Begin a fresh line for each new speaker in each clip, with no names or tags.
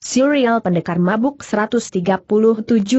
Serial Pendekar Mabuk 137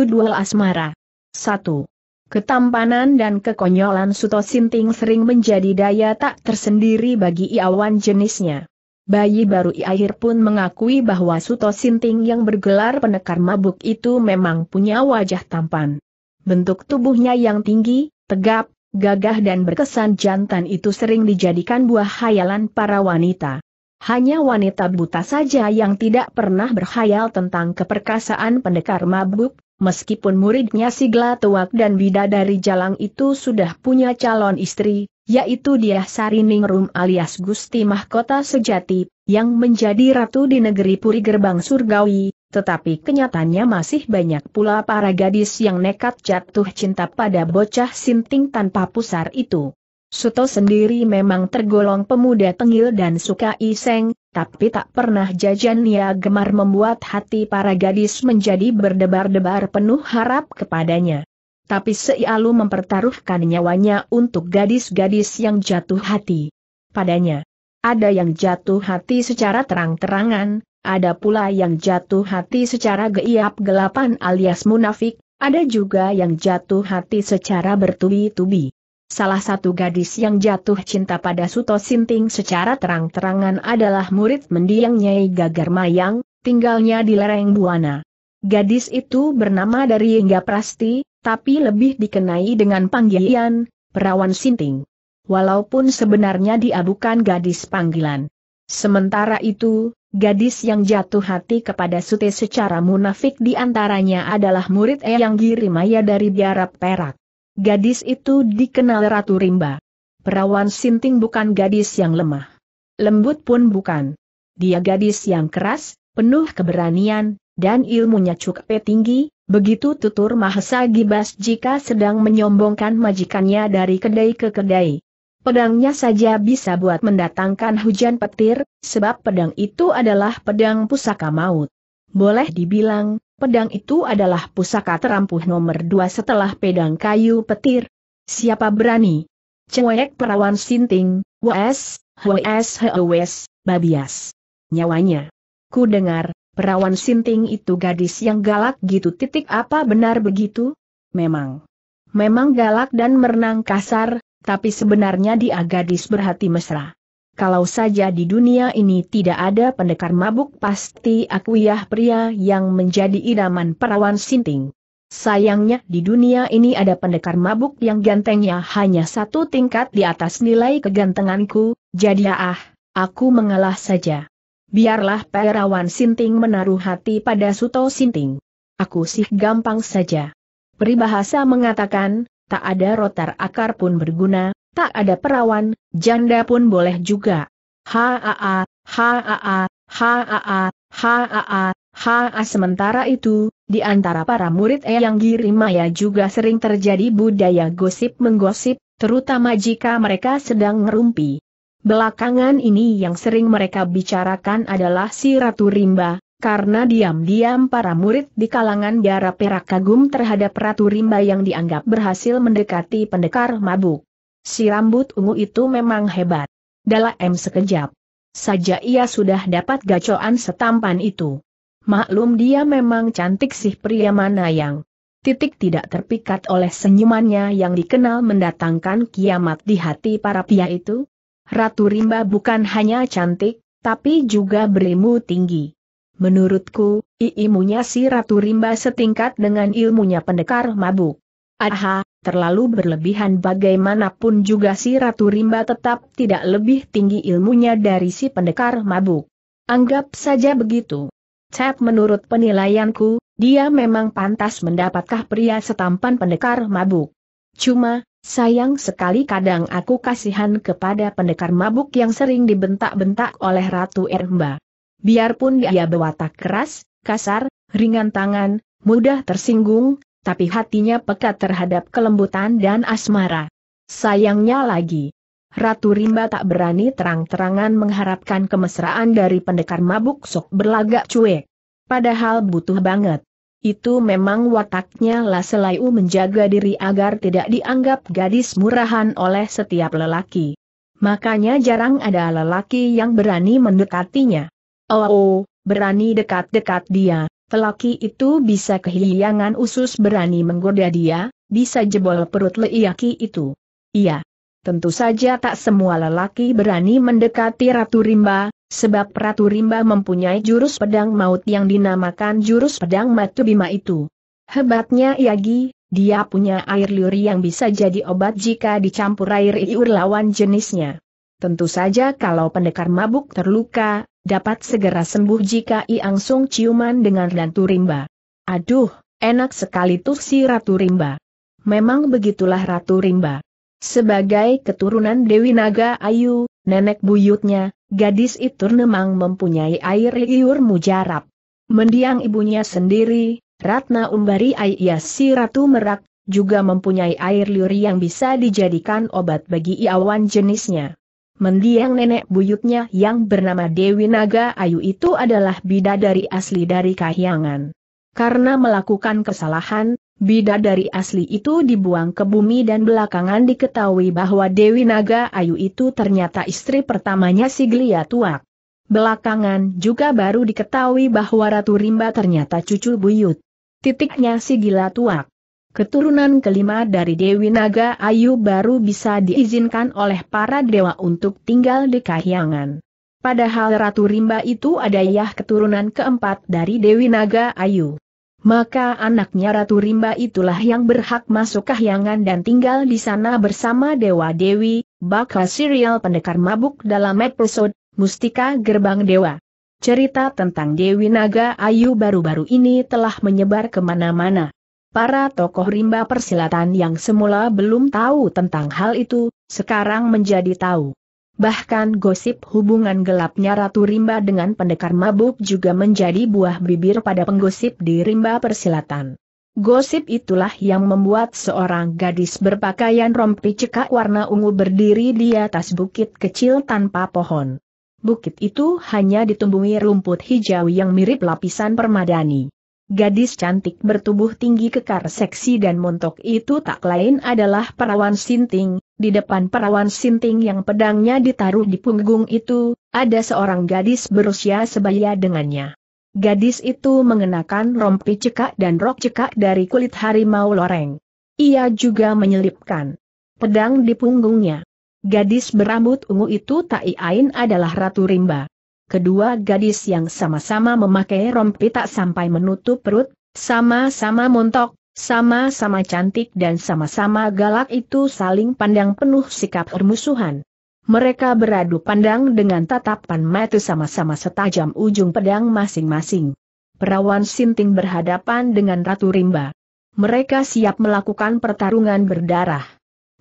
Duel Asmara 1. Ketampanan dan kekonyolan Suto Sinting sering menjadi daya tak tersendiri bagi iawan jenisnya. Bayi baru iakhir pun mengakui bahwa Suto Sinting yang bergelar pendekar mabuk itu memang punya wajah tampan. Bentuk tubuhnya yang tinggi, tegap, gagah dan berkesan jantan itu sering dijadikan buah hayalan para wanita. Hanya wanita buta saja yang tidak pernah berhayal tentang keperkasaan pendekar mabuk, meskipun muridnya Sigla Tuak dan Bidadari Jalang itu sudah punya calon istri, yaitu dia Sariningrum alias Gusti Mahkota Sejati, yang menjadi ratu di negeri Puri Gerbang Surgawi, tetapi kenyataannya masih banyak pula para gadis yang nekat jatuh cinta pada bocah sinting tanpa pusar itu. Suto sendiri memang tergolong pemuda tengil dan suka iseng, tapi tak pernah jajan. Ia gemar membuat hati para gadis menjadi berdebar-debar penuh harap kepadanya. Tapi seialu mempertaruhkan nyawanya untuk gadis-gadis yang jatuh hati padanya. Ada yang jatuh hati secara terang-terangan, ada pula yang jatuh hati secara geiap-gelapan alias munafik, ada juga yang jatuh hati secara bertubi-tubi. Salah satu gadis yang jatuh cinta pada Suto Sinting secara terang-terangan adalah murid mendiang Nyai Gagar Mayang, tinggalnya di lereng Buana. Gadis itu bernama dari Hingga Prasti, tapi lebih dikenai dengan panggilan, perawan Sinting. Walaupun sebenarnya dia bukan gadis panggilan. Sementara itu, gadis yang jatuh hati kepada Sute secara munafik diantaranya adalah murid Eyang Girimaya dari Biara Perak. Gadis itu dikenal Ratu Rimba. Perawan Sinting bukan gadis yang lemah. Lembut pun bukan. Dia gadis yang keras, penuh keberanian, dan ilmunya cukup tinggi, begitu tutur Mahesa Gibas jika sedang menyombongkan majikannya dari kedai ke kedai. Pedangnya saja bisa buat mendatangkan hujan petir, sebab pedang itu adalah pedang pusaka maut. Boleh dibilang, pedang itu adalah pusaka terampuh nomor dua setelah pedang kayu petir. Siapa berani? Cewek perawan sinting, WS, W.S., wes, babias. Nyawanya. Ku dengar, perawan sinting itu gadis yang galak gitu titik apa benar begitu? Memang. Memang galak dan merenang kasar, tapi sebenarnya dia gadis berhati mesra. Kalau saja di dunia ini tidak ada pendekar mabuk pasti aku yah pria yang menjadi idaman perawan sinting. Sayangnya di dunia ini ada pendekar mabuk yang gantengnya hanya satu tingkat di atas nilai kegantenganku, jadi ah, aku mengalah saja. Biarlah perawan Sinting menaruh hati pada Suto Sinting. Aku sih gampang saja. Peribahasa mengatakan, tak ada rotar akar pun berguna, Tak ada perawan, janda pun boleh juga. Haa, haa, haa, haa, haa. Sementara itu, di antara para murid Eyang Girimaya juga sering terjadi budaya gosip menggosip, terutama jika mereka sedang ngerumpi. Belakangan ini yang sering mereka bicarakan adalah si Ratu Rimba, karena diam-diam para murid di kalangan biara perak kagum terhadap Ratu Rimba yang dianggap berhasil mendekati pendekar mabuk. Si rambut ungu itu memang hebat. Dalam sekejap. Saja ia sudah dapat gacoan setampan itu. Maklum dia memang cantik sih pria mana yang titik tidak terpikat oleh senyumannya yang dikenal mendatangkan kiamat di hati para pria itu. Ratu Rimba bukan hanya cantik, tapi juga berilmu tinggi. Menurutku, ilmunya si Ratu Rimba setingkat dengan ilmunya pendekar mabuk. Aha, terlalu berlebihan bagaimanapun juga si Ratu Rimba tetap tidak lebih tinggi ilmunya dari si pendekar mabuk. Anggap saja begitu. Cap menurut penilaianku, dia memang pantas mendapatkah pria setampan pendekar mabuk. Cuma, sayang sekali kadang aku kasihan kepada pendekar mabuk yang sering dibentak-bentak oleh Ratu Rimba. Biarpun dia berwatak keras, kasar, ringan tangan, mudah tersinggung, tapi hatinya pekat terhadap kelembutan dan asmara. Sayangnya lagi, Ratu Rimba tak berani terang-terangan mengharapkan kemesraan dari pendekar mabuk sok berlagak cuek. Padahal butuh banget. Itu memang wataknya lah selayu menjaga diri agar tidak dianggap gadis murahan oleh setiap lelaki. Makanya jarang ada lelaki yang berani mendekatinya. Oh, oh berani dekat-dekat dia, Lelaki itu bisa kehilangan usus berani menggoda dia, bisa jebol perut lelaki itu. Iya. Tentu saja tak semua lelaki berani mendekati Ratu Rimba, sebab Ratu Rimba mempunyai jurus pedang maut yang dinamakan jurus pedang Matu Bima itu. Hebatnya Yagi, dia punya air liur yang bisa jadi obat jika dicampur air iur lawan jenisnya. Tentu saja kalau pendekar mabuk terluka, dapat segera sembuh jika Iang Sung ciuman dengan Ratu Rimba. Aduh, enak sekali tuh si Ratu Rimba. Memang begitulah Ratu Rimba. Sebagai keturunan Dewi Naga Ayu, nenek buyutnya, gadis itu memang mempunyai air liur mujarab. Mendiang ibunya sendiri, Ratna Umbari Ayas si Ratu Merak, juga mempunyai air liur yang bisa dijadikan obat bagi iawan jenisnya mendiang nenek buyutnya yang bernama Dewi Naga Ayu itu adalah bidadari asli dari Kahyangan. Karena melakukan kesalahan, bidadari asli itu dibuang ke bumi dan belakangan diketahui bahwa Dewi Naga Ayu itu ternyata istri pertamanya Siglia Tuak. Belakangan juga baru diketahui bahwa Ratu Rimba ternyata cucu buyut. Titiknya Sigila Tuak. Keturunan kelima dari Dewi Naga Ayu baru bisa diizinkan oleh para dewa untuk tinggal di Kahyangan. Padahal Ratu Rimba itu ayah keturunan keempat dari Dewi Naga Ayu. Maka anaknya Ratu Rimba itulah yang berhak masuk Kahyangan dan tinggal di sana bersama Dewa Dewi, bakal serial pendekar mabuk dalam episode Mustika Gerbang Dewa. Cerita tentang Dewi Naga Ayu baru-baru ini telah menyebar kemana-mana. Para tokoh rimba persilatan yang semula belum tahu tentang hal itu, sekarang menjadi tahu. Bahkan gosip hubungan gelapnya Ratu Rimba dengan pendekar mabuk juga menjadi buah bibir pada penggosip di rimba persilatan. Gosip itulah yang membuat seorang gadis berpakaian rompi cekak warna ungu berdiri di atas bukit kecil tanpa pohon. Bukit itu hanya ditumbuhi rumput hijau yang mirip lapisan permadani. Gadis cantik bertubuh tinggi kekar seksi dan montok itu tak lain adalah perawan sinting, di depan perawan sinting yang pedangnya ditaruh di punggung itu, ada seorang gadis berusia sebaya dengannya. Gadis itu mengenakan rompi cekak dan rok cekak dari kulit harimau loreng. Ia juga menyelipkan pedang di punggungnya. Gadis berambut ungu itu tak iain adalah Ratu Rimba kedua gadis yang sama-sama memakai rompi tak sampai menutup perut, sama-sama montok, sama-sama cantik dan sama-sama galak itu saling pandang penuh sikap permusuhan. Mereka beradu pandang dengan tatapan mata sama-sama setajam ujung pedang masing-masing. Perawan Sinting berhadapan dengan Ratu Rimba. Mereka siap melakukan pertarungan berdarah.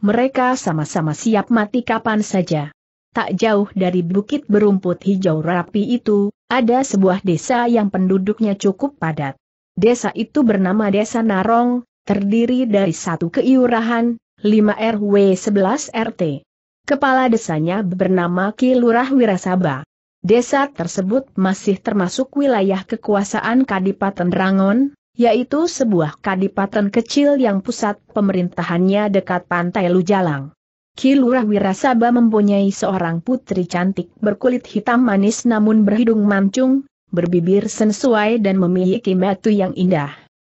Mereka sama-sama siap mati kapan saja tak jauh dari bukit berumput hijau rapi itu, ada sebuah desa yang penduduknya cukup padat. Desa itu bernama Desa Narong, terdiri dari satu keiurahan, 5 RW 11 RT. Kepala desanya bernama Ki Lurah Wirasaba. Desa tersebut masih termasuk wilayah kekuasaan Kadipaten Rangon, yaitu sebuah kadipaten kecil yang pusat pemerintahannya dekat pantai Lujalang. Kilurah Wirasaba mempunyai seorang putri cantik berkulit hitam manis namun berhidung mancung, berbibir sensuai dan memiliki mata yang indah.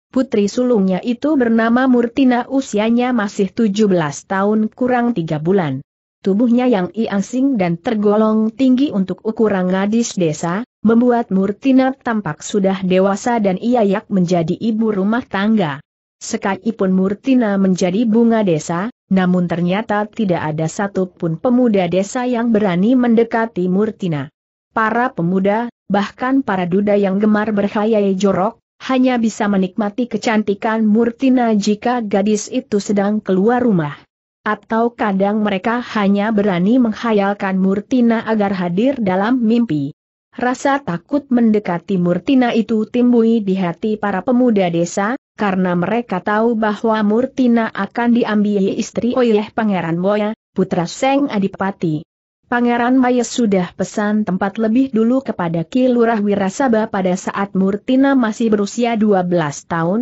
Putri sulungnya itu bernama Murtina usianya masih 17 tahun kurang 3 bulan. Tubuhnya yang iangsing dan tergolong tinggi untuk ukuran gadis desa, membuat Murtina tampak sudah dewasa dan ia yak menjadi ibu rumah tangga. Sekalipun Murtina menjadi bunga desa, namun ternyata tidak ada satupun pemuda desa yang berani mendekati Murtina. Para pemuda, bahkan para duda yang gemar berhayai jorok, hanya bisa menikmati kecantikan Murtina jika gadis itu sedang keluar rumah. Atau kadang mereka hanya berani menghayalkan Murtina agar hadir dalam mimpi. Rasa takut mendekati Murtina itu timbul di hati para pemuda desa, karena mereka tahu bahwa Murtina akan diambil istri oleh Pangeran Boya, putra Seng Adipati. Pangeran Maya sudah pesan tempat lebih dulu kepada Ki Lurah Wirasaba pada saat Murtina masih berusia 12 tahun.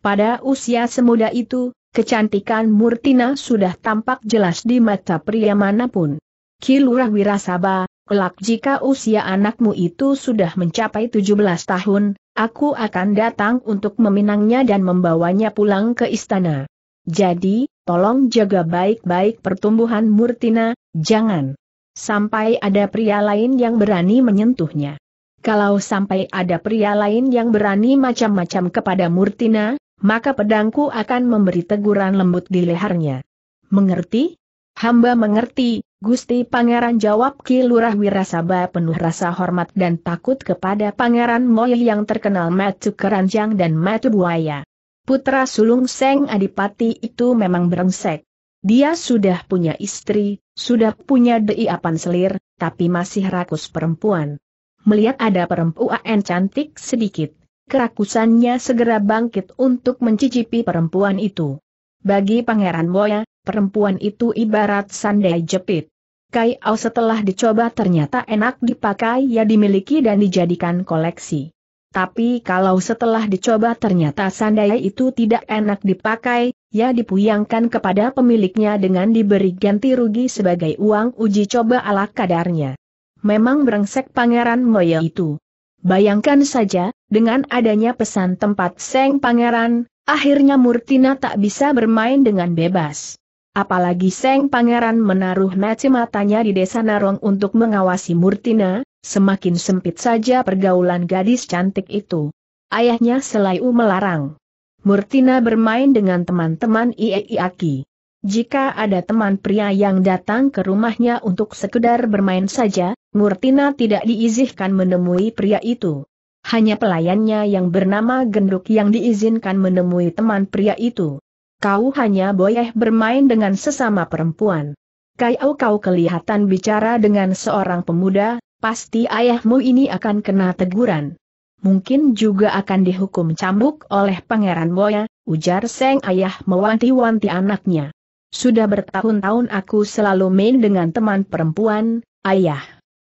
Pada usia semuda itu, kecantikan Murtina sudah tampak jelas di mata pria manapun. Ki Lurah Wirasaba, kelak jika usia anakmu itu sudah mencapai 17 tahun, Aku akan datang untuk meminangnya dan membawanya pulang ke istana. Jadi, tolong jaga baik-baik pertumbuhan Murtina, jangan sampai ada pria lain yang berani menyentuhnya. Kalau sampai ada pria lain yang berani macam-macam kepada Murtina, maka pedangku akan memberi teguran lembut di lehernya. Mengerti? Hamba mengerti, Gusti Pangeran jawab Ki Lurah Wirasaba penuh rasa hormat dan takut kepada Pangeran Moy yang terkenal Matu Keranjang dan Matu Buaya. Putra sulung Seng Adipati itu memang berengsek. Dia sudah punya istri, sudah punya dei apan selir, tapi masih rakus perempuan. Melihat ada perempuan cantik sedikit, kerakusannya segera bangkit untuk mencicipi perempuan itu. Bagi Pangeran Moya, perempuan itu ibarat sandai jepit. Kai Ao setelah dicoba ternyata enak dipakai ya dimiliki dan dijadikan koleksi. Tapi kalau setelah dicoba ternyata sandai itu tidak enak dipakai, ya dipuyangkan kepada pemiliknya dengan diberi ganti rugi sebagai uang uji coba ala kadarnya. Memang brengsek pangeran Moya itu. Bayangkan saja, dengan adanya pesan tempat Seng Pangeran, akhirnya Murtina tak bisa bermain dengan bebas. Apalagi Seng Pangeran menaruh mata matanya di desa Narong untuk mengawasi Murtina, semakin sempit saja pergaulan gadis cantik itu. Ayahnya selalu melarang. Murtina bermain dengan teman-teman Ieiaki. Jika ada teman pria yang datang ke rumahnya untuk sekedar bermain saja, Murtina tidak diizinkan menemui pria itu. Hanya pelayannya yang bernama Genduk yang diizinkan menemui teman pria itu kau hanya boleh bermain dengan sesama perempuan. Kau kau kelihatan bicara dengan seorang pemuda, pasti ayahmu ini akan kena teguran. Mungkin juga akan dihukum cambuk oleh Pangeran Boya, ujar Seng Ayah mewanti-wanti anaknya. Sudah bertahun-tahun aku selalu main dengan teman perempuan, ayah.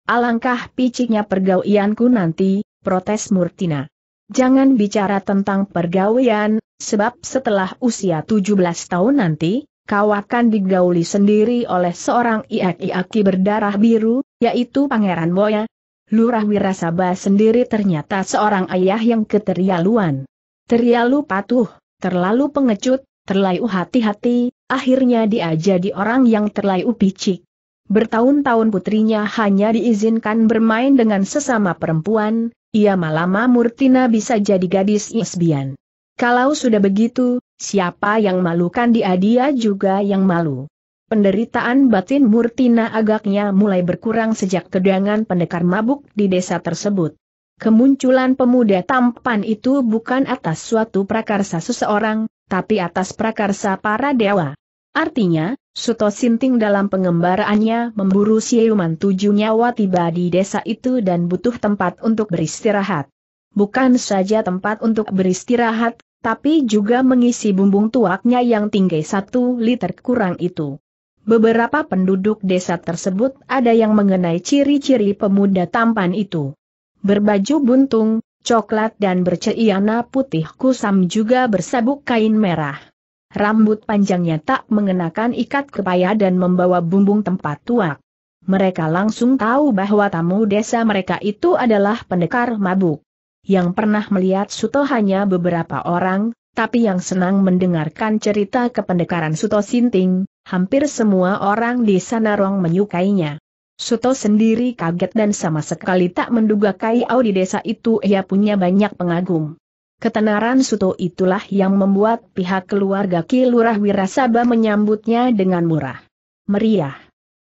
Alangkah piciknya pergaulianku nanti, protes Murtina. Jangan bicara tentang pergaulian, Sebab setelah usia 17 tahun nanti, kau akan digauli sendiri oleh seorang iaki iaki berdarah biru, yaitu Pangeran Boya. Lurah Wirasaba sendiri ternyata seorang ayah yang keterialuan. terlalu patuh, terlalu pengecut, terlalu hati-hati, akhirnya dia jadi orang yang terlalu picik. Bertahun-tahun putrinya hanya diizinkan bermain dengan sesama perempuan, ia malama Murtina bisa jadi gadis isbian. Kalau sudah begitu, siapa yang malukan dia dia juga yang malu. Penderitaan batin Murtina agaknya mulai berkurang sejak kedangan pendekar mabuk di desa tersebut. Kemunculan pemuda tampan itu bukan atas suatu prakarsa seseorang, tapi atas prakarsa para dewa. Artinya, Suto Sinting dalam pengembaraannya memburu siluman tujuh nyawa tiba di desa itu dan butuh tempat untuk beristirahat. Bukan saja tempat untuk beristirahat, tapi juga mengisi bumbung tuaknya yang tinggi satu liter kurang itu. Beberapa penduduk desa tersebut ada yang mengenai ciri-ciri pemuda tampan itu. Berbaju buntung, coklat dan berceiana putih kusam juga bersabuk kain merah. Rambut panjangnya tak mengenakan ikat kepaya dan membawa bumbung tempat tuak. Mereka langsung tahu bahwa tamu desa mereka itu adalah pendekar mabuk yang pernah melihat Suto hanya beberapa orang, tapi yang senang mendengarkan cerita kependekaran Suto Sinting, hampir semua orang di Sanarong menyukainya. Suto sendiri kaget dan sama sekali tak menduga Kaiau di desa itu ia punya banyak pengagum. Ketenaran Suto itulah yang membuat pihak keluarga Kilurah Wirasaba menyambutnya dengan murah. Meriah.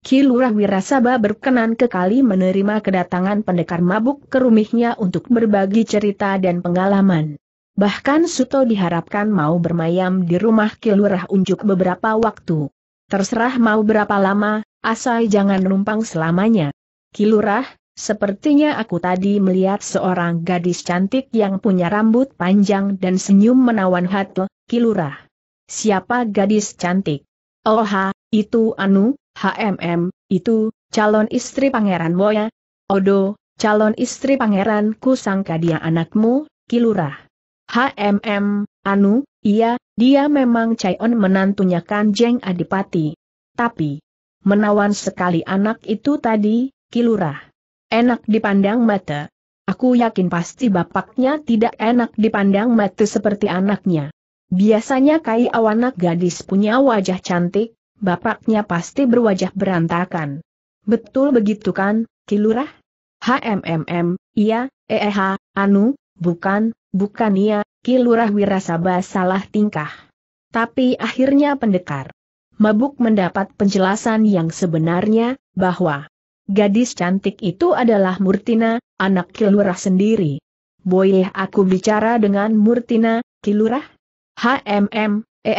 Kilurah Wirasaba berkenan kekali menerima kedatangan pendekar mabuk ke rumahnya untuk berbagi cerita dan pengalaman. Bahkan Suto diharapkan mau bermayam di rumah Kilurah Unjuk beberapa waktu. Terserah mau berapa lama, asal jangan numpang selamanya. Kilurah, sepertinya aku tadi melihat seorang gadis cantik yang punya rambut panjang dan senyum menawan hati, Kilurah. Siapa gadis cantik? Oh itu Anu, HMM, itu, calon istri Pangeran Moya. Odo, calon istri Pangeran ku sangka dia anakmu, Kilurah. HMM, Anu, iya, dia memang on menantunya Kanjeng Adipati. Tapi, menawan sekali anak itu tadi, Kilurah. Enak dipandang mata. Aku yakin pasti bapaknya tidak enak dipandang mata seperti anaknya. Biasanya Kai Awanak gadis punya wajah cantik, bapaknya pasti berwajah berantakan. Betul begitu kan, Kilurah? HMMM, iya, eh, anu, bukan, bukan iya, Kilurah Wirasaba salah tingkah. Tapi akhirnya pendekar. Mabuk mendapat penjelasan yang sebenarnya, bahwa gadis cantik itu adalah Murtina, anak Kilurah sendiri. Boleh aku bicara dengan Murtina, Kilurah? HMM, eh,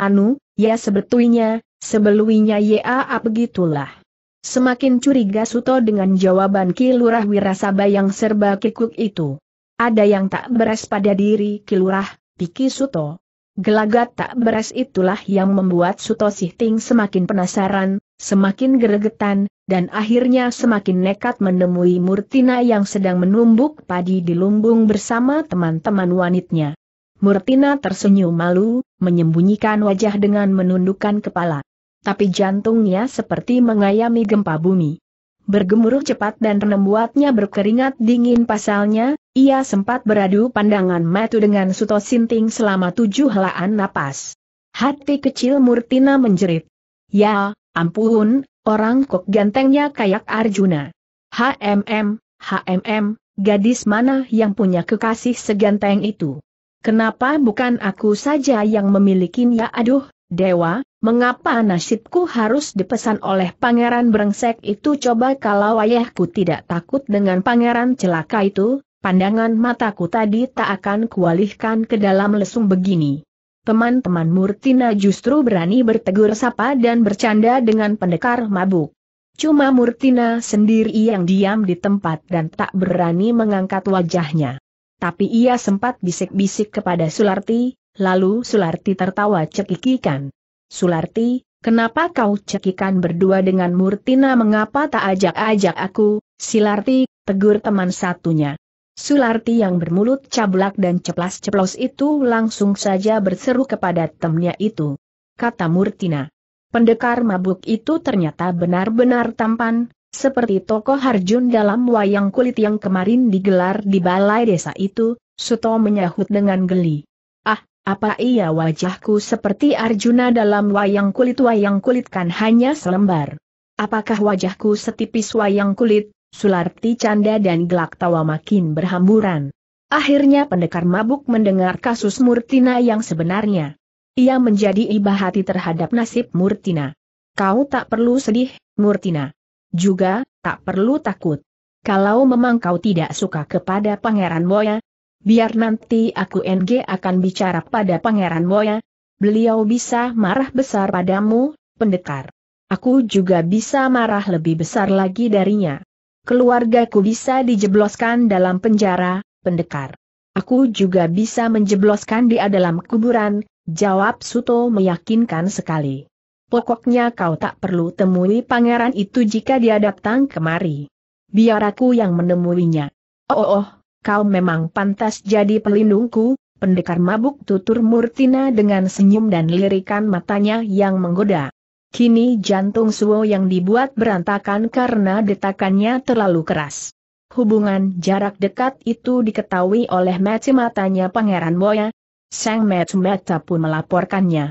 Anu, ya sebetulnya, Sebelumnya ya, ah, begitulah. Semakin curiga Suto dengan jawaban kilurah Wirasaba yang serba kikuk itu. Ada yang tak beres pada diri kilurah, pikir Suto. Gelagat tak beres itulah yang membuat Suto Sihting semakin penasaran, semakin geregetan, dan akhirnya semakin nekat menemui Murtina yang sedang menumbuk padi di lumbung bersama teman-teman wanitnya. Murtina tersenyum malu, menyembunyikan wajah dengan menundukkan kepala tapi jantungnya seperti mengayami gempa bumi. Bergemuruh cepat dan membuatnya berkeringat dingin pasalnya, ia sempat beradu pandangan metu dengan Suto Sinting selama tujuh helaan napas. Hati kecil Murtina menjerit. Ya, ampun, orang kok gantengnya kayak Arjuna. HMM, HMM, gadis mana yang punya kekasih seganteng itu? Kenapa bukan aku saja yang memilikinya? Aduh, Dewa, Mengapa nasibku harus dipesan oleh pangeran brengsek itu coba kalau ayahku tidak takut dengan pangeran celaka itu, pandangan mataku tadi tak akan kualihkan ke dalam lesung begini. Teman-teman Murtina justru berani bertegur sapa dan bercanda dengan pendekar mabuk. Cuma Murtina sendiri yang diam di tempat dan tak berani mengangkat wajahnya. Tapi ia sempat bisik-bisik kepada Sularti, lalu Sularti tertawa cekikikan. Sularti, kenapa kau cekikan berdua dengan Murtina mengapa tak ajak-ajak aku, Silarti, tegur teman satunya. Sularti yang bermulut cablak dan ceplas-ceplos itu langsung saja berseru kepada temnya itu. Kata Murtina. Pendekar mabuk itu ternyata benar-benar tampan, seperti tokoh Harjun dalam wayang kulit yang kemarin digelar di balai desa itu, Suto menyahut dengan geli. Ah, apa iya wajahku seperti Arjuna dalam wayang kulit wayang kulit kan hanya selembar? Apakah wajahku setipis wayang kulit? Sularti canda dan gelak tawa makin berhamburan. Akhirnya pendekar mabuk mendengar kasus Murtina yang sebenarnya. Ia menjadi iba hati terhadap nasib Murtina. Kau tak perlu sedih, Murtina. Juga, tak perlu takut. Kalau memang kau tidak suka kepada Pangeran Boya biar nanti aku NG akan bicara pada Pangeran Moya. Beliau bisa marah besar padamu, pendekar. Aku juga bisa marah lebih besar lagi darinya. Keluargaku bisa dijebloskan dalam penjara, pendekar. Aku juga bisa menjebloskan dia dalam kuburan, jawab Suto meyakinkan sekali. Pokoknya kau tak perlu temui pangeran itu jika dia datang kemari. Biar aku yang menemuinya. Oh, oh, oh kau memang pantas jadi pelindungku, pendekar mabuk tutur Murtina dengan senyum dan lirikan matanya yang menggoda. Kini jantung Suo yang dibuat berantakan karena detakannya terlalu keras. Hubungan jarak dekat itu diketahui oleh mati matanya Pangeran Moya. Sang mata mata pun melaporkannya.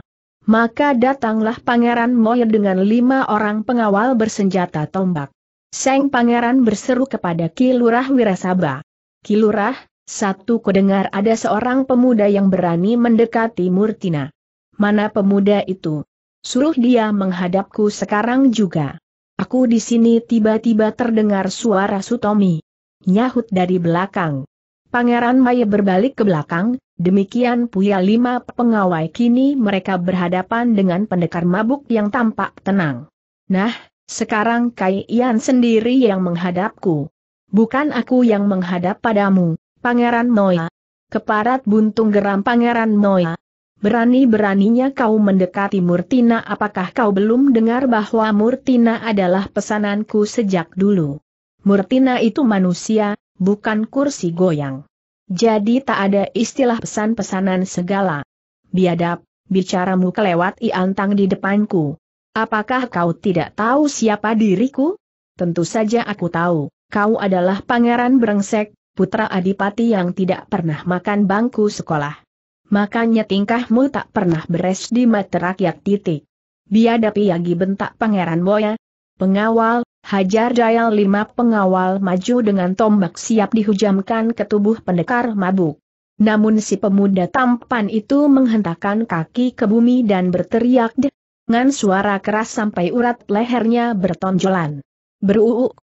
Maka datanglah Pangeran Moya dengan lima orang pengawal bersenjata tombak. Sang Pangeran berseru kepada Ki Lurah Wirasaba. Kilurah, satu kudengar ada seorang pemuda yang berani mendekati Murtina. Mana pemuda itu? Suruh dia menghadapku sekarang juga. Aku di sini tiba-tiba terdengar suara Sutomi. Nyahut dari belakang. Pangeran Maya berbalik ke belakang, demikian puya lima pengawai kini mereka berhadapan dengan pendekar mabuk yang tampak tenang. Nah, sekarang Kai Ian sendiri yang menghadapku. Bukan aku yang menghadap padamu, Pangeran Noa. Keparat buntung geram Pangeran Noa. Berani-beraninya kau mendekati Murtina apakah kau belum dengar bahwa Murtina adalah pesananku sejak dulu. Murtina itu manusia, bukan kursi goyang. Jadi tak ada istilah pesan-pesanan segala. Biadab, bicaramu kelewat iantang di depanku. Apakah kau tidak tahu siapa diriku? Tentu saja aku tahu kau adalah pangeran brengsek, putra adipati yang tidak pernah makan bangku sekolah. Makanya tingkahmu tak pernah beres di mata rakyat titik. Biadapi Yagi bentak pangeran Boya. Pengawal, hajar dayal lima pengawal maju dengan tombak siap dihujamkan ke tubuh pendekar mabuk. Namun si pemuda tampan itu menghentakkan kaki ke bumi dan berteriak dengan suara keras sampai urat lehernya bertonjolan. Beruuk,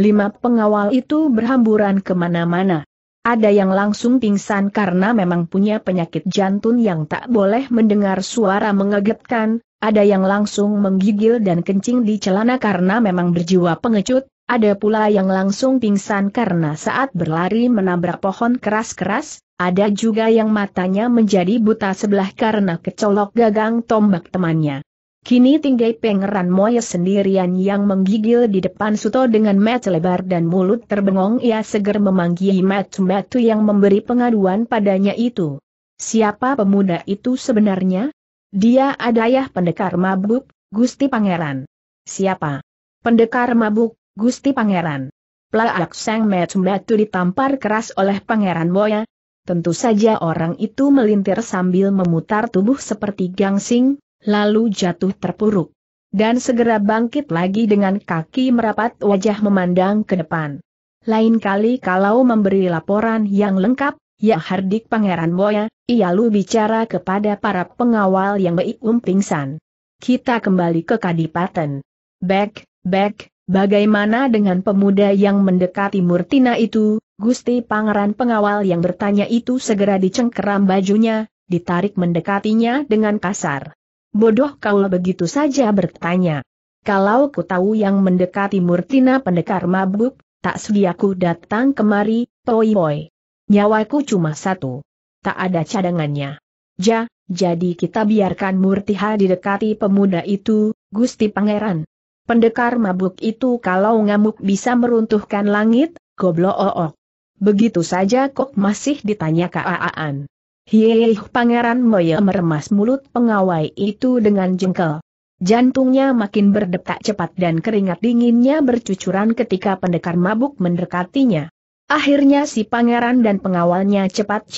Lima pengawal itu berhamburan kemana-mana. Ada yang langsung pingsan karena memang punya penyakit jantung yang tak boleh mendengar suara mengegetkan, ada yang langsung menggigil dan kencing di celana karena memang berjiwa pengecut, ada pula yang langsung pingsan karena saat berlari menabrak pohon keras-keras, ada juga yang matanya menjadi buta sebelah karena kecolok gagang tombak temannya. Kini tinggai pangeran Moya sendirian yang menggigil di depan Suto dengan mat lebar dan mulut terbengong ia seger memanggil matu-matu yang memberi pengaduan padanya itu. Siapa pemuda itu sebenarnya? Dia adalah pendekar mabuk, Gusti Pangeran. Siapa? Pendekar mabuk, Gusti Pangeran. Plaak sang matu-matu ditampar keras oleh Pangeran Moya. Tentu saja orang itu melintir sambil memutar tubuh seperti gangsing, lalu jatuh terpuruk. Dan segera bangkit lagi dengan kaki merapat wajah memandang ke depan. Lain kali kalau memberi laporan yang lengkap, ya hardik Pangeran Boya, ia lu bicara kepada para pengawal yang beikum pingsan. Kita kembali ke Kadipaten. Back, back, bagaimana dengan pemuda yang mendekati Murtina itu, Gusti Pangeran pengawal yang bertanya itu segera dicengkeram bajunya, ditarik mendekatinya dengan kasar. Bodoh kau begitu saja bertanya. Kalau ku tahu yang mendekati Murtina pendekar mabuk, tak sediaku datang kemari, poi-poi. Nyawaku cuma satu. Tak ada cadangannya. Ja, jadi kita biarkan Murtiha didekati pemuda itu, Gusti Pangeran. Pendekar mabuk itu kalau ngamuk bisa meruntuhkan langit, goblok. Begitu saja kok masih ditanya Aaan. Hieih Pangeran Moye meremas mulut pengawai itu dengan jengkel. Jantungnya makin berdetak cepat dan keringat dinginnya bercucuran ketika pendekar mabuk mendekatinya. Akhirnya si pangeran dan pengawalnya cepat C.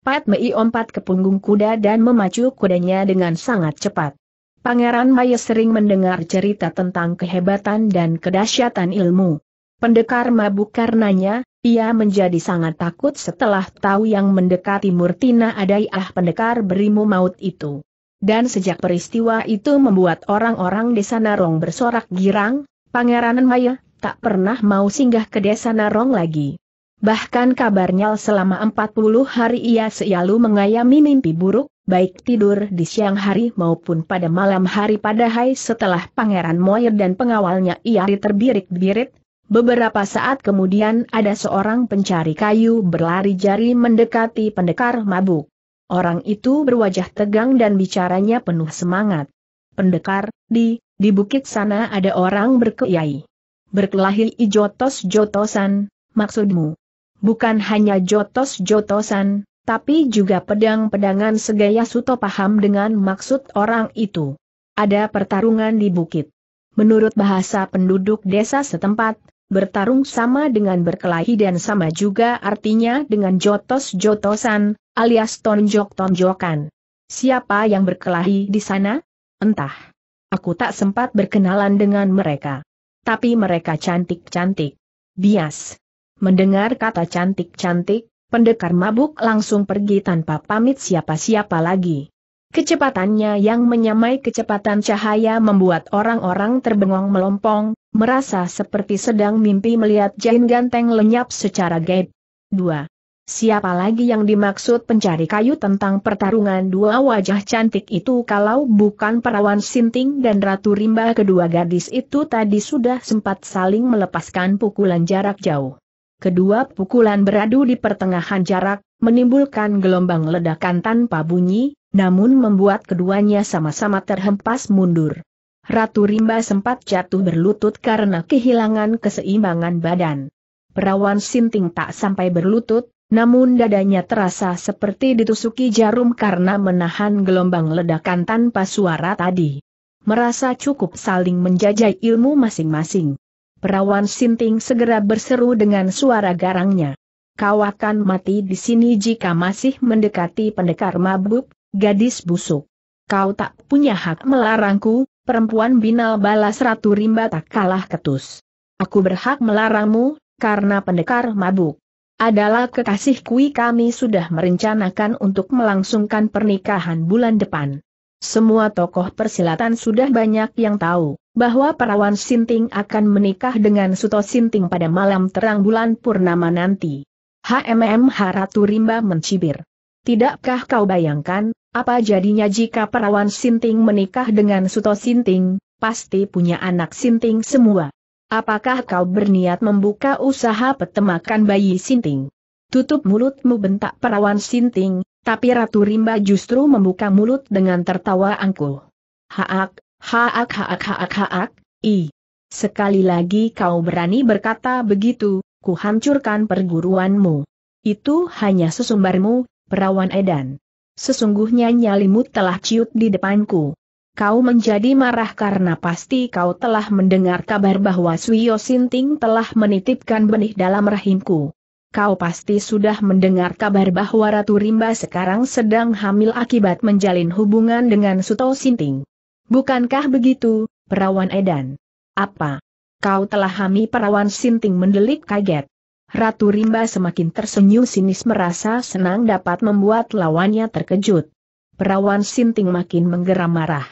Pat Mei ompat ke punggung kuda dan memacu kudanya dengan sangat cepat. Pangeran Maya sering mendengar cerita tentang kehebatan dan kedahsyatan ilmu. Pendekar mabuk karenanya, ia menjadi sangat takut setelah tahu yang mendekati Murtina adai ah pendekar berimu maut itu. Dan sejak peristiwa itu membuat orang-orang desa Narong bersorak girang, Pangeran Maya tak pernah mau singgah ke desa Narong lagi. Bahkan kabarnya selama 40 hari ia selalu mengayami mimpi buruk, baik tidur di siang hari maupun pada malam hari padahal setelah Pangeran Moir dan pengawalnya ia diterbirik-birit, Beberapa saat kemudian ada seorang pencari kayu berlari jari mendekati pendekar mabuk. Orang itu berwajah tegang dan bicaranya penuh semangat. Pendekar, di, di bukit sana ada orang berkeyai. Berkelahi ijotos jotosan maksudmu. Bukan hanya jotos-jotosan, tapi juga pedang-pedangan segaya Suto paham dengan maksud orang itu. Ada pertarungan di bukit. Menurut bahasa penduduk desa setempat, bertarung sama dengan berkelahi dan sama juga artinya dengan jotos-jotosan, alias tonjok-tonjokan. Siapa yang berkelahi di sana? Entah. Aku tak sempat berkenalan dengan mereka. Tapi mereka cantik-cantik. Bias. Mendengar kata cantik-cantik, pendekar mabuk langsung pergi tanpa pamit siapa-siapa lagi. Kecepatannya yang menyamai kecepatan cahaya membuat orang-orang terbengong melompong, merasa seperti sedang mimpi melihat Jain Ganteng lenyap secara gaib. 2. Siapa lagi yang dimaksud pencari kayu tentang pertarungan dua wajah cantik itu kalau bukan perawan Sinting dan Ratu Rimba kedua gadis itu tadi sudah sempat saling melepaskan pukulan jarak jauh. Kedua pukulan beradu di pertengahan jarak, menimbulkan gelombang ledakan tanpa bunyi, namun membuat keduanya sama-sama terhempas mundur. Ratu Rimba sempat jatuh berlutut karena kehilangan keseimbangan badan. Perawan Sinting tak sampai berlutut, namun dadanya terasa seperti ditusuki jarum karena menahan gelombang ledakan tanpa suara tadi. Merasa cukup saling menjajai ilmu masing-masing. Perawan Sinting segera berseru dengan suara garangnya. Kau akan mati di sini jika masih mendekati pendekar mabuk, Gadis busuk. Kau tak punya hak melarangku, perempuan binal balas Ratu Rimba tak kalah ketus. Aku berhak melarangmu, karena pendekar mabuk. Adalah kekasih kui kami sudah merencanakan untuk melangsungkan pernikahan bulan depan. Semua tokoh persilatan sudah banyak yang tahu bahwa perawan Sinting akan menikah dengan Suto Sinting pada malam terang bulan purnama nanti. HMM Haratu Rimba mencibir. Tidakkah kau bayangkan, apa jadinya jika perawan Sinting menikah dengan Suto Sinting, pasti punya anak Sinting semua. Apakah kau berniat membuka usaha petemakan bayi Sinting? Tutup mulutmu bentak perawan Sinting, tapi Ratu Rimba justru membuka mulut dengan tertawa angkuh. Haak, haak, haak, haak, haak, i. Sekali lagi kau berani berkata begitu, kuhancurkan perguruanmu. Itu hanya sesumbarmu, perawan Edan. Sesungguhnya nyalimu telah ciut di depanku. Kau menjadi marah karena pasti kau telah mendengar kabar bahwa Suyo Sinting telah menitipkan benih dalam rahimku. Kau pasti sudah mendengar kabar bahwa Ratu Rimba sekarang sedang hamil akibat menjalin hubungan dengan Suto Sinting. Bukankah begitu, perawan Edan? Apa? Kau telah hamil perawan Sinting mendelik kaget. Ratu Rimba semakin tersenyum sinis merasa senang dapat membuat lawannya terkejut. Perawan Sinting makin menggeram marah.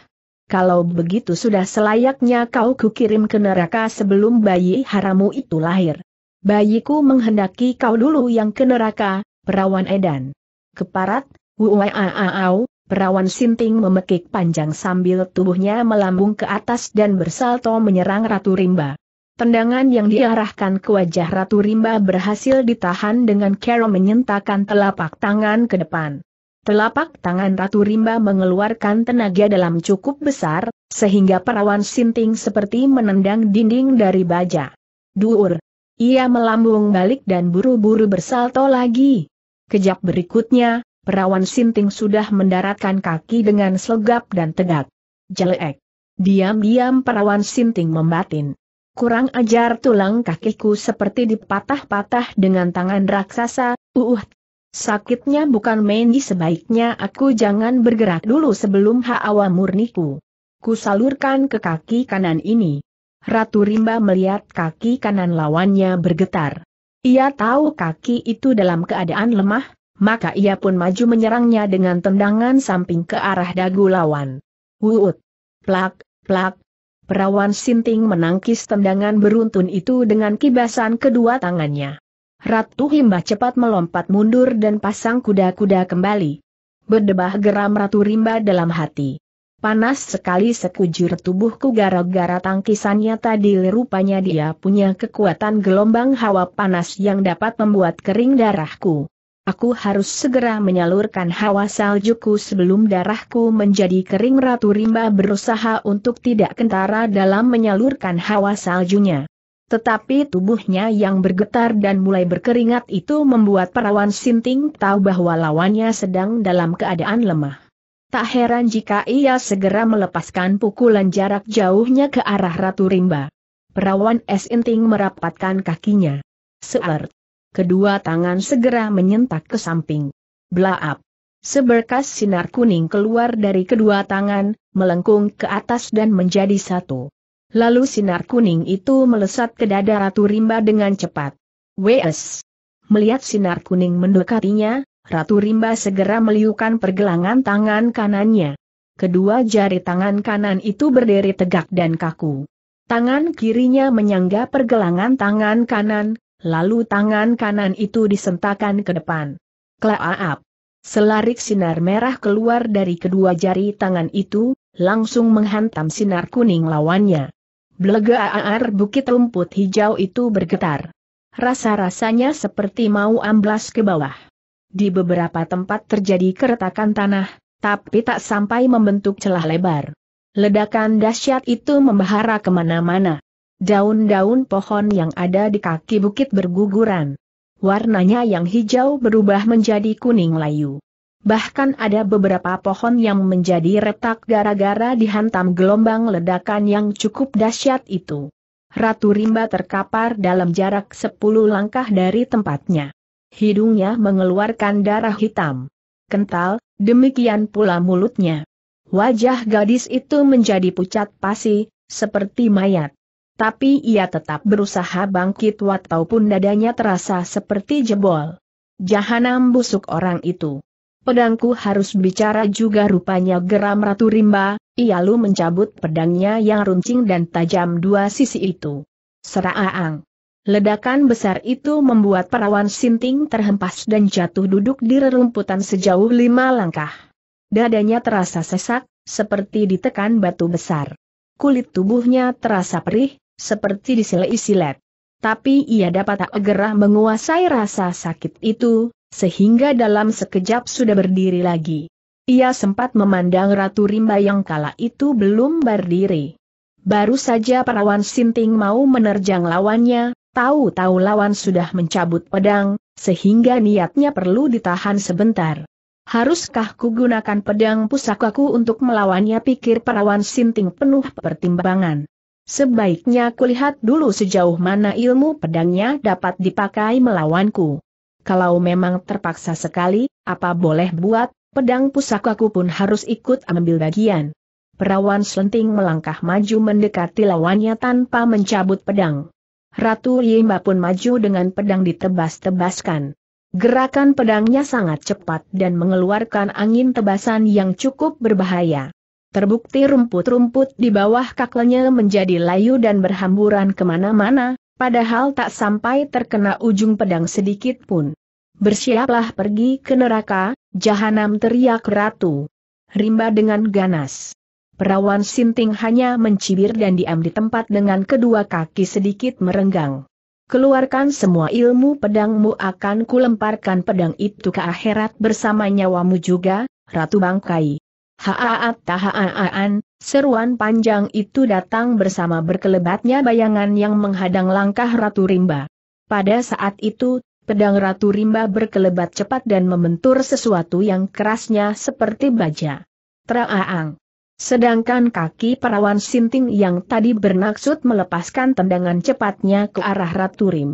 Kalau begitu sudah selayaknya kau kukirim ke neraka sebelum bayi haramu itu lahir. Bayiku menghendaki kau dulu yang ke neraka, perawan edan. Keparat, wuwaaau, perawan sinting memekik panjang sambil tubuhnya melambung ke atas dan bersalto menyerang Ratu Rimba. Tendangan yang diarahkan ke wajah Ratu Rimba berhasil ditahan dengan Carol menyentakkan telapak tangan ke depan. Telapak tangan Ratu Rimba mengeluarkan tenaga dalam cukup besar, sehingga perawan sinting seperti menendang dinding dari baja. Duur! Ia melambung balik dan buru-buru bersalto lagi. Kejap berikutnya, perawan sinting sudah mendaratkan kaki dengan selgap dan tegak. Jelek! Diam-diam perawan sinting membatin. Kurang ajar tulang kakiku seperti dipatah-patah dengan tangan raksasa, uh, Sakitnya bukan main di sebaiknya aku jangan bergerak dulu sebelum hawa murniku. Ku salurkan ke kaki kanan ini. Ratu Rimba melihat kaki kanan lawannya bergetar. Ia tahu kaki itu dalam keadaan lemah, maka ia pun maju menyerangnya dengan tendangan samping ke arah dagu lawan. Wuut. Plak, plak, Perawan Sinting menangkis tendangan beruntun itu dengan kibasan kedua tangannya. Ratu Himba cepat melompat mundur dan pasang kuda-kuda kembali. Berdebah geram Ratu Rimba dalam hati. Panas sekali sekujur tubuhku gara-gara tangkisannya tadi rupanya dia punya kekuatan gelombang hawa panas yang dapat membuat kering darahku. Aku harus segera menyalurkan hawa saljuku sebelum darahku menjadi kering Ratu Rimba berusaha untuk tidak kentara dalam menyalurkan hawa saljunya. Tetapi tubuhnya yang bergetar dan mulai berkeringat itu membuat perawan Sinting tahu bahwa lawannya sedang dalam keadaan lemah. Tak heran jika ia segera melepaskan pukulan jarak jauhnya ke arah Ratu Rimba. Perawan Sinting merapatkan kakinya. Seart kedua tangan segera menyentak ke samping. Blaap. Seberkas sinar kuning keluar dari kedua tangan, melengkung ke atas dan menjadi satu. Lalu sinar kuning itu melesat ke dada Ratu Rimba dengan cepat. WS. Melihat sinar kuning mendekatinya, Ratu Rimba segera meliukan pergelangan tangan kanannya. Kedua jari tangan kanan itu berdiri tegak dan kaku. Tangan kirinya menyangga pergelangan tangan kanan, Lalu tangan kanan itu disentakan ke depan. Klaaap. Selarik sinar merah keluar dari kedua jari tangan itu, langsung menghantam sinar kuning lawannya. Blegaar bukit rumput hijau itu bergetar. Rasa-rasanya seperti mau amblas ke bawah. Di beberapa tempat terjadi keretakan tanah, tapi tak sampai membentuk celah lebar. Ledakan dahsyat itu membahara kemana-mana. Daun-daun pohon yang ada di kaki bukit berguguran. Warnanya yang hijau berubah menjadi kuning layu. Bahkan ada beberapa pohon yang menjadi retak gara-gara dihantam gelombang ledakan yang cukup dahsyat itu. Ratu Rimba terkapar dalam jarak 10 langkah dari tempatnya. Hidungnya mengeluarkan darah hitam. Kental, demikian pula mulutnya. Wajah gadis itu menjadi pucat pasi, seperti mayat. Tapi ia tetap berusaha bangkit walaupun dadanya terasa seperti jebol. Jahanam busuk orang itu. Pedangku harus bicara juga rupanya geram Ratu Rimba, ia lu mencabut pedangnya yang runcing dan tajam dua sisi itu. Seraang. Ledakan besar itu membuat perawan sinting terhempas dan jatuh duduk di rerumputan sejauh lima langkah. Dadanya terasa sesak, seperti ditekan batu besar. Kulit tubuhnya terasa perih, seperti disilai-silet. Tapi ia dapat tak gerah menguasai rasa sakit itu, sehingga dalam sekejap sudah berdiri lagi. Ia sempat memandang Ratu Rimba yang kala itu belum berdiri. Baru saja perawan Sinting mau menerjang lawannya, tahu-tahu lawan sudah mencabut pedang, sehingga niatnya perlu ditahan sebentar. Haruskah ku gunakan pedang pusakaku untuk melawannya pikir perawan Sinting penuh pertimbangan. Sebaiknya kulihat dulu sejauh mana ilmu pedangnya dapat dipakai melawanku. Kalau memang terpaksa sekali, apa boleh buat, pedang pusakaku pun harus ikut ambil bagian. Perawan selenting melangkah maju mendekati lawannya tanpa mencabut pedang. Ratu Yimba pun maju dengan pedang ditebas-tebaskan. Gerakan pedangnya sangat cepat dan mengeluarkan angin tebasan yang cukup berbahaya. Terbukti rumput-rumput di bawah kaklenya menjadi layu dan berhamburan kemana-mana, padahal tak sampai terkena ujung pedang sedikit pun. Bersiaplah pergi ke neraka, jahanam teriak ratu. Rimba dengan ganas. Perawan Sinting hanya mencibir dan diam di tempat dengan kedua kaki sedikit merenggang. Keluarkan semua ilmu pedangmu akan kulemparkan pedang itu ke akhirat bersama nyawamu juga, Ratu Bangkai. Haaat tahaaan, seruan panjang itu datang bersama berkelebatnya bayangan yang menghadang langkah Ratu Rimba. Pada saat itu, pedang Ratu Rimba berkelebat cepat dan membentur sesuatu yang kerasnya seperti baja. Traaang. Sedangkan kaki perawan Sinting yang tadi bernaksud melepaskan tendangan cepatnya ke arah Ratu Rim.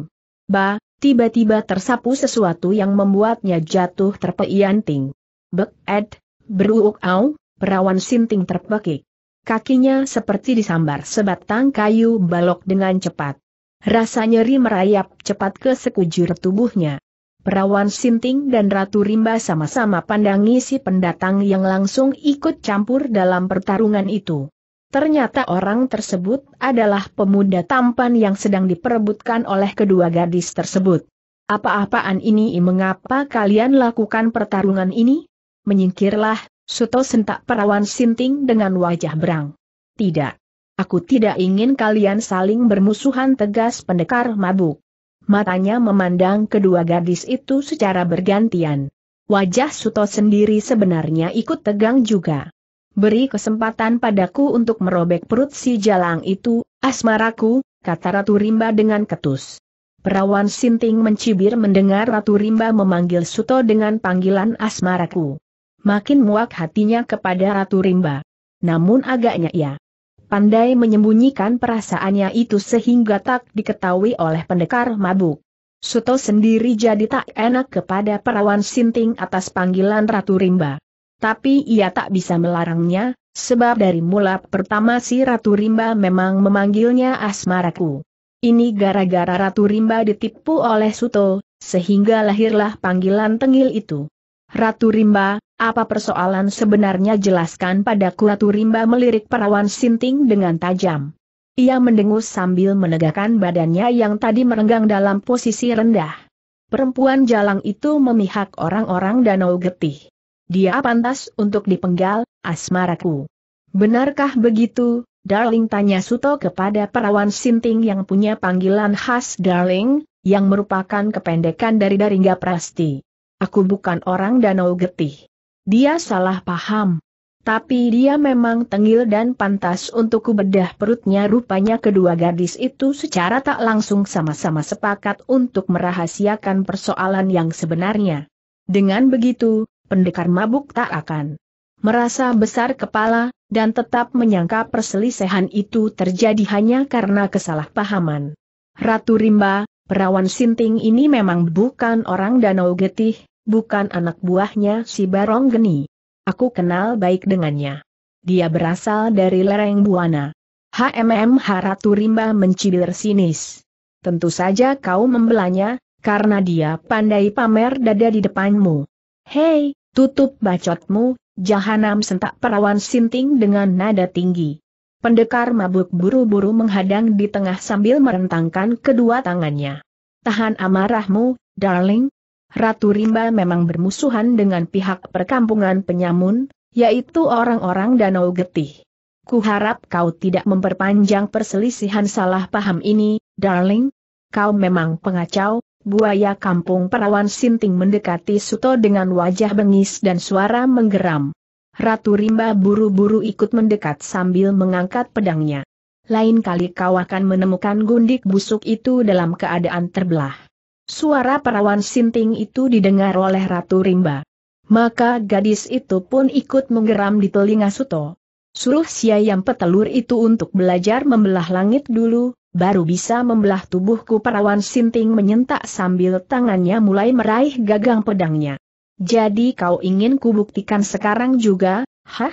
Ba, tiba-tiba tersapu sesuatu yang membuatnya jatuh terpeyanting. Bek, ed, Beruuk au, perawan sinting terpekik. Kakinya seperti disambar sebatang kayu balok dengan cepat. Rasa nyeri merayap cepat ke sekujur tubuhnya. Perawan Sinting dan Ratu Rimba sama-sama pandangi si pendatang yang langsung ikut campur dalam pertarungan itu. Ternyata orang tersebut adalah pemuda tampan yang sedang diperebutkan oleh kedua gadis tersebut. Apa-apaan ini mengapa kalian lakukan pertarungan ini? Menyingkirlah, Suto sentak perawan sinting dengan wajah berang. Tidak. Aku tidak ingin kalian saling bermusuhan tegas pendekar mabuk. Matanya memandang kedua gadis itu secara bergantian. Wajah Suto sendiri sebenarnya ikut tegang juga. Beri kesempatan padaku untuk merobek perut si jalang itu, asmaraku, kata Ratu Rimba dengan ketus. Perawan Sinting mencibir mendengar Ratu Rimba memanggil Suto dengan panggilan asmaraku makin muak hatinya kepada Ratu Rimba. Namun agaknya ia pandai menyembunyikan perasaannya itu sehingga tak diketahui oleh pendekar mabuk. Suto sendiri jadi tak enak kepada perawan Sinting atas panggilan Ratu Rimba. Tapi ia tak bisa melarangnya, sebab dari mula pertama si Ratu Rimba memang memanggilnya Asmaraku. Ini gara-gara Ratu Rimba ditipu oleh Suto, sehingga lahirlah panggilan tengil itu. Ratu Rimba, apa persoalan sebenarnya jelaskan pada Kuatu Rimba melirik perawan Sinting dengan tajam. Ia mendengus sambil menegakkan badannya yang tadi merenggang dalam posisi rendah. Perempuan jalang itu memihak orang-orang danau getih. Dia pantas untuk dipenggal, asmaraku. Benarkah begitu, Darling tanya Suto kepada perawan Sinting yang punya panggilan khas Darling, yang merupakan kependekan dari Daringga Prasti. Aku bukan orang Danau Getih. Dia salah paham. Tapi dia memang tengil dan pantas untuk kubedah perutnya rupanya kedua gadis itu secara tak langsung sama-sama sepakat untuk merahasiakan persoalan yang sebenarnya. Dengan begitu, pendekar mabuk tak akan merasa besar kepala, dan tetap menyangka perselisihan itu terjadi hanya karena kesalahpahaman. Ratu Rimba, perawan Sinting ini memang bukan orang Danau Getih, bukan anak buahnya si Barong Geni. Aku kenal baik dengannya. Dia berasal dari lereng Buana. HMM Haratu Rimba mencibir sinis. Tentu saja kau membelanya, karena dia pandai pamer dada di depanmu. Hei, tutup bacotmu, jahanam sentak perawan sinting dengan nada tinggi. Pendekar mabuk buru-buru menghadang di tengah sambil merentangkan kedua tangannya. Tahan amarahmu, darling, Ratu Rimba memang bermusuhan dengan pihak perkampungan penyamun, yaitu orang-orang Danau Getih. Kuharap kau tidak memperpanjang perselisihan salah paham ini, darling. Kau memang pengacau, buaya kampung perawan sinting mendekati Suto dengan wajah bengis dan suara menggeram. Ratu Rimba buru-buru ikut mendekat sambil mengangkat pedangnya. Lain kali kau akan menemukan gundik busuk itu dalam keadaan terbelah. Suara perawan sinting itu didengar oleh Ratu Rimba. Maka gadis itu pun ikut menggeram di telinga Suto. Suruh si ayam petelur itu untuk belajar membelah langit dulu, baru bisa membelah tubuhku perawan sinting menyentak sambil tangannya mulai meraih gagang pedangnya. Jadi kau ingin kubuktikan sekarang juga, hah?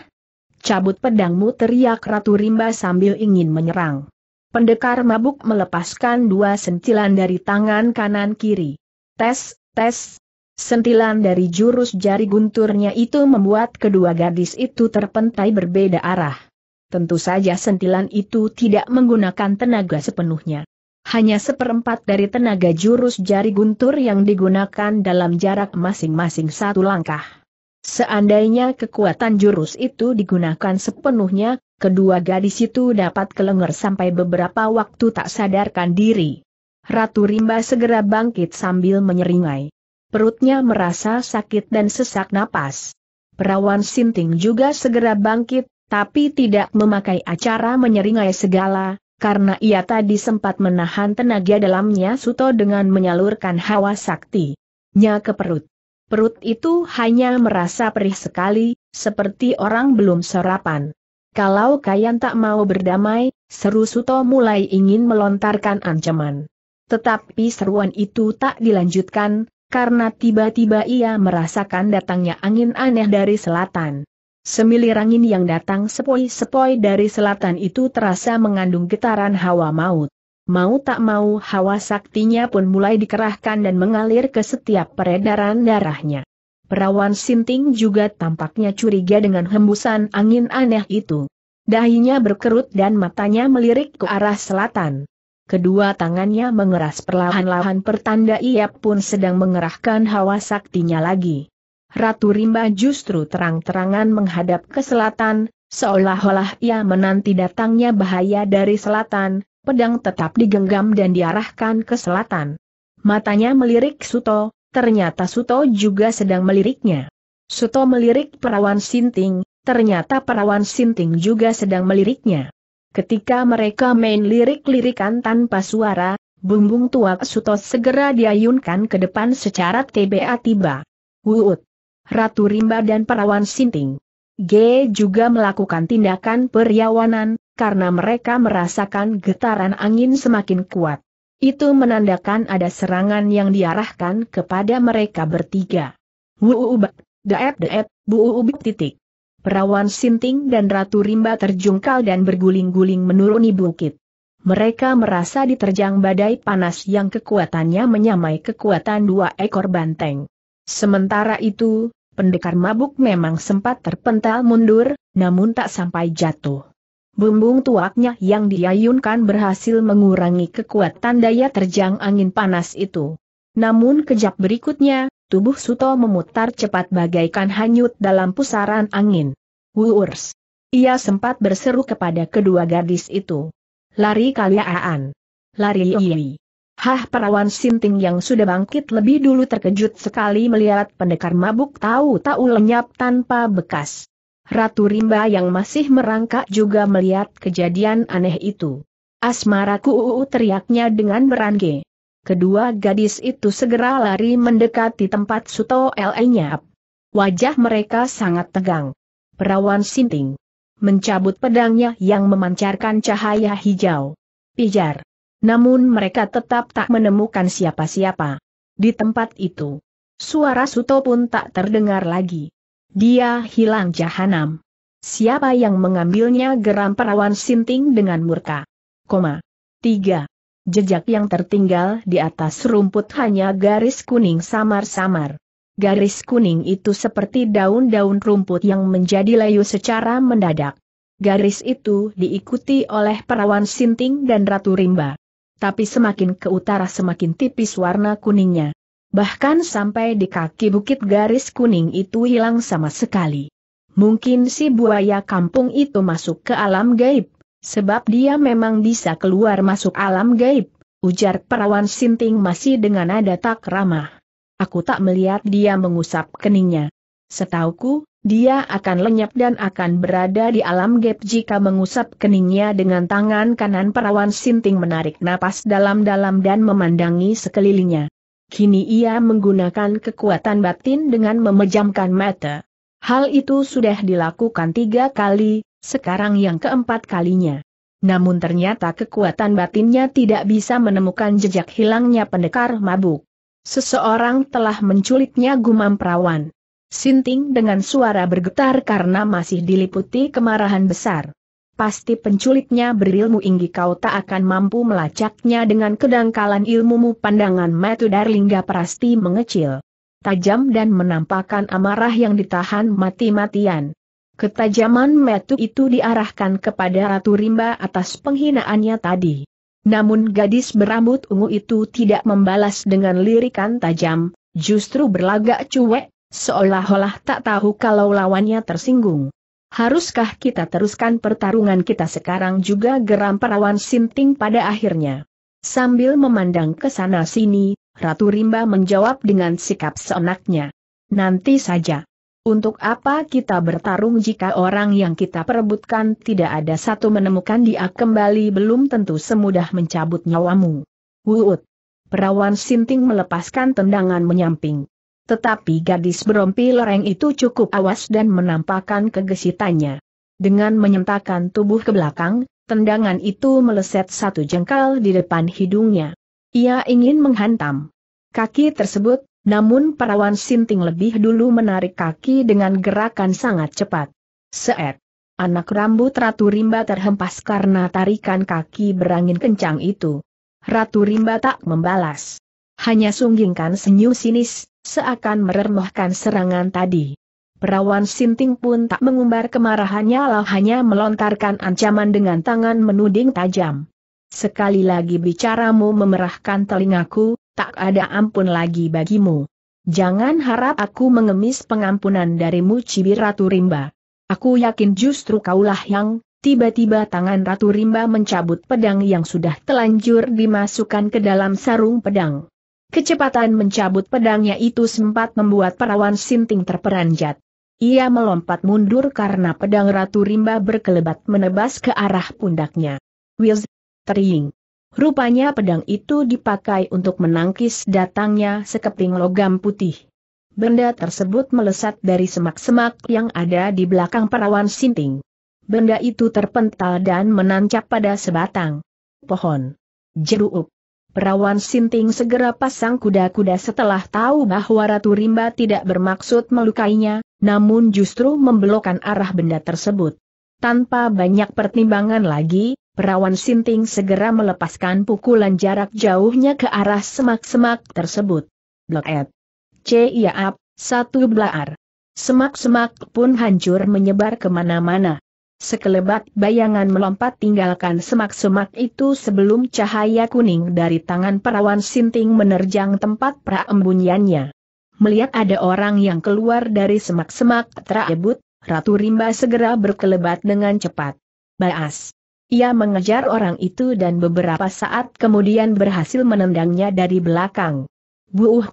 Cabut pedangmu teriak Ratu Rimba sambil ingin menyerang. Pendekar mabuk melepaskan dua sentilan dari tangan kanan kiri. Tes, tes. Sentilan dari jurus jari gunturnya itu membuat kedua gadis itu terpentai berbeda arah. Tentu saja sentilan itu tidak menggunakan tenaga sepenuhnya. Hanya seperempat dari tenaga jurus jari guntur yang digunakan dalam jarak masing-masing satu langkah. Seandainya kekuatan jurus itu digunakan sepenuhnya, kedua gadis itu dapat kelenger sampai beberapa waktu tak sadarkan diri. Ratu Rimba segera bangkit sambil menyeringai. Perutnya merasa sakit dan sesak napas. Perawan Sinting juga segera bangkit, tapi tidak memakai acara menyeringai segala, karena ia tadi sempat menahan tenaga dalamnya Suto dengan menyalurkan hawa sakti. Nya ke perut. Perut itu hanya merasa perih sekali, seperti orang belum sarapan. Kalau kalian tak mau berdamai, seru Suto mulai ingin melontarkan ancaman. Tetapi seruan itu tak dilanjutkan, karena tiba-tiba ia merasakan datangnya angin aneh dari selatan. Semilir angin yang datang sepoi-sepoi dari selatan itu terasa mengandung getaran hawa maut. Mau tak mau hawa saktinya pun mulai dikerahkan dan mengalir ke setiap peredaran darahnya. Perawan Sinting juga tampaknya curiga dengan hembusan angin aneh itu. Dahinya berkerut dan matanya melirik ke arah selatan. Kedua tangannya mengeras perlahan-lahan pertanda ia pun sedang mengerahkan hawa saktinya lagi. Ratu Rimba justru terang-terangan menghadap ke selatan, seolah-olah ia menanti datangnya bahaya dari selatan, pedang tetap digenggam dan diarahkan ke selatan. Matanya melirik Suto, ternyata Suto juga sedang meliriknya. Suto melirik perawan Sinting, ternyata perawan Sinting juga sedang meliriknya. Ketika mereka main lirik-lirikan tanpa suara, bumbung tua Suto segera diayunkan ke depan secara tiba tiba. Wuut! Ratu Rimba dan perawan Sinting. G juga melakukan tindakan periawanan, karena mereka merasakan getaran angin semakin kuat. Itu menandakan ada serangan yang diarahkan kepada mereka bertiga. Wuubak, daep-daep, buubik titik. Perawan Sinting dan Ratu Rimba terjungkal dan berguling-guling menuruni bukit. Mereka merasa diterjang badai panas yang kekuatannya menyamai kekuatan dua ekor banteng. Sementara itu, pendekar mabuk memang sempat terpental mundur, namun tak sampai jatuh. Bumbung tuaknya yang diayunkan berhasil mengurangi kekuatan daya terjang angin panas itu. Namun kejap berikutnya, tubuh Suto memutar cepat bagaikan hanyut dalam pusaran angin. Wurs! Ia sempat berseru kepada kedua gadis itu. Lari kaliaan! Lari iwi! Hah perawan sinting yang sudah bangkit lebih dulu terkejut sekali melihat pendekar mabuk tahu-tahu lenyap tanpa bekas. Ratu Rimba yang masih merangkak juga melihat kejadian aneh itu. Asmara uu teriaknya dengan berangge. Kedua gadis itu segera lari mendekati tempat Suto Lenyap. Wajah mereka sangat tegang. Perawan Sinting mencabut pedangnya yang memancarkan cahaya hijau. Pijar. Namun mereka tetap tak menemukan siapa-siapa. Di tempat itu, suara Suto pun tak terdengar lagi. Dia hilang jahanam. Siapa yang mengambilnya geram perawan sinting dengan murka. Koma. 3. Jejak yang tertinggal di atas rumput hanya garis kuning samar-samar. Garis kuning itu seperti daun-daun rumput yang menjadi layu secara mendadak. Garis itu diikuti oleh perawan sinting dan ratu rimba. Tapi semakin ke utara semakin tipis warna kuningnya. Bahkan sampai di kaki bukit garis kuning itu hilang sama sekali. Mungkin si buaya kampung itu masuk ke alam gaib, sebab dia memang bisa keluar masuk alam gaib, ujar perawan Sinting masih dengan nada tak ramah. Aku tak melihat dia mengusap keningnya. Setauku, dia akan lenyap dan akan berada di alam gaib jika mengusap keningnya dengan tangan kanan perawan Sinting menarik napas dalam-dalam dan memandangi sekelilingnya. Kini ia menggunakan kekuatan batin dengan memejamkan mata. Hal itu sudah dilakukan tiga kali, sekarang yang keempat kalinya. Namun ternyata kekuatan batinnya tidak bisa menemukan jejak hilangnya pendekar mabuk. Seseorang telah menculiknya gumam perawan. Sinting dengan suara bergetar karena masih diliputi kemarahan besar. Pasti penculiknya berilmu inggi kau tak akan mampu melacaknya dengan kedangkalan ilmumu pandangan Metu Darlingga Prasti mengecil. Tajam dan menampakkan amarah yang ditahan mati-matian. Ketajaman Metu itu diarahkan kepada Ratu Rimba atas penghinaannya tadi. Namun gadis berambut ungu itu tidak membalas dengan lirikan tajam, justru berlagak cuek, seolah-olah tak tahu kalau lawannya tersinggung. Haruskah kita teruskan pertarungan kita sekarang juga geram perawan Sinting pada akhirnya. Sambil memandang ke sana sini, Ratu Rimba menjawab dengan sikap seenaknya. Nanti saja. Untuk apa kita bertarung jika orang yang kita perebutkan tidak ada satu menemukan dia kembali belum tentu semudah mencabut nyawamu. Wuut. Perawan Sinting melepaskan tendangan menyamping. Tetapi gadis berompi lereng itu cukup awas dan menampakkan kegesitannya. Dengan menyentakkan tubuh ke belakang, tendangan itu meleset satu jengkal di depan hidungnya. Ia ingin menghantam kaki tersebut, namun perawan Sinting lebih dulu menarik kaki dengan gerakan sangat cepat. Seet. Anak rambut Ratu Rimba terhempas karena tarikan kaki berangin kencang itu. Ratu Rimba tak membalas. Hanya sunggingkan senyum sinis, seakan meremehkan serangan tadi. Perawan Sinting pun tak mengumbar kemarahannya lah hanya melontarkan ancaman dengan tangan menuding tajam. Sekali lagi bicaramu memerahkan telingaku, tak ada ampun lagi bagimu. Jangan harap aku mengemis pengampunan darimu cibir Ratu Rimba. Aku yakin justru kaulah yang, tiba-tiba tangan Ratu Rimba mencabut pedang yang sudah telanjur dimasukkan ke dalam sarung pedang. Kecepatan mencabut pedangnya itu sempat membuat perawan Sinting terperanjat. Ia melompat mundur karena pedang Ratu Rimba berkelebat menebas ke arah pundaknya. Wills, tering. Rupanya pedang itu dipakai untuk menangkis datangnya sekeping logam putih. Benda tersebut melesat dari semak-semak yang ada di belakang perawan Sinting. Benda itu terpental dan menancap pada sebatang pohon. jeruk. Perawan Sinting segera pasang kuda-kuda setelah tahu bahwa Ratu Rimba tidak bermaksud melukainya, namun justru membelokkan arah benda tersebut. Tanpa banyak pertimbangan lagi, perawan Sinting segera melepaskan pukulan jarak jauhnya ke arah semak-semak tersebut. Bleket. Ciaap, satu blaar, Semak-semak pun hancur menyebar kemana-mana. Sekelebat bayangan melompat tinggalkan semak-semak itu sebelum cahaya kuning dari tangan perawan sinting menerjang tempat praembunyiannya. Melihat ada orang yang keluar dari semak-semak terabut, Ratu Rimba segera berkelebat dengan cepat. Baas! Ia mengejar orang itu dan beberapa saat kemudian berhasil menendangnya dari belakang. Buuh!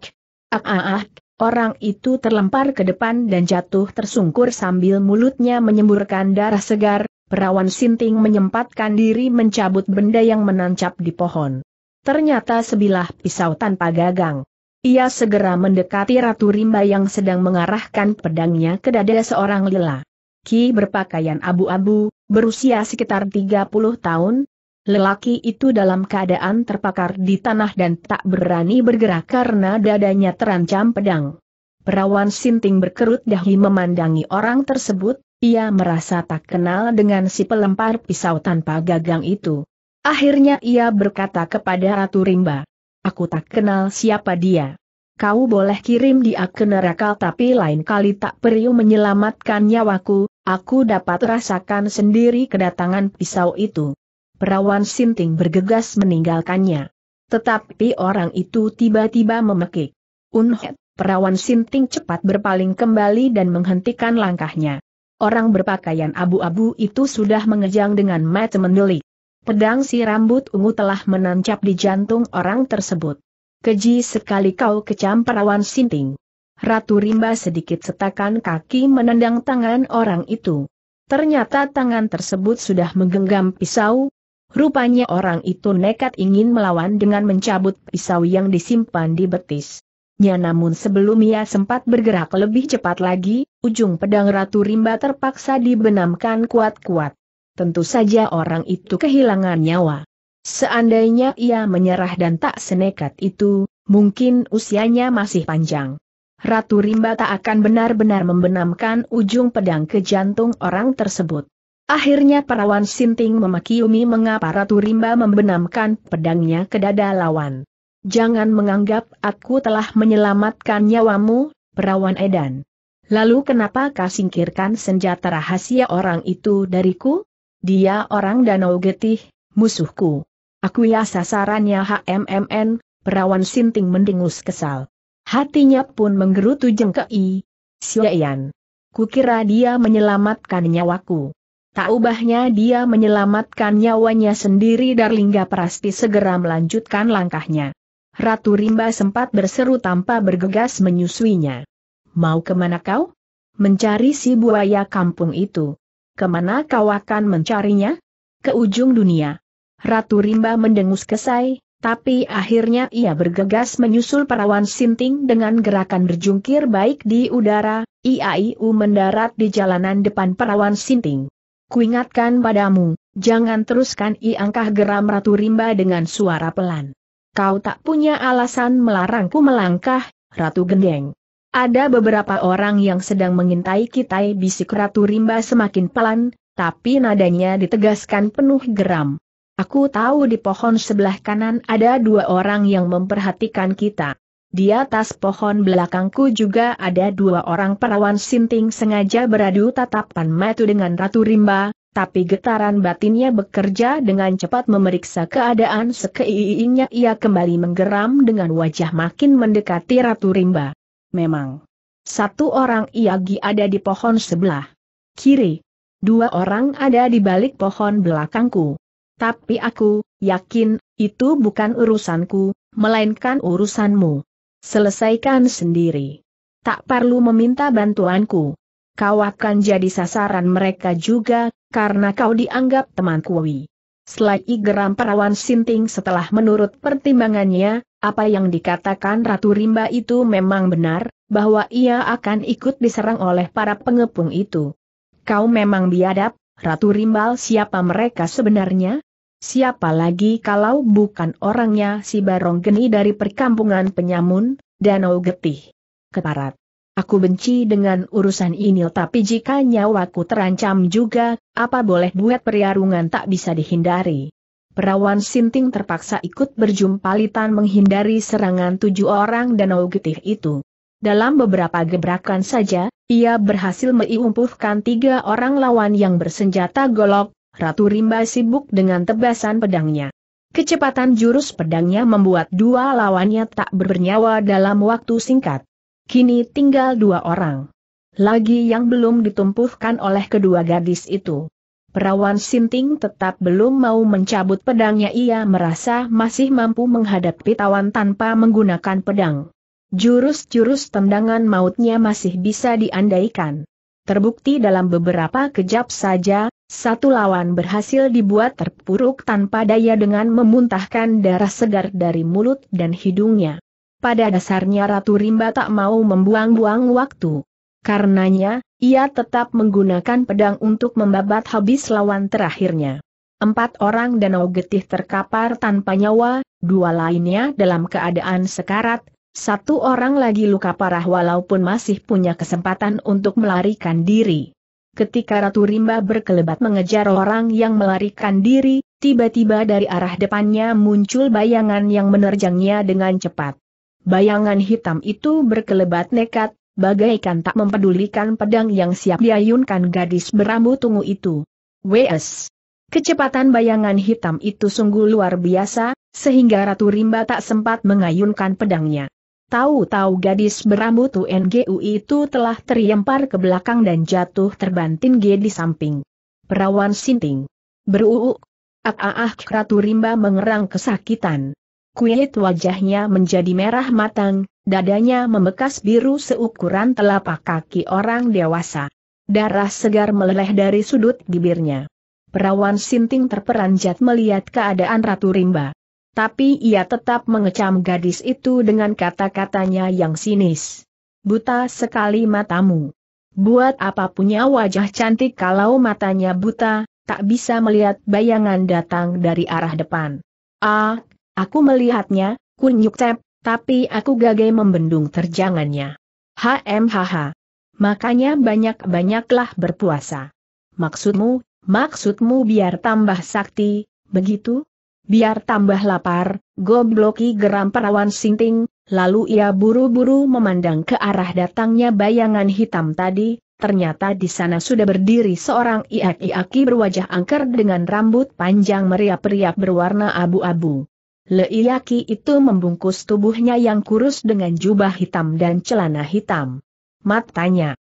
Ah ah, ah. Orang itu terlempar ke depan dan jatuh tersungkur sambil mulutnya menyemburkan darah segar, perawan sinting menyempatkan diri mencabut benda yang menancap di pohon. Ternyata sebilah pisau tanpa gagang. Ia segera mendekati Ratu Rimba yang sedang mengarahkan pedangnya ke dada seorang lila. Ki berpakaian abu-abu, berusia sekitar 30 tahun, Lelaki itu dalam keadaan terpakar di tanah dan tak berani bergerak karena dadanya terancam pedang. Perawan Sinting berkerut dahi memandangi orang tersebut, ia merasa tak kenal dengan si pelempar pisau tanpa gagang itu. Akhirnya ia berkata kepada Ratu Rimba, Aku tak kenal siapa dia. Kau boleh kirim dia ke neraka tapi lain kali tak perlu menyelamatkan nyawaku, aku dapat rasakan sendiri kedatangan pisau itu perawan Sinting bergegas meninggalkannya. Tetapi orang itu tiba-tiba memekik. Unhet, perawan Sinting cepat berpaling kembali dan menghentikan langkahnya. Orang berpakaian abu-abu itu sudah mengejang dengan mata mendelik. Pedang si rambut ungu telah menancap di jantung orang tersebut. Keji sekali kau kecam perawan Sinting. Ratu Rimba sedikit setakan kaki menendang tangan orang itu. Ternyata tangan tersebut sudah menggenggam pisau, Rupanya orang itu nekat ingin melawan dengan mencabut pisau yang disimpan di betis. Ya namun sebelum ia sempat bergerak lebih cepat lagi, ujung pedang Ratu Rimba terpaksa dibenamkan kuat-kuat. Tentu saja orang itu kehilangan nyawa. Seandainya ia menyerah dan tak senekat itu, mungkin usianya masih panjang. Ratu Rimba tak akan benar-benar membenamkan ujung pedang ke jantung orang tersebut. Akhirnya perawan Sinting memakiumi mengapa Ratu Rimba membenamkan pedangnya ke dada lawan. Jangan menganggap aku telah menyelamatkan nyawamu, perawan Edan. Lalu kenapa kau singkirkan senjata rahasia orang itu dariku? Dia orang Danau Getih, musuhku. Aku ya sasarannya HMMN, perawan Sinting mendengus kesal. Hatinya pun menggerutu jengkei. Siayan. Kukira dia menyelamatkan nyawaku. Tak ubahnya dia menyelamatkan nyawanya sendiri Darlingga Prasti segera melanjutkan langkahnya. Ratu Rimba sempat berseru tanpa bergegas menyusuinya. Mau kemana kau? Mencari si buaya kampung itu. Kemana kau akan mencarinya? Ke ujung dunia. Ratu Rimba mendengus kesai, tapi akhirnya ia bergegas menyusul perawan sinting dengan gerakan berjungkir baik di udara, IAIU mendarat di jalanan depan perawan sinting. Kuingatkan padamu, jangan teruskan iangkah geram Ratu Rimba dengan suara pelan. Kau tak punya alasan melarangku melangkah, Ratu Gendeng. Ada beberapa orang yang sedang mengintai kita bisik Ratu Rimba semakin pelan, tapi nadanya ditegaskan penuh geram. Aku tahu di pohon sebelah kanan ada dua orang yang memperhatikan kita. Di atas pohon belakangku juga ada dua orang perawan sinting sengaja beradu tatapan matu dengan Ratu Rimba, tapi getaran batinnya bekerja dengan cepat memeriksa keadaan sekeiinya ia kembali menggeram dengan wajah makin mendekati Ratu Rimba. Memang. Satu orang Iagi ada di pohon sebelah. Kiri. Dua orang ada di balik pohon belakangku. Tapi aku, yakin, itu bukan urusanku, melainkan urusanmu. Selesaikan sendiri. Tak perlu meminta bantuanku. Kau akan jadi sasaran mereka juga, karena kau dianggap teman kuwi. Selagi geram perawan Sinting setelah menurut pertimbangannya, apa yang dikatakan Ratu Rimba itu memang benar, bahwa ia akan ikut diserang oleh para pengepung itu. Kau memang biadab, Ratu Rimbal siapa mereka sebenarnya? Siapa lagi kalau bukan orangnya si Barong Geni dari perkampungan Penyamun, Danau Getih. Keparat. Aku benci dengan urusan ini tapi jika nyawaku terancam juga, apa boleh buat periarungan tak bisa dihindari. Perawan Sinting terpaksa ikut berjumpa litan menghindari serangan tujuh orang Danau Getih itu. Dalam beberapa gebrakan saja, ia berhasil meiumpuhkan tiga orang lawan yang bersenjata golok, Ratu Rimba sibuk dengan tebasan pedangnya. Kecepatan jurus pedangnya membuat dua lawannya tak bernyawa dalam waktu singkat. Kini tinggal dua orang. Lagi yang belum ditumpuhkan oleh kedua gadis itu. Perawan Sinting tetap belum mau mencabut pedangnya ia merasa masih mampu menghadapi tawan tanpa menggunakan pedang. Jurus-jurus tendangan mautnya masih bisa diandaikan. Terbukti dalam beberapa kejap saja, satu lawan berhasil dibuat terpuruk tanpa daya dengan memuntahkan darah segar dari mulut dan hidungnya. Pada dasarnya Ratu Rimba tak mau membuang-buang waktu. Karenanya, ia tetap menggunakan pedang untuk membabat habis lawan terakhirnya. Empat orang danau getih terkapar tanpa nyawa, dua lainnya dalam keadaan sekarat, satu orang lagi luka parah walaupun masih punya kesempatan untuk melarikan diri. Ketika Ratu Rimba berkelebat mengejar orang yang melarikan diri, tiba-tiba dari arah depannya muncul bayangan yang menerjangnya dengan cepat. Bayangan hitam itu berkelebat nekat, bagaikan tak mempedulikan pedang yang siap diayunkan gadis berambut ungu itu. W.S. Kecepatan bayangan hitam itu sungguh luar biasa, sehingga Ratu Rimba tak sempat mengayunkan pedangnya. Tahu-tahu gadis berambut UNGU itu telah terlempar ke belakang dan jatuh terbanting G di samping. Perawan sinting. Beruuk. Ak-ak-ak ah, ah, ah, Ratu Rimba mengerang kesakitan. Kulit wajahnya menjadi merah matang, dadanya membekas biru seukuran telapak kaki orang dewasa. Darah segar meleleh dari sudut bibirnya. Perawan Sinting terperanjat melihat keadaan Ratu Rimba tapi ia tetap mengecam gadis itu dengan kata-katanya yang sinis. Buta sekali matamu. Buat apa punya wajah cantik kalau matanya buta, tak bisa melihat bayangan datang dari arah depan. Ah, aku melihatnya, kunyuk cep, tapi aku gagai membendung terjangannya. HMHH. Makanya banyak-banyaklah berpuasa. Maksudmu, maksudmu biar tambah sakti, begitu? Biar tambah lapar, gobloki geram perawan sinting, lalu ia buru-buru memandang ke arah datangnya bayangan hitam tadi, ternyata di sana sudah berdiri seorang iak-iaki berwajah angker dengan rambut panjang meriap-riap berwarna abu-abu. Leiaki itu membungkus tubuhnya yang kurus dengan jubah hitam dan celana hitam. Matanya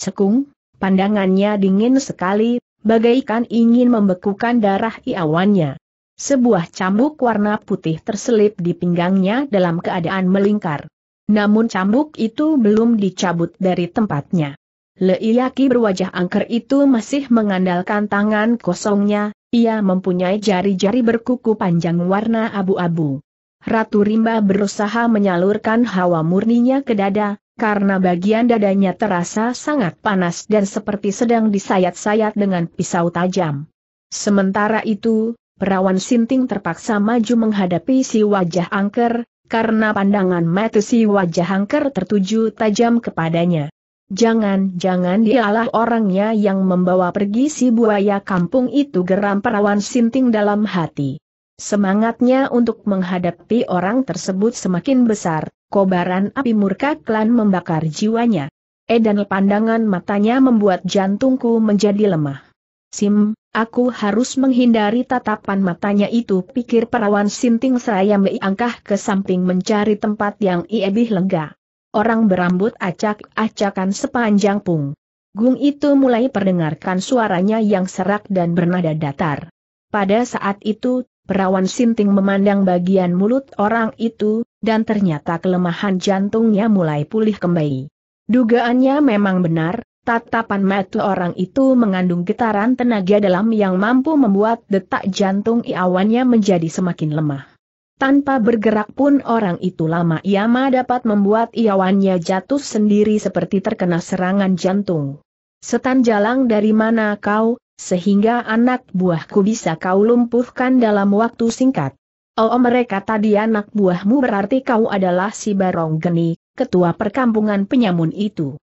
cekung, pandangannya dingin sekali, bagaikan ingin membekukan darah iawannya. Sebuah cambuk warna putih terselip di pinggangnya dalam keadaan melingkar. Namun cambuk itu belum dicabut dari tempatnya. Leiyaki berwajah angker itu masih mengandalkan tangan kosongnya, ia mempunyai jari-jari berkuku panjang warna abu-abu. Ratu Rimba berusaha menyalurkan hawa murninya ke dada, karena bagian dadanya terasa sangat panas dan seperti sedang disayat-sayat dengan pisau tajam. Sementara itu, perawan Sinting terpaksa maju menghadapi si wajah angker, karena pandangan mata si wajah angker tertuju tajam kepadanya. Jangan-jangan dialah orangnya yang membawa pergi si buaya kampung itu geram perawan sinting dalam hati. Semangatnya untuk menghadapi orang tersebut semakin besar, kobaran api murka klan membakar jiwanya. Edan pandangan matanya membuat jantungku menjadi lemah. Sim, aku harus menghindari tatapan matanya itu pikir perawan Sinting seraya meiangkah ke samping mencari tempat yang lebih lega. Orang berambut acak-acakan sepanjang pung. Gung itu mulai perdengarkan suaranya yang serak dan bernada datar. Pada saat itu, perawan Sinting memandang bagian mulut orang itu, dan ternyata kelemahan jantungnya mulai pulih kembali. Dugaannya memang benar, Tatapan mata orang itu mengandung getaran tenaga dalam yang mampu membuat detak jantung iawannya menjadi semakin lemah. Tanpa bergerak pun orang itu lama iama dapat membuat iawannya jatuh sendiri seperti terkena serangan jantung. Setan jalang dari mana kau, sehingga anak buahku bisa kau lumpuhkan dalam waktu singkat. Oh, oh mereka tadi anak buahmu berarti kau adalah si Barong Geni, ketua perkampungan penyamun itu.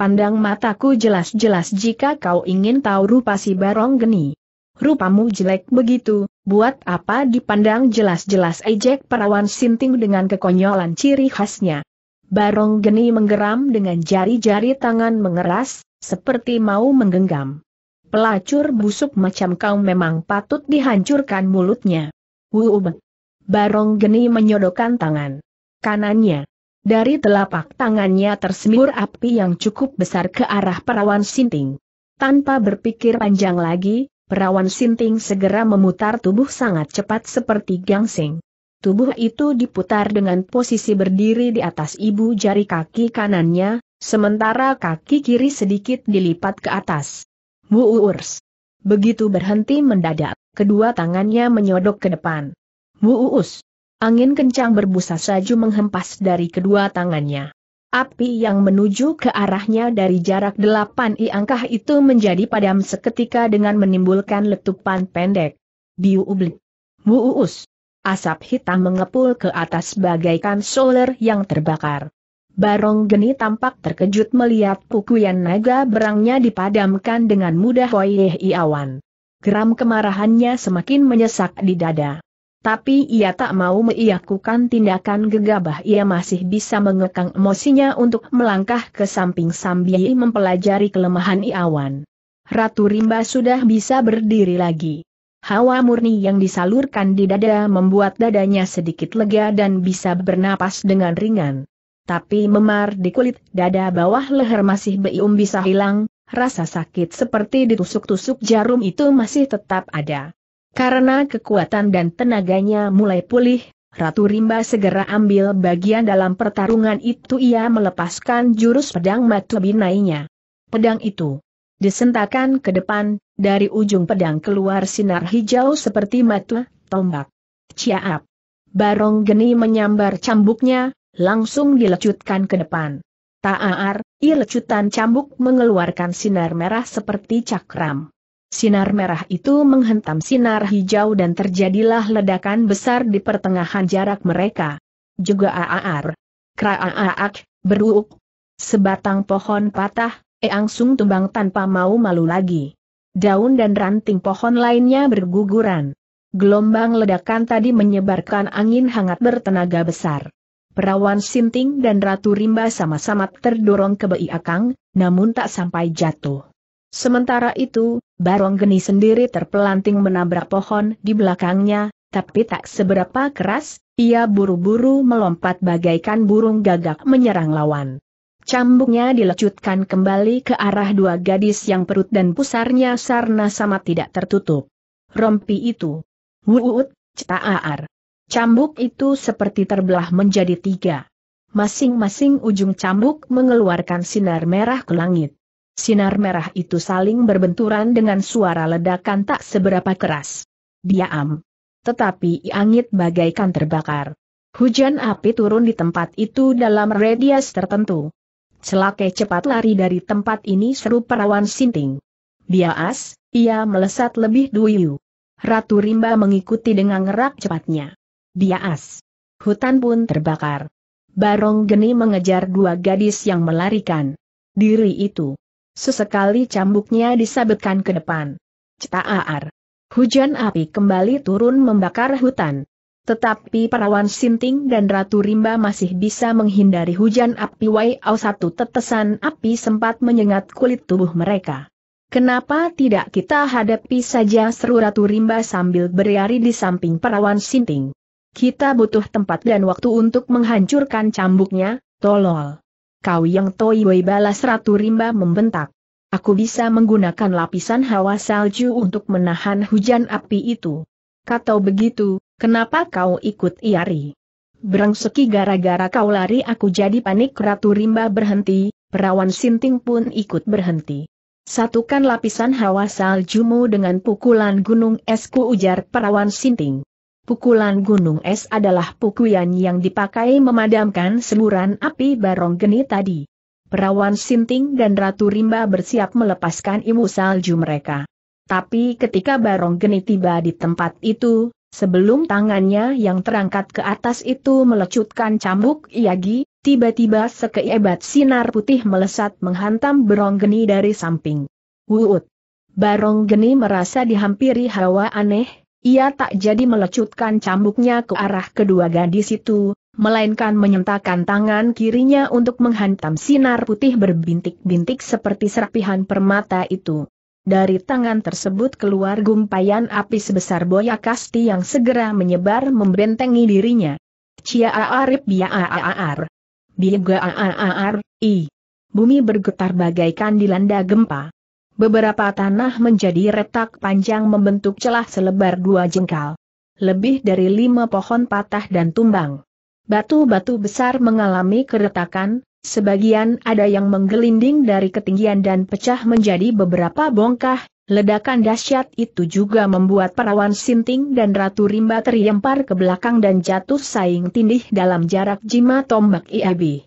Pandang mataku jelas-jelas jika kau ingin tahu rupa si Barong Geni. Rupamu jelek begitu, buat apa dipandang jelas-jelas ejek perawan sinting dengan kekonyolan ciri khasnya. Barong Geni menggeram dengan jari-jari tangan mengeras, seperti mau menggenggam. Pelacur busuk macam kau memang patut dihancurkan mulutnya. Wuubek. Barong Geni menyodokkan tangan kanannya. Dari telapak tangannya tersembur api yang cukup besar ke arah perawan sinting. Tanpa berpikir panjang lagi, perawan sinting segera memutar tubuh sangat cepat seperti gangsing. Tubuh itu diputar dengan posisi berdiri di atas ibu jari kaki kanannya, sementara kaki kiri sedikit dilipat ke atas. Muurs. Begitu berhenti mendadak, kedua tangannya menyodok ke depan. Muus. Angin kencang berbusa salju menghempas dari kedua tangannya. Api yang menuju ke arahnya dari jarak delapan i angkah itu menjadi padam seketika dengan menimbulkan letupan pendek. Diublik. Wuus. Asap hitam mengepul ke atas bagaikan solar yang terbakar. Barong Geni tampak terkejut melihat pukulan naga berangnya dipadamkan dengan mudah oleh iawan. Geram kemarahannya semakin menyesak di dada. Tapi ia tak mau melakukan tindakan gegabah ia masih bisa mengekang emosinya untuk melangkah ke samping sambil mempelajari kelemahan Iawan. Ratu Rimba sudah bisa berdiri lagi. Hawa murni yang disalurkan di dada membuat dadanya sedikit lega dan bisa bernapas dengan ringan. Tapi memar di kulit dada bawah leher masih belum bisa hilang, rasa sakit seperti ditusuk-tusuk jarum itu masih tetap ada. Karena kekuatan dan tenaganya mulai pulih, Ratu Rimba segera ambil bagian dalam pertarungan itu ia melepaskan jurus pedang matu binainya. Pedang itu disentakan ke depan, dari ujung pedang keluar sinar hijau seperti matu tombak. Ciaap. Barong geni menyambar cambuknya, langsung dilecutkan ke depan. Ta'ar, Ilecutan cambuk mengeluarkan sinar merah seperti cakram. Sinar merah itu menghentam sinar hijau dan terjadilah ledakan besar di pertengahan jarak mereka. Juga aar. Kraaak, beruuk. Sebatang pohon patah, Eangsung tumbang tanpa mau malu lagi. Daun dan ranting pohon lainnya berguguran. Gelombang ledakan tadi menyebarkan angin hangat bertenaga besar. Perawan Sinting dan Ratu Rimba sama-sama terdorong ke Akang, namun tak sampai jatuh. Sementara itu, Barong Geni sendiri terpelanting menabrak pohon di belakangnya, tapi tak seberapa keras, ia buru-buru melompat bagaikan burung gagak menyerang lawan. Cambuknya dilecutkan kembali ke arah dua gadis yang perut dan pusarnya sarna sama tidak tertutup. Rompi itu. Wuut, cetaaar. Cambuk itu seperti terbelah menjadi tiga. Masing-masing ujung cambuk mengeluarkan sinar merah ke langit. Sinar merah itu saling berbenturan dengan suara ledakan tak seberapa keras. Diam. Tetapi angit bagaikan terbakar. Hujan api turun di tempat itu dalam radius tertentu. Celake cepat lari dari tempat ini seru perawan sinting. Biaas, ia melesat lebih dulu. Ratu Rimba mengikuti dengan ngerak cepatnya. Biaas. Hutan pun terbakar. Barong Geni mengejar dua gadis yang melarikan diri itu. Sesekali cambuknya disabetkan ke depan. Cetaar. Hujan api kembali turun membakar hutan. Tetapi perawan Sinting dan Ratu Rimba masih bisa menghindari hujan api Waiau satu tetesan api sempat menyengat kulit tubuh mereka. Kenapa tidak kita hadapi saja seru Ratu Rimba sambil berlari di samping perawan Sinting. Kita butuh tempat dan waktu untuk menghancurkan cambuknya, tolol. Kau yang wei balas Ratu Rimba membentak. Aku bisa menggunakan lapisan hawa salju untuk menahan hujan api itu. Katau begitu, kenapa kau ikut Iari? Berangseki gara-gara kau lari aku jadi panik Ratu Rimba berhenti, perawan sinting pun ikut berhenti. Satukan lapisan hawa saljumu dengan pukulan gunung esku ujar perawan sinting. Pukulan gunung es adalah pukulan yang dipakai memadamkan semburan api barong geni tadi. Perawan Sinting dan Ratu Rimba bersiap melepaskan ilmu salju mereka. Tapi ketika barong geni tiba di tempat itu, sebelum tangannya yang terangkat ke atas itu melecutkan cambuk Iagi, tiba-tiba sekeibat sinar putih melesat menghantam barong geni dari samping. Wuut! Barong Geni merasa dihampiri hawa aneh, ia tak jadi melecutkan cambuknya ke arah kedua gadis itu, melainkan menyentakan tangan kirinya untuk menghantam sinar putih berbintik-bintik seperti serpihan permata itu. Dari tangan tersebut keluar gumpayan api sebesar boya kasti yang segera menyebar membentengi dirinya. Cia arip bia aar. Biga aar, i. Bumi bergetar bagaikan dilanda gempa. Beberapa tanah menjadi retak panjang membentuk celah selebar dua jengkal. Lebih dari lima pohon patah dan tumbang. Batu-batu besar mengalami keretakan, sebagian ada yang menggelinding dari ketinggian dan pecah menjadi beberapa bongkah, ledakan dahsyat itu juga membuat perawan Sinting dan Ratu Rimba terlempar ke belakang dan jatuh saing tindih dalam jarak jima tombak Iabi.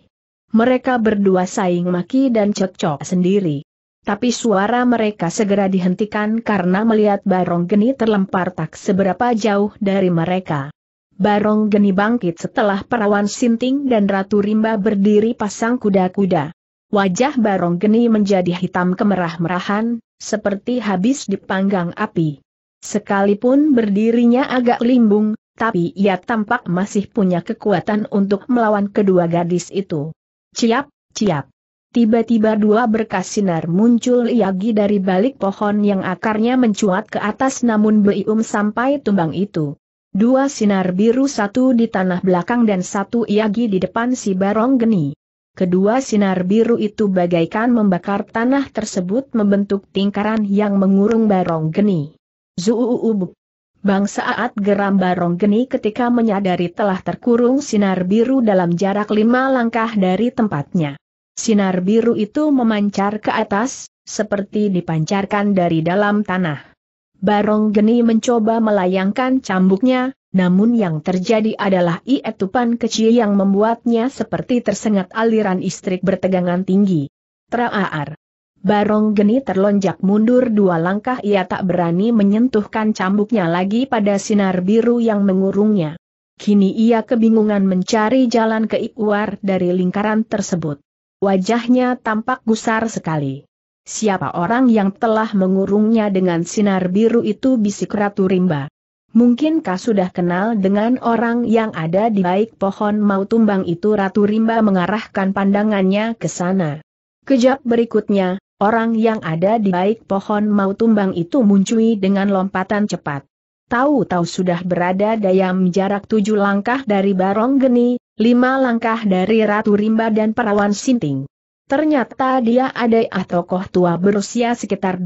Mereka berdua saing maki dan cekcok sendiri. Tapi suara mereka segera dihentikan karena melihat Barong Geni terlempar tak seberapa jauh dari mereka. Barong Geni bangkit setelah perawan Sinting dan Ratu Rimba berdiri pasang kuda-kuda. Wajah Barong Geni menjadi hitam kemerah-merahan, seperti habis dipanggang api. Sekalipun berdirinya agak limbung, tapi ia tampak masih punya kekuatan untuk melawan kedua gadis itu. Ciap, ciap. Tiba-tiba dua berkas sinar muncul Iagi dari balik pohon yang akarnya mencuat ke atas namun beium sampai tumbang itu. Dua sinar biru satu di tanah belakang dan satu Iagi di depan si Barong Geni. Kedua sinar biru itu bagaikan membakar tanah tersebut membentuk tingkaran yang mengurung Barong Geni. Zuuubuk. Bang saat geram Barong Geni ketika menyadari telah terkurung sinar biru dalam jarak lima langkah dari tempatnya. Sinar biru itu memancar ke atas, seperti dipancarkan dari dalam tanah. Barong Geni mencoba melayangkan cambuknya, namun yang terjadi adalah ietupan kecil yang membuatnya seperti tersengat aliran listrik bertegangan tinggi. Traar. Barong Geni terlonjak mundur dua langkah ia tak berani menyentuhkan cambuknya lagi pada sinar biru yang mengurungnya. Kini ia kebingungan mencari jalan ke ikuar dari lingkaran tersebut. Wajahnya tampak gusar sekali. Siapa orang yang telah mengurungnya dengan sinar biru itu bisik Ratu Rimba. Mungkinkah sudah kenal dengan orang yang ada di baik pohon mau tumbang itu Ratu Rimba mengarahkan pandangannya ke sana. Kejap berikutnya, orang yang ada di baik pohon mau tumbang itu muncul dengan lompatan cepat. Tahu-tahu sudah berada dayam jarak tujuh langkah dari Barong Geni, lima langkah dari Ratu Rimba dan Perawan Sinting. Ternyata dia adai tokoh tua berusia sekitar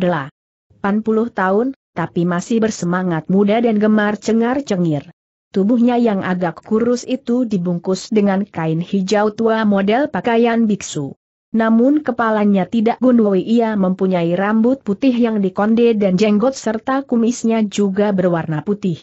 puluh tahun, tapi masih bersemangat muda dan gemar cengar-cengir. Tubuhnya yang agak kurus itu dibungkus dengan kain hijau tua model pakaian biksu namun kepalanya tidak gundui ia mempunyai rambut putih yang dikonde dan jenggot serta kumisnya juga berwarna putih.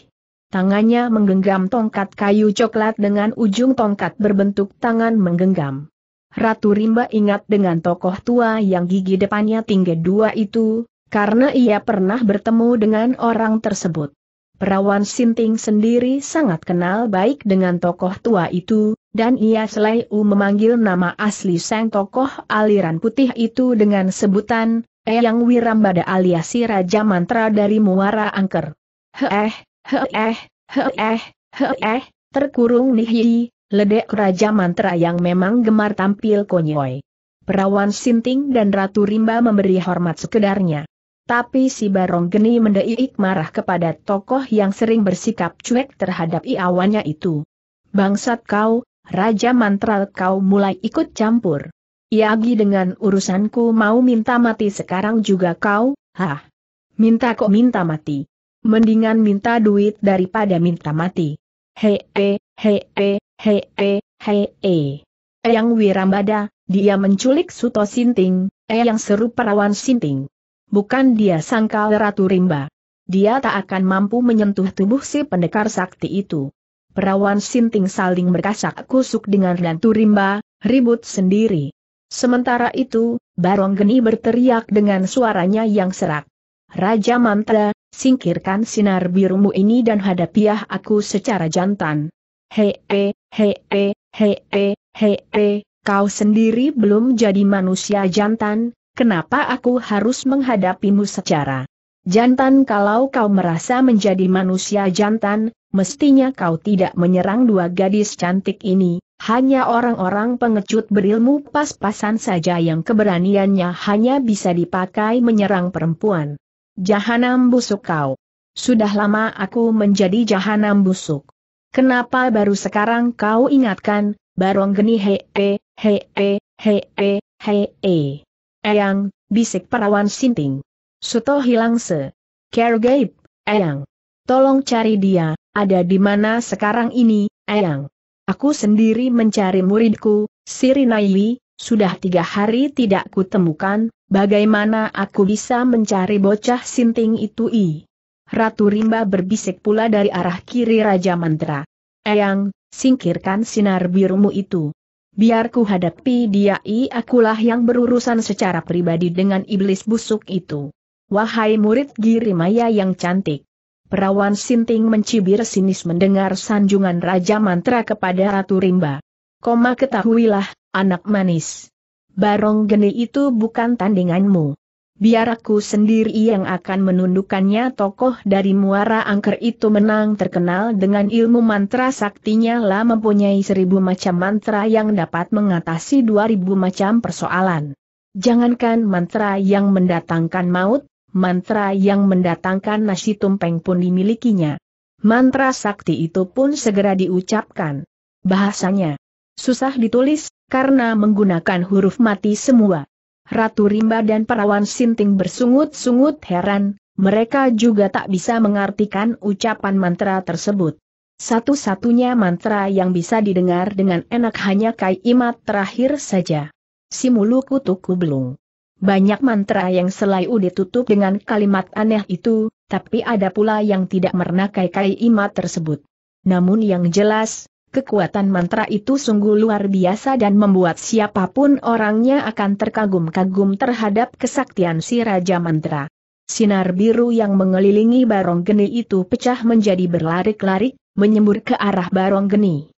Tangannya menggenggam tongkat kayu coklat dengan ujung tongkat berbentuk tangan menggenggam. Ratu Rimba ingat dengan tokoh tua yang gigi depannya tinggi dua itu, karena ia pernah bertemu dengan orang tersebut. Perawan Sinting sendiri sangat kenal baik dengan tokoh tua itu, dan ia selalu memanggil nama asli sang tokoh aliran putih itu dengan sebutan, Eyang Wirambada alias si Raja Mantra dari Muara Angker. Heeh, heeh, heeh, heeh, terkurung nihi, ledek Raja Mantra yang memang gemar tampil konyoy. Perawan Sinting dan Ratu Rimba memberi hormat sekedarnya. Tapi si Barong Geni mendeik marah kepada tokoh yang sering bersikap cuek terhadap iawannya itu. Bangsat kau, Raja Mantra kau mulai ikut campur. Iagi dengan urusanku mau minta mati sekarang juga kau, hah? Minta kok minta mati. Mendingan minta duit daripada minta mati. Hei, hei, hei, hei, hei, hei. Eyang Wirambada, dia menculik Suto Sinting, Eyang seru perawan Sinting. Bukan dia sangkal Ratu Rimba. Dia tak akan mampu menyentuh tubuh si pendekar sakti itu. Perawan Sinting saling berkasak kusuk dengan Ratu Rimba, ribut sendiri. Sementara itu, Barong Geni berteriak dengan suaranya yang serak. Raja Mantra, singkirkan sinar birumu ini dan hadapiah aku secara jantan. Hei, hei, hei, hei, hei, hei, hei, kau sendiri belum jadi manusia jantan, kenapa aku harus menghadapimu secara jantan kalau kau merasa menjadi manusia jantan, mestinya kau tidak menyerang dua gadis cantik ini, hanya orang-orang pengecut berilmu pas-pasan saja yang keberaniannya hanya bisa dipakai menyerang perempuan. Jahanam busuk kau. Sudah lama aku menjadi jahanam busuk. Kenapa baru sekarang kau ingatkan, Barong Geni hee, he hee, he e, hee. E? Eyang, bisik perawan sinting. Suto hilang se. gaib, Eyang. Tolong cari dia, ada di mana sekarang ini, Eyang. Aku sendiri mencari muridku, Sirinaiwi, sudah tiga hari tidak kutemukan, bagaimana aku bisa mencari bocah sinting itu i. Ratu Rimba berbisik pula dari arah kiri Raja Mantra. Eyang, singkirkan sinar birumu itu. Biar ku hadapi dia i akulah yang berurusan secara pribadi dengan iblis busuk itu. Wahai murid Girimaya yang cantik. Perawan Sinting mencibir sinis mendengar sanjungan Raja Mantra kepada Ratu Rimba. Koma ketahuilah, anak manis. Barong geni itu bukan tandinganmu biar aku sendiri yang akan menundukkannya tokoh dari muara angker itu menang terkenal dengan ilmu mantra saktinya lah mempunyai seribu macam mantra yang dapat mengatasi dua ribu macam persoalan. Jangankan mantra yang mendatangkan maut, mantra yang mendatangkan nasi tumpeng pun dimilikinya. Mantra sakti itu pun segera diucapkan. Bahasanya susah ditulis, karena menggunakan huruf mati semua. Ratu Rimba dan Perawan Sinting bersungut-sungut heran, mereka juga tak bisa mengartikan ucapan mantra tersebut. Satu-satunya mantra yang bisa didengar dengan enak hanya Kai Imat terakhir saja. Simulu kutuku belum. Banyak mantra yang selalu ditutup dengan kalimat aneh itu, tapi ada pula yang tidak mernakai Kai Imat tersebut. Namun yang jelas, Kekuatan mantra itu sungguh luar biasa dan membuat siapapun orangnya akan terkagum-kagum terhadap kesaktian si Raja Mantra. Sinar biru yang mengelilingi Barong Geni itu pecah menjadi berlarik-larik, menyembur ke arah Barong Geni.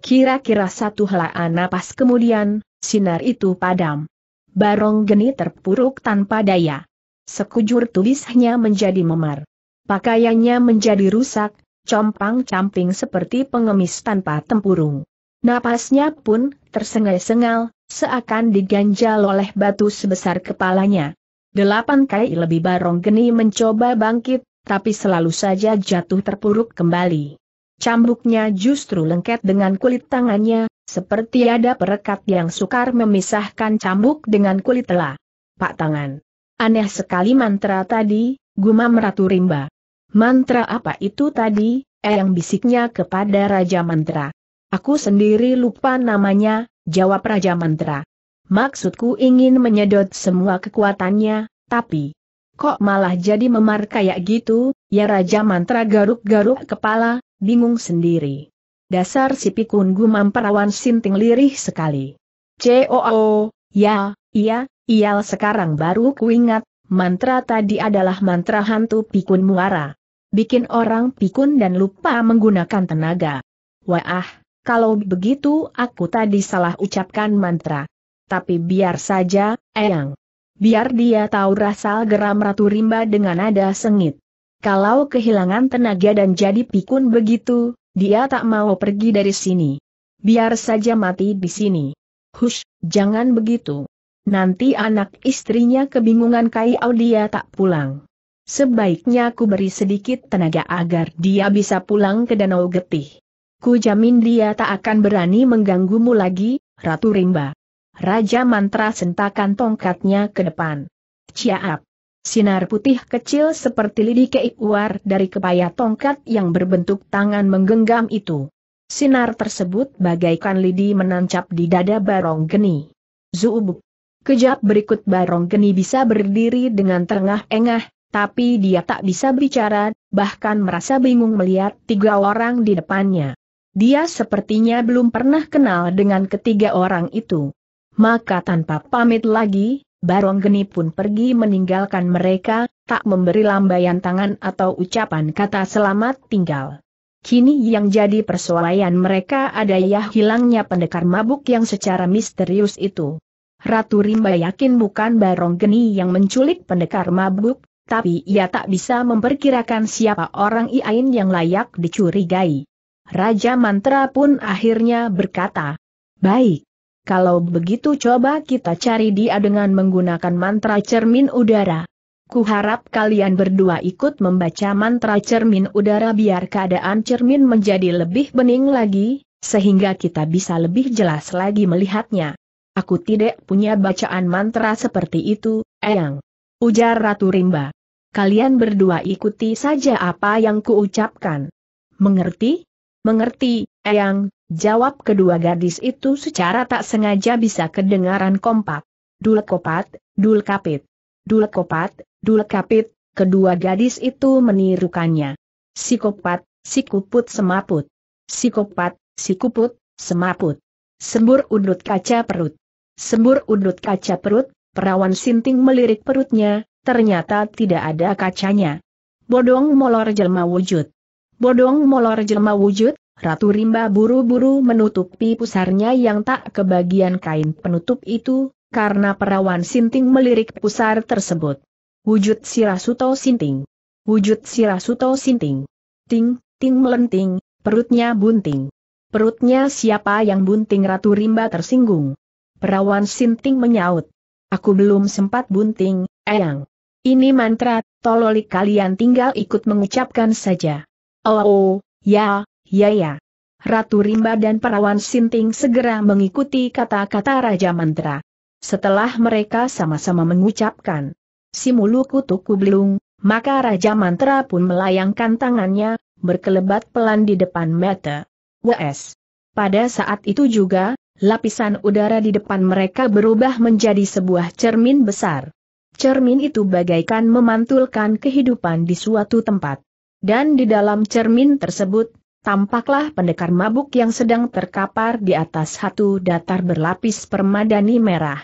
Kira-kira satu helaan napas kemudian, sinar itu padam. Barong Geni terpuruk tanpa daya. Sekujur tulisnya menjadi memar. Pakaiannya menjadi rusak, compang-camping seperti pengemis tanpa tempurung. Napasnya pun tersengal-sengal, seakan diganjal oleh batu sebesar kepalanya. Delapan kai lebih barong geni mencoba bangkit, tapi selalu saja jatuh terpuruk kembali. Cambuknya justru lengket dengan kulit tangannya, seperti ada perekat yang sukar memisahkan cambuk dengan kulit telah. Pak tangan. Aneh sekali mantra tadi, gumam Ratu Rimba. Mantra apa itu tadi? yang bisiknya kepada Raja Mantra. Aku sendiri lupa namanya, jawab Raja Mantra. Maksudku ingin menyedot semua kekuatannya, tapi... Kok malah jadi memar kayak gitu, ya Raja Mantra garuk-garuk kepala, bingung sendiri. Dasar si pikun gumam perawan sinting lirih sekali. COO, ya, iya, iyal sekarang baru kuingat, Mantra tadi adalah mantra hantu pikun muara. Bikin orang pikun dan lupa menggunakan tenaga. Wah, kalau begitu aku tadi salah ucapkan mantra. Tapi biar saja, Eyang. Biar dia tahu rasa geram Ratu Rimba dengan nada sengit. Kalau kehilangan tenaga dan jadi pikun begitu, dia tak mau pergi dari sini. Biar saja mati di sini. Hush, jangan begitu. Nanti anak istrinya kebingungan Kai Audia tak pulang. Sebaiknya aku beri sedikit tenaga agar dia bisa pulang ke Danau Getih. Ku jamin dia tak akan berani mengganggumu lagi, Ratu Rimba. Raja Mantra sentakan tongkatnya ke depan. Ciaap. Sinar putih kecil seperti lidi keipuar dari kepaya tongkat yang berbentuk tangan menggenggam itu. Sinar tersebut bagaikan lidi menancap di dada Barong Geni. Zuubuk. Kejap berikut Barong Geni bisa berdiri dengan terengah-engah, tapi dia tak bisa bicara, bahkan merasa bingung melihat tiga orang di depannya. Dia sepertinya belum pernah kenal dengan ketiga orang itu. Maka tanpa pamit lagi, Barong Geni pun pergi meninggalkan mereka, tak memberi lambaian tangan atau ucapan kata selamat tinggal. Kini yang jadi persoalan mereka adalah hilangnya pendekar mabuk yang secara misterius itu. Ratu Rimba yakin bukan Barong Geni yang menculik pendekar mabuk, tapi ia tak bisa memperkirakan siapa orang Iain yang layak dicurigai. Raja Mantra pun akhirnya berkata, Baik, kalau begitu coba kita cari dia dengan menggunakan mantra cermin udara. Kuharap kalian berdua ikut membaca mantra cermin udara biar keadaan cermin menjadi lebih bening lagi, sehingga kita bisa lebih jelas lagi melihatnya. Aku tidak punya bacaan mantra seperti itu, Eyang. Ujar Ratu Rimba. Kalian berdua ikuti saja apa yang kuucapkan. Mengerti? Mengerti, Eyang, jawab kedua gadis itu secara tak sengaja bisa kedengaran kompak. Dul kopat, dul kapit. Dul kopat, dul kapit, kedua gadis itu menirukannya. Sikopat, sikuput semaput. Sikopat, sikuput, semaput. Sembur udut kaca perut. Sembur udut kaca perut, perawan sinting melirik perutnya, ternyata tidak ada kacanya. Bodong molor jelma wujud. Bodong molor jelma wujud, Ratu Rimba buru-buru menutupi pusarnya yang tak kebagian kain penutup itu, karena perawan sinting melirik pusar tersebut. Wujud Sirasuto sinting. Wujud Sirasuto sinting. Ting, ting melenting, perutnya bunting. Perutnya siapa yang bunting Ratu Rimba tersinggung. Perawan Sinting menyaut. Aku belum sempat bunting, Eyang. Ini mantra, tololi kalian tinggal ikut mengucapkan saja. Oh, oh ya, ya ya. Ratu Rimba dan Perawan Sinting segera mengikuti kata-kata Raja Mantra. Setelah mereka sama-sama mengucapkan Simulu Kutuku belum, maka Raja Mantra pun melayangkan tangannya, berkelebat pelan di depan mata. WS. Pada saat itu juga, Lapisan udara di depan mereka berubah menjadi sebuah cermin besar. Cermin itu bagaikan memantulkan kehidupan di suatu tempat. Dan di dalam cermin tersebut, tampaklah pendekar mabuk yang sedang terkapar di atas satu datar berlapis permadani merah.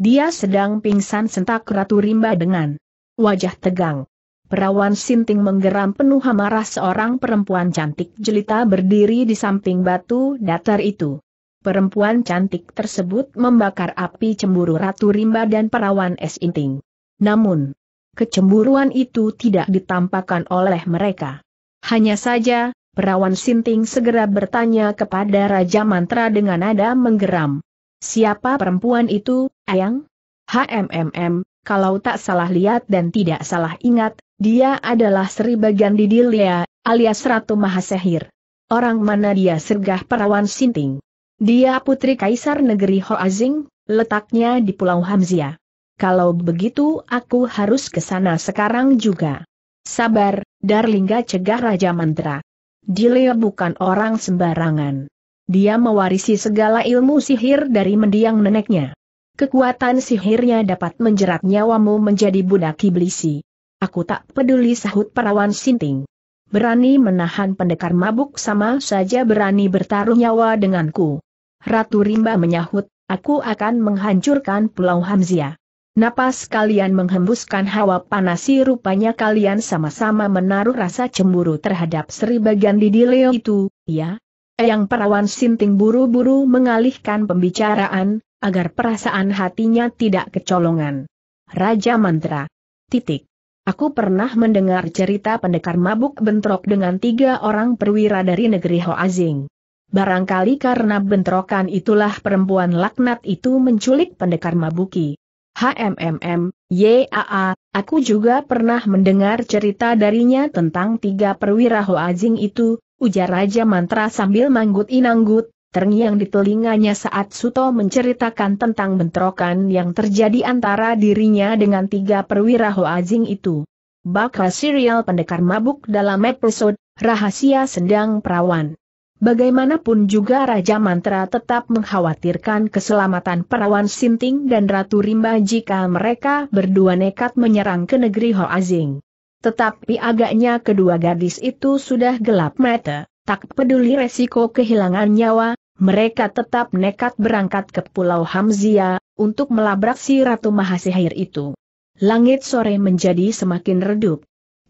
Dia sedang pingsan sentak Ratu Rimba dengan wajah tegang. Perawan Sinting menggeram penuh amarah seorang perempuan cantik jelita berdiri di samping batu datar itu. Perempuan cantik tersebut membakar api cemburu Ratu Rimba dan perawan Es Inting. Namun, kecemburuan itu tidak ditampakkan oleh mereka. Hanya saja, perawan Sinting segera bertanya kepada Raja Mantra dengan nada menggeram. Siapa perempuan itu, Ayang? HMMM, kalau tak salah lihat dan tidak salah ingat, dia adalah Sri Didilia, alias Ratu Mahasehir. Orang mana dia sergah perawan Sinting? Dia putri kaisar negeri Hoazing, letaknya di Pulau Hamzia. Kalau begitu aku harus ke sana sekarang juga. Sabar, Darlingga cegah Raja Mantra. Dilea bukan orang sembarangan. Dia mewarisi segala ilmu sihir dari mendiang neneknya. Kekuatan sihirnya dapat menjerat nyawamu menjadi budak iblisi. Aku tak peduli sahut perawan sinting berani menahan pendekar mabuk sama saja berani bertaruh nyawa denganku. Ratu Rimba menyahut, aku akan menghancurkan Pulau Hamzia. Napas kalian menghembuskan hawa panas rupanya kalian sama-sama menaruh rasa cemburu terhadap Sri Bagandi di Leo itu, ya? Yang perawan Sinting buru-buru mengalihkan pembicaraan, agar perasaan hatinya tidak kecolongan. Raja Mantra. Titik. Aku pernah mendengar cerita pendekar mabuk bentrok dengan tiga orang perwira dari negeri Hoazing. Barangkali karena bentrokan itulah perempuan laknat itu menculik pendekar mabuki. HMMM, YAA, aku juga pernah mendengar cerita darinya tentang tiga perwira Hoazing itu, ujar Raja Mantra sambil manggut-inanggut, terngiang di telinganya saat Suto menceritakan tentang bentrokan yang terjadi antara dirinya dengan tiga perwira Hoazing itu. Bakal serial pendekar mabuk dalam episode Rahasia Sendang Perawan. Bagaimanapun juga Raja Mantra tetap mengkhawatirkan keselamatan perawan Sinting dan Ratu Rimba jika mereka berdua nekat menyerang ke negeri Hoazing. Tetapi agaknya kedua gadis itu sudah gelap mata tak peduli resiko kehilangan nyawa, mereka tetap nekat berangkat ke Pulau Hamzia, untuk melabrak si Ratu Mahasihir itu. Langit sore menjadi semakin redup.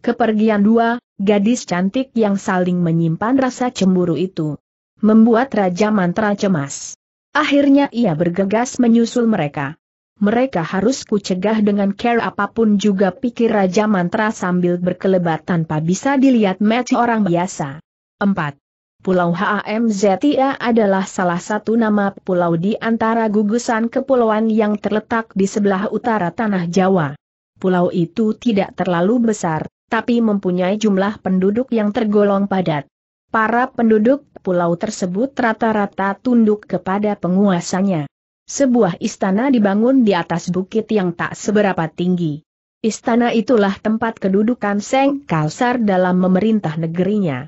Kepergian dua, gadis cantik yang saling menyimpan rasa cemburu itu. Membuat Raja Mantra cemas. Akhirnya ia bergegas menyusul mereka. Mereka harus kucegah dengan care apapun juga pikir Raja Mantra sambil berkelebat tanpa bisa dilihat match orang biasa. 4. Pulau HAMZIA adalah salah satu nama pulau di antara gugusan kepulauan yang terletak di sebelah utara tanah Jawa. Pulau itu tidak terlalu besar, tapi mempunyai jumlah penduduk yang tergolong padat. Para penduduk pulau tersebut rata-rata tunduk kepada penguasanya. Sebuah istana dibangun di atas bukit yang tak seberapa tinggi. Istana itulah tempat kedudukan Seng Kalsar dalam memerintah negerinya.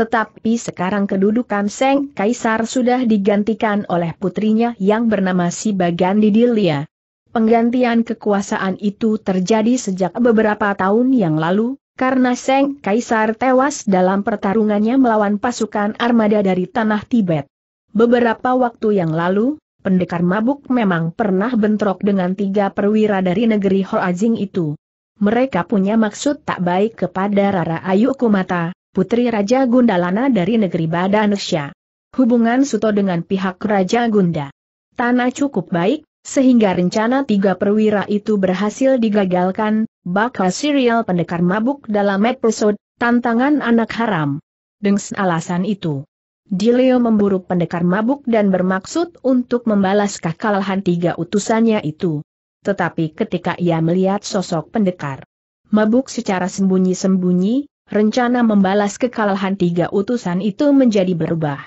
Tetapi sekarang kedudukan Seng Kaisar sudah digantikan oleh putrinya yang bernama Sibagan Didilia. Penggantian kekuasaan itu terjadi sejak beberapa tahun yang lalu, karena Seng Kaisar tewas dalam pertarungannya melawan pasukan armada dari tanah Tibet. Beberapa waktu yang lalu, pendekar mabuk memang pernah bentrok dengan tiga perwira dari negeri Hoajing itu. Mereka punya maksud tak baik kepada Rara Ayu Kumata, putri Raja Gundalana dari negeri Badanusya. Hubungan Suto dengan pihak Raja Gunda. Tanah cukup baik, sehingga rencana tiga perwira itu berhasil digagalkan, bakal serial pendekar mabuk dalam episode, Tantangan Anak Haram. Dengan alasan itu. Dileo memburu pendekar mabuk dan bermaksud untuk membalas kekalahan tiga utusannya itu. Tetapi ketika ia melihat sosok pendekar mabuk secara sembunyi-sembunyi, rencana membalas kekalahan tiga utusan itu menjadi berubah.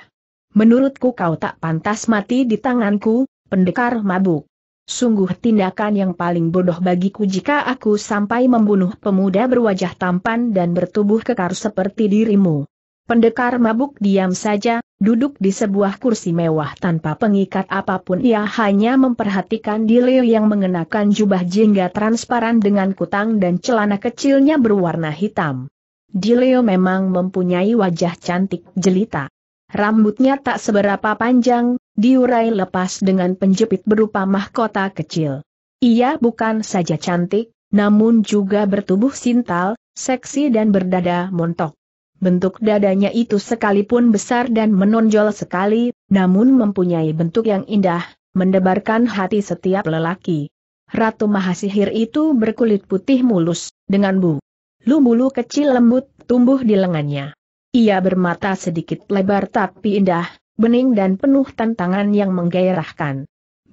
Menurutku kau tak pantas mati di tanganku, pendekar mabuk. Sungguh tindakan yang paling bodoh bagiku jika aku sampai membunuh pemuda berwajah tampan dan bertubuh kekar seperti dirimu. Pendekar mabuk diam saja, duduk di sebuah kursi mewah tanpa pengikat apapun ia hanya memperhatikan diri yang mengenakan jubah jingga transparan dengan kutang dan celana kecilnya berwarna hitam. Dileo memang mempunyai wajah cantik jelita. Rambutnya tak seberapa panjang, diurai lepas dengan penjepit berupa mahkota kecil. Ia bukan saja cantik, namun juga bertubuh sintal, seksi dan berdada montok. Bentuk dadanya itu sekalipun besar dan menonjol sekali, namun mempunyai bentuk yang indah, mendebarkan hati setiap lelaki. Ratu Mahasihir itu berkulit putih mulus, dengan bu lumbulu kecil lembut tumbuh di lengannya. Ia bermata sedikit lebar tapi indah, bening dan penuh tantangan yang menggairahkan.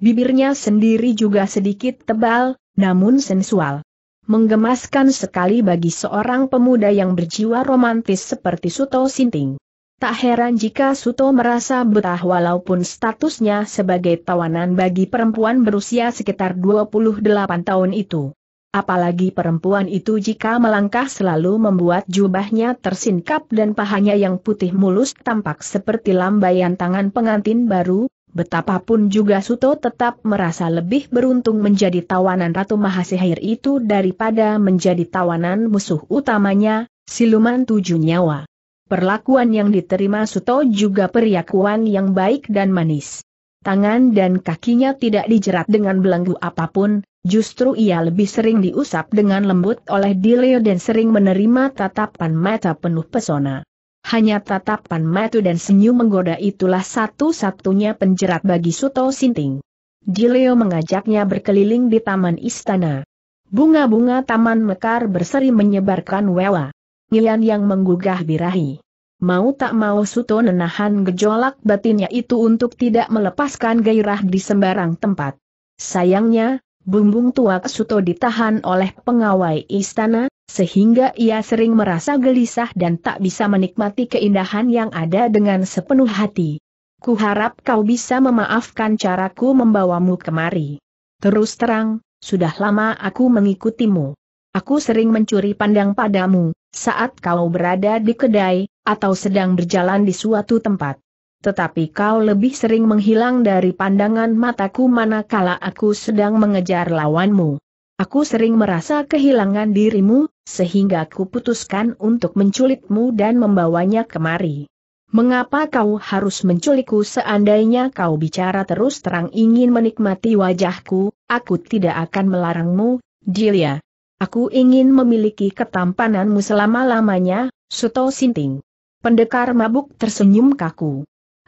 Bibirnya sendiri juga sedikit tebal, namun sensual. Menggemaskan sekali bagi seorang pemuda yang berjiwa romantis seperti Suto Sinting. Tak heran jika Suto merasa betah walaupun statusnya sebagai tawanan bagi perempuan berusia sekitar 28 tahun itu. Apalagi perempuan itu jika melangkah selalu membuat jubahnya tersingkap dan pahanya yang putih mulus tampak seperti lambaian tangan pengantin baru, betapapun juga Suto tetap merasa lebih beruntung menjadi tawanan Ratu Mahasihir itu daripada menjadi tawanan musuh utamanya, siluman tujuh nyawa. Perlakuan yang diterima Suto juga periakuan yang baik dan manis. Tangan dan kakinya tidak dijerat dengan belenggu apapun, Justru ia lebih sering diusap dengan lembut oleh Dileo dan sering menerima tatapan mata penuh pesona. Hanya tatapan mata dan senyum menggoda itulah satu-satunya penjerat bagi Suto Sinting. Dileo mengajaknya berkeliling di taman istana. Bunga-bunga taman mekar berseri menyebarkan wewa. Ngian yang menggugah birahi. Mau tak mau Suto menahan gejolak batinnya itu untuk tidak melepaskan gairah di sembarang tempat. Sayangnya, Bumbung tua Suto ditahan oleh pengawai istana, sehingga ia sering merasa gelisah dan tak bisa menikmati keindahan yang ada dengan sepenuh hati. Kuharap kau bisa memaafkan caraku membawamu kemari. Terus terang, sudah lama aku mengikutimu. Aku sering mencuri pandang padamu, saat kau berada di kedai, atau sedang berjalan di suatu tempat. Tetapi kau lebih sering menghilang dari pandangan mataku manakala aku sedang mengejar lawanmu. Aku sering merasa kehilangan dirimu, sehingga ku putuskan untuk menculikmu dan membawanya kemari. Mengapa kau harus menculikku seandainya kau bicara terus terang ingin menikmati wajahku, aku tidak akan melarangmu, Jilia. Aku ingin memiliki ketampananmu selama-lamanya, Suto Sinting. Pendekar mabuk tersenyum kaku.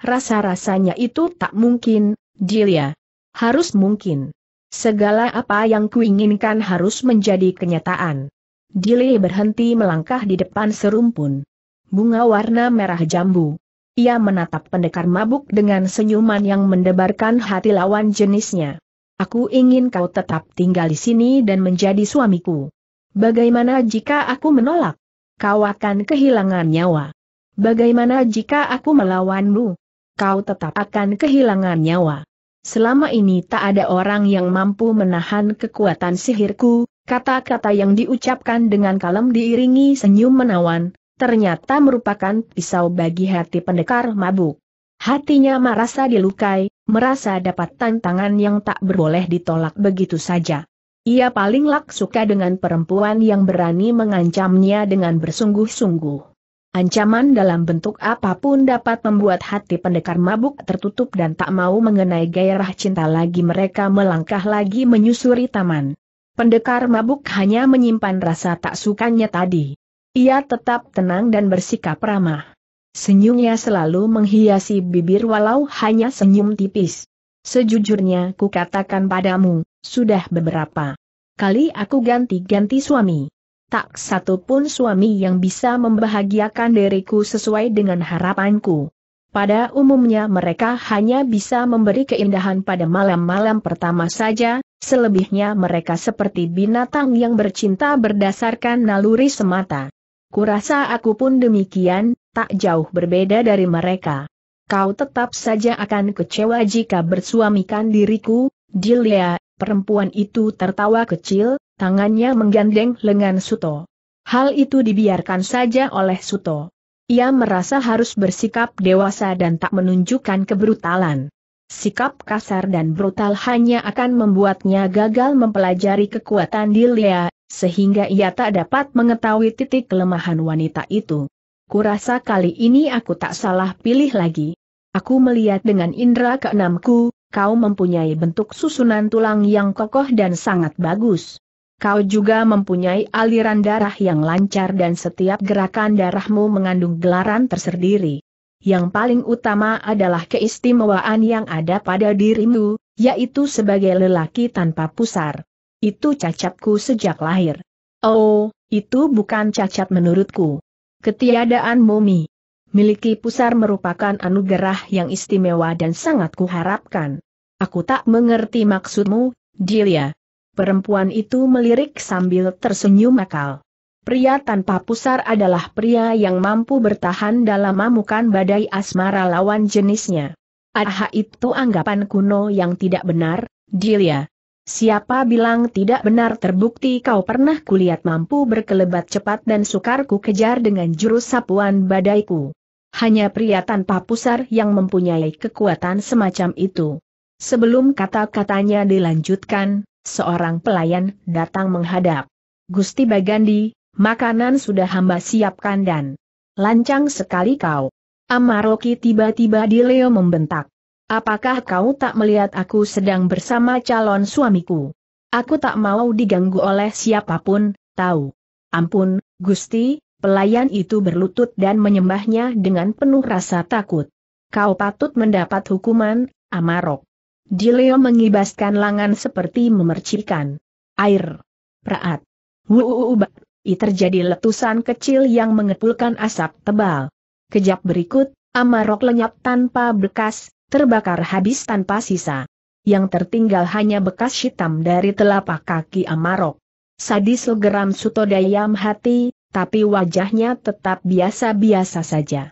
Rasa-rasanya itu tak mungkin, Jilia. Harus mungkin. Segala apa yang kuinginkan harus menjadi kenyataan. Dili berhenti melangkah di depan serumpun. Bunga warna merah jambu. Ia menatap pendekar mabuk dengan senyuman yang mendebarkan hati lawan jenisnya. Aku ingin kau tetap tinggal di sini dan menjadi suamiku. Bagaimana jika aku menolak? Kau akan kehilangan nyawa. Bagaimana jika aku melawanmu? kau tetap akan kehilangan nyawa. Selama ini tak ada orang yang mampu menahan kekuatan sihirku, kata-kata yang diucapkan dengan kalem diiringi senyum menawan, ternyata merupakan pisau bagi hati pendekar mabuk. Hatinya merasa dilukai, merasa dapat tantangan yang tak berboleh ditolak begitu saja. Ia paling lak suka dengan perempuan yang berani mengancamnya dengan bersungguh-sungguh. Ancaman dalam bentuk apapun dapat membuat hati pendekar mabuk tertutup dan tak mau mengenai gairah cinta lagi mereka melangkah lagi menyusuri taman. Pendekar mabuk hanya menyimpan rasa tak sukanya tadi. Ia tetap tenang dan bersikap ramah. Senyumnya selalu menghiasi bibir walau hanya senyum tipis. Sejujurnya ku katakan padamu, sudah beberapa kali aku ganti-ganti suami tak pun suami yang bisa membahagiakan diriku sesuai dengan harapanku. Pada umumnya mereka hanya bisa memberi keindahan pada malam-malam pertama saja, selebihnya mereka seperti binatang yang bercinta berdasarkan naluri semata. Kurasa aku pun demikian, tak jauh berbeda dari mereka. Kau tetap saja akan kecewa jika bersuamikan diriku, Julia, perempuan itu tertawa kecil, tangannya menggandeng lengan Suto. Hal itu dibiarkan saja oleh Suto. Ia merasa harus bersikap dewasa dan tak menunjukkan kebrutalan. Sikap kasar dan brutal hanya akan membuatnya gagal mempelajari kekuatan Dilia, sehingga ia tak dapat mengetahui titik kelemahan wanita itu. Kurasa kali ini aku tak salah pilih lagi. Aku melihat dengan indera keenamku, kau mempunyai bentuk susunan tulang yang kokoh dan sangat bagus kau juga mempunyai aliran darah yang lancar dan setiap gerakan darahmu mengandung gelaran tersendiri. Yang paling utama adalah keistimewaan yang ada pada dirimu, yaitu sebagai lelaki tanpa pusar. Itu cacatku sejak lahir. Oh, itu bukan cacat menurutku. Ketiadaan mumi. Miliki pusar merupakan anugerah yang istimewa dan sangat kuharapkan. Aku tak mengerti maksudmu, Jilia. Perempuan itu melirik sambil tersenyum akal. Pria tanpa pusar adalah pria yang mampu bertahan dalam amukan badai asmara lawan jenisnya. Aha itu anggapan kuno yang tidak benar, Dilia. Siapa bilang tidak benar terbukti kau pernah kulihat mampu berkelebat cepat dan sukar ku kejar dengan jurus sapuan badaiku. Hanya pria tanpa pusar yang mempunyai kekuatan semacam itu. Sebelum kata-katanya dilanjutkan, seorang pelayan datang menghadap. Gusti Bagandi, makanan sudah hamba siapkan dan lancang sekali kau. Amaroki tiba-tiba di Leo membentak. Apakah kau tak melihat aku sedang bersama calon suamiku? Aku tak mau diganggu oleh siapapun, tahu. Ampun, Gusti, pelayan itu berlutut dan menyembahnya dengan penuh rasa takut. Kau patut mendapat hukuman, Amarok. Dileo mengibaskan lengan seperti memercikan air. Praat. Wuuubat. I terjadi letusan kecil yang mengepulkan asap tebal. Kejap berikut, Amarok lenyap tanpa bekas, terbakar habis tanpa sisa. Yang tertinggal hanya bekas hitam dari telapak kaki Amarok. Sadis legeram Sutodayam hati, tapi wajahnya tetap biasa-biasa saja.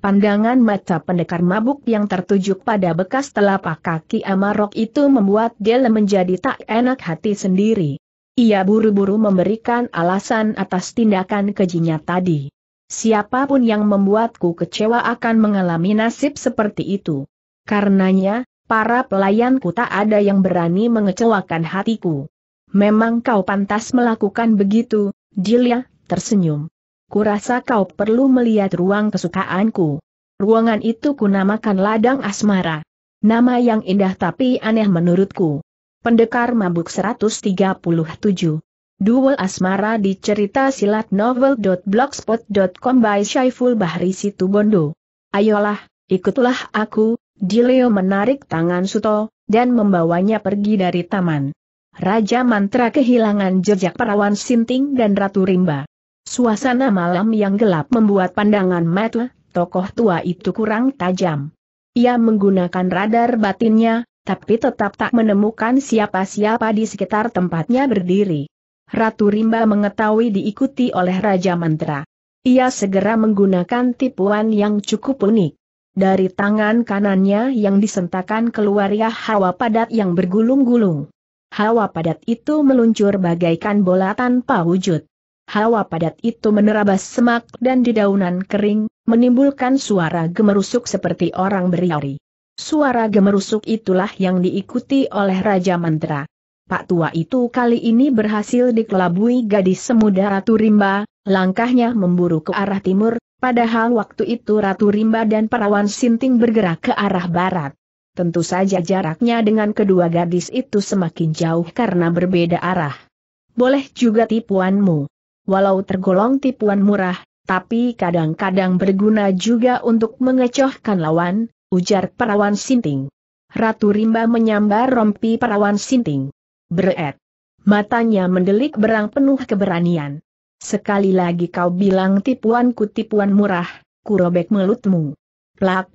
Pandangan mata pendekar mabuk yang tertuju pada bekas telapak kaki Amarok itu membuat Dele menjadi tak enak hati sendiri. Ia buru-buru memberikan alasan atas tindakan kejinya tadi. Siapapun yang membuatku kecewa akan mengalami nasib seperti itu. Karenanya, para pelayanku tak ada yang berani mengecewakan hatiku. Memang kau pantas melakukan begitu, Jilia, tersenyum kurasa kau perlu melihat ruang kesukaanku. Ruangan itu kunamakan ladang asmara. Nama yang indah tapi aneh menurutku. Pendekar Mabuk 137 Duel Asmara di cerita silat novel.blogspot.com by Syaiful Bahri Situbondo. Ayolah, ikutlah aku, Dileo menarik tangan Suto, dan membawanya pergi dari taman. Raja Mantra kehilangan jejak perawan Sinting dan Ratu Rimba. Suasana malam yang gelap membuat pandangan mata tokoh tua itu kurang tajam. Ia menggunakan radar batinnya, tapi tetap tak menemukan siapa-siapa di sekitar tempatnya berdiri. Ratu Rimba mengetahui diikuti oleh Raja Mantra. Ia segera menggunakan tipuan yang cukup unik. Dari tangan kanannya yang disentakan keluar ya hawa padat yang bergulung-gulung. Hawa padat itu meluncur bagaikan bola tanpa wujud hawa padat itu menerabas semak dan dedaunan kering, menimbulkan suara gemerusuk seperti orang beriari. Suara gemerusuk itulah yang diikuti oleh Raja Mantra. Pak tua itu kali ini berhasil dikelabui gadis semuda Ratu Rimba, langkahnya memburu ke arah timur, padahal waktu itu Ratu Rimba dan perawan Sinting bergerak ke arah barat. Tentu saja jaraknya dengan kedua gadis itu semakin jauh karena berbeda arah. Boleh juga tipuanmu walau tergolong tipuan murah, tapi kadang-kadang berguna juga untuk mengecohkan lawan, ujar perawan sinting. Ratu Rimba menyambar rompi perawan sinting. Beret. Matanya mendelik berang penuh keberanian. Sekali lagi kau bilang tipuanku tipuan murah, kurobek melutmu. Plak.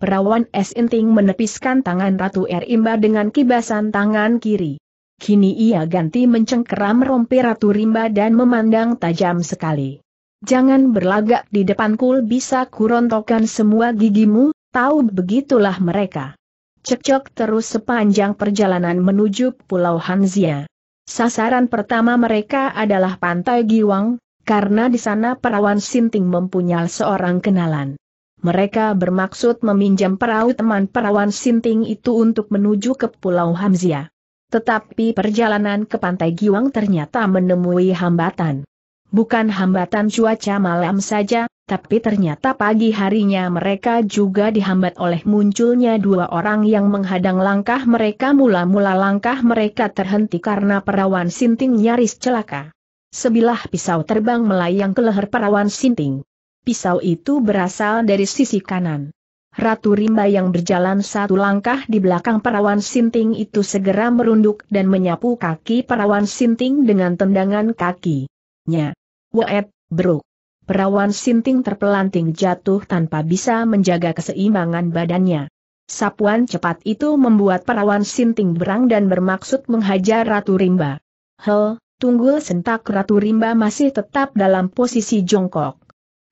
Perawan Sinting menepiskan tangan Ratu Rimba dengan kibasan tangan kiri. Kini ia ganti mencengkeram rompi Ratu Rimba dan memandang tajam sekali. Jangan berlagak di depanku bisa kurontokan semua gigimu, tahu begitulah mereka. Cekcok terus sepanjang perjalanan menuju Pulau Hanzia. Sasaran pertama mereka adalah Pantai Giwang, karena di sana perawan Sinting mempunyai seorang kenalan. Mereka bermaksud meminjam perahu teman perawan Sinting itu untuk menuju ke Pulau Hamzia. Tetapi perjalanan ke pantai Giwang ternyata menemui hambatan. Bukan hambatan cuaca malam saja, tapi ternyata pagi harinya mereka juga dihambat oleh munculnya dua orang yang menghadang langkah mereka mula-mula langkah mereka terhenti karena perawan sinting nyaris celaka. Sebilah pisau terbang melayang ke leher perawan sinting. Pisau itu berasal dari sisi kanan. Ratu Rimba yang berjalan satu langkah di belakang perawan sinting itu segera merunduk dan menyapu kaki perawan sinting dengan tendangan kakinya. Waet, bro. Perawan sinting terpelanting jatuh tanpa bisa menjaga keseimbangan badannya. Sapuan cepat itu membuat perawan sinting berang dan bermaksud menghajar Ratu Rimba. Hel, tunggul sentak Ratu Rimba masih tetap dalam posisi jongkok.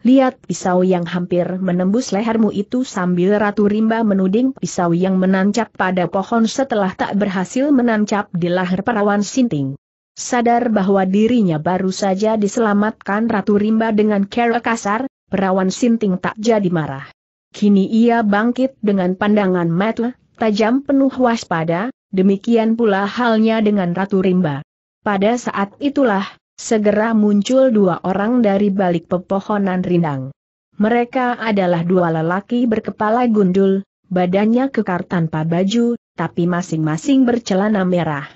Lihat pisau yang hampir menembus lehermu itu sambil Ratu Rimba menuding pisau yang menancap pada pohon setelah tak berhasil menancap di leher perawan Sinting. Sadar bahwa dirinya baru saja diselamatkan Ratu Rimba dengan cara kasar, perawan Sinting tak jadi marah. Kini ia bangkit dengan pandangan mata tajam penuh waspada, demikian pula halnya dengan Ratu Rimba. Pada saat itulah, Segera muncul dua orang dari balik pepohonan rindang. Mereka adalah dua lelaki berkepala gundul, badannya kekar tanpa baju, tapi masing-masing bercelana merah.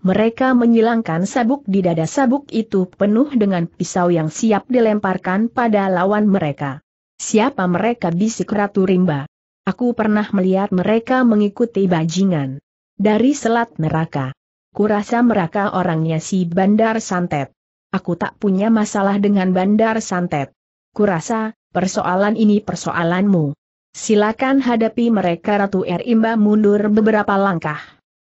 Mereka menyilangkan sabuk di dada sabuk itu penuh dengan pisau yang siap dilemparkan pada lawan mereka. Siapa mereka bisik Ratu Rimba? Aku pernah melihat mereka mengikuti bajingan. Dari selat neraka. Kurasa mereka orangnya si bandar santet aku tak punya masalah dengan bandar santet. Kurasa, persoalan ini persoalanmu. Silakan hadapi mereka Ratu Erimba mundur beberapa langkah.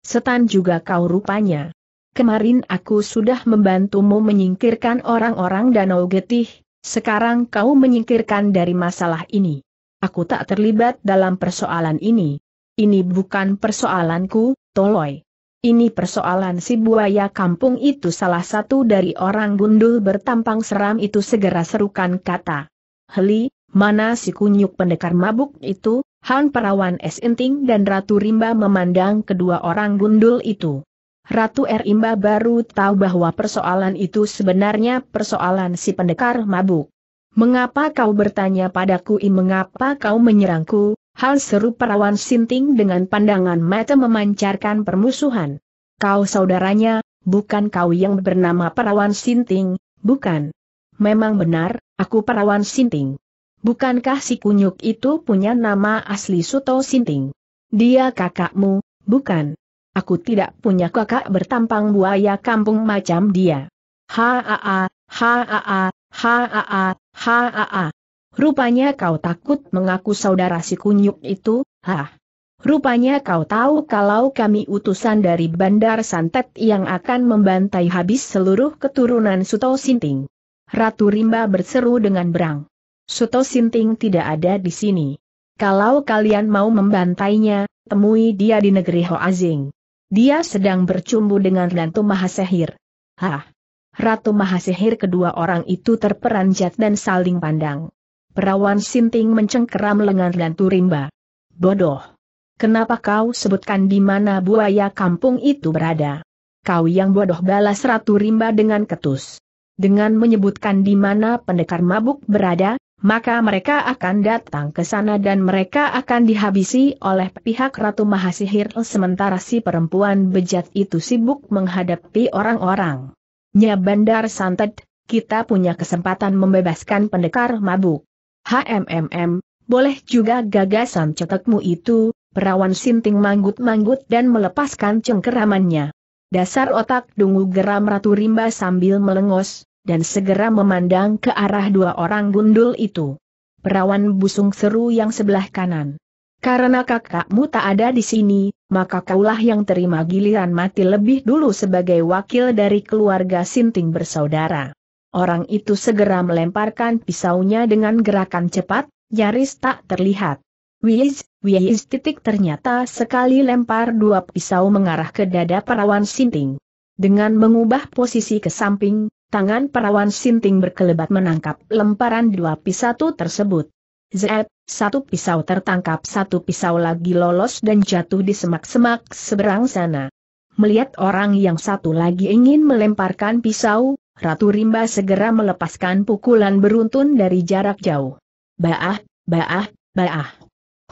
Setan juga kau rupanya. Kemarin aku sudah membantumu menyingkirkan orang-orang Danau Getih, sekarang kau menyingkirkan dari masalah ini. Aku tak terlibat dalam persoalan ini. Ini bukan persoalanku, Toloi. Ini persoalan si buaya kampung itu salah satu dari orang gundul bertampang seram itu segera serukan kata. Heli, mana si kunyuk pendekar mabuk itu, Han Perawan Inting dan Ratu Rimba memandang kedua orang gundul itu. Ratu Rimba baru tahu bahwa persoalan itu sebenarnya persoalan si pendekar mabuk. Mengapa kau bertanya padaku mengapa kau menyerangku, Hal seru perawan sinting dengan pandangan mata memancarkan permusuhan. Kau saudaranya, bukan kau yang bernama perawan sinting, bukan. Memang benar, aku perawan sinting. Bukankah si kunyuk itu punya nama asli Suto Sinting? Dia kakakmu, bukan? Aku tidak punya kakak bertampang buaya kampung macam dia. Haa, haa, haa, haa, haa, haa. Rupanya kau takut mengaku saudara si kunyuk itu, hah? Rupanya kau tahu kalau kami utusan dari Bandar Santet yang akan membantai habis seluruh keturunan Suto Sinting. Ratu Rimba berseru dengan berang. Suto Sinting tidak ada di sini. Kalau kalian mau membantainya, temui dia di negeri Hoazing. Dia sedang bercumbu dengan Ratu Mahasehir. Hah! Ratu Mahasehir kedua orang itu terperanjat dan saling pandang. Perawan Sinting mencengkeram lengan dan turimba. Bodoh. Kenapa kau sebutkan di mana buaya kampung itu berada? Kau yang bodoh balas Ratu Rimba dengan ketus. Dengan menyebutkan di mana pendekar mabuk berada, maka mereka akan datang ke sana dan mereka akan dihabisi oleh pihak Ratu Mahasihir sementara si perempuan bejat itu sibuk menghadapi orang-orang. Nya Bandar Santet, kita punya kesempatan membebaskan pendekar mabuk. HMMM, boleh juga gagasan cetekmu itu, perawan sinting manggut-manggut dan melepaskan cengkeramannya. Dasar otak dungu geram Ratu Rimba sambil melengos, dan segera memandang ke arah dua orang gundul itu. Perawan busung seru yang sebelah kanan. Karena kakakmu tak ada di sini, maka kaulah yang terima giliran mati lebih dulu sebagai wakil dari keluarga Sinting bersaudara. Orang itu segera melemparkan pisaunya dengan gerakan cepat, nyaris tak terlihat. Wiz, wiz titik ternyata sekali lempar dua pisau mengarah ke dada perawan sinting. Dengan mengubah posisi ke samping, tangan perawan sinting berkelebat menangkap lemparan dua pisau tersebut. Zep, satu pisau tertangkap satu pisau lagi lolos dan jatuh di semak-semak seberang sana. Melihat orang yang satu lagi ingin melemparkan pisau, Ratu Rimba segera melepaskan pukulan beruntun dari jarak jauh. Baah, baah, baah.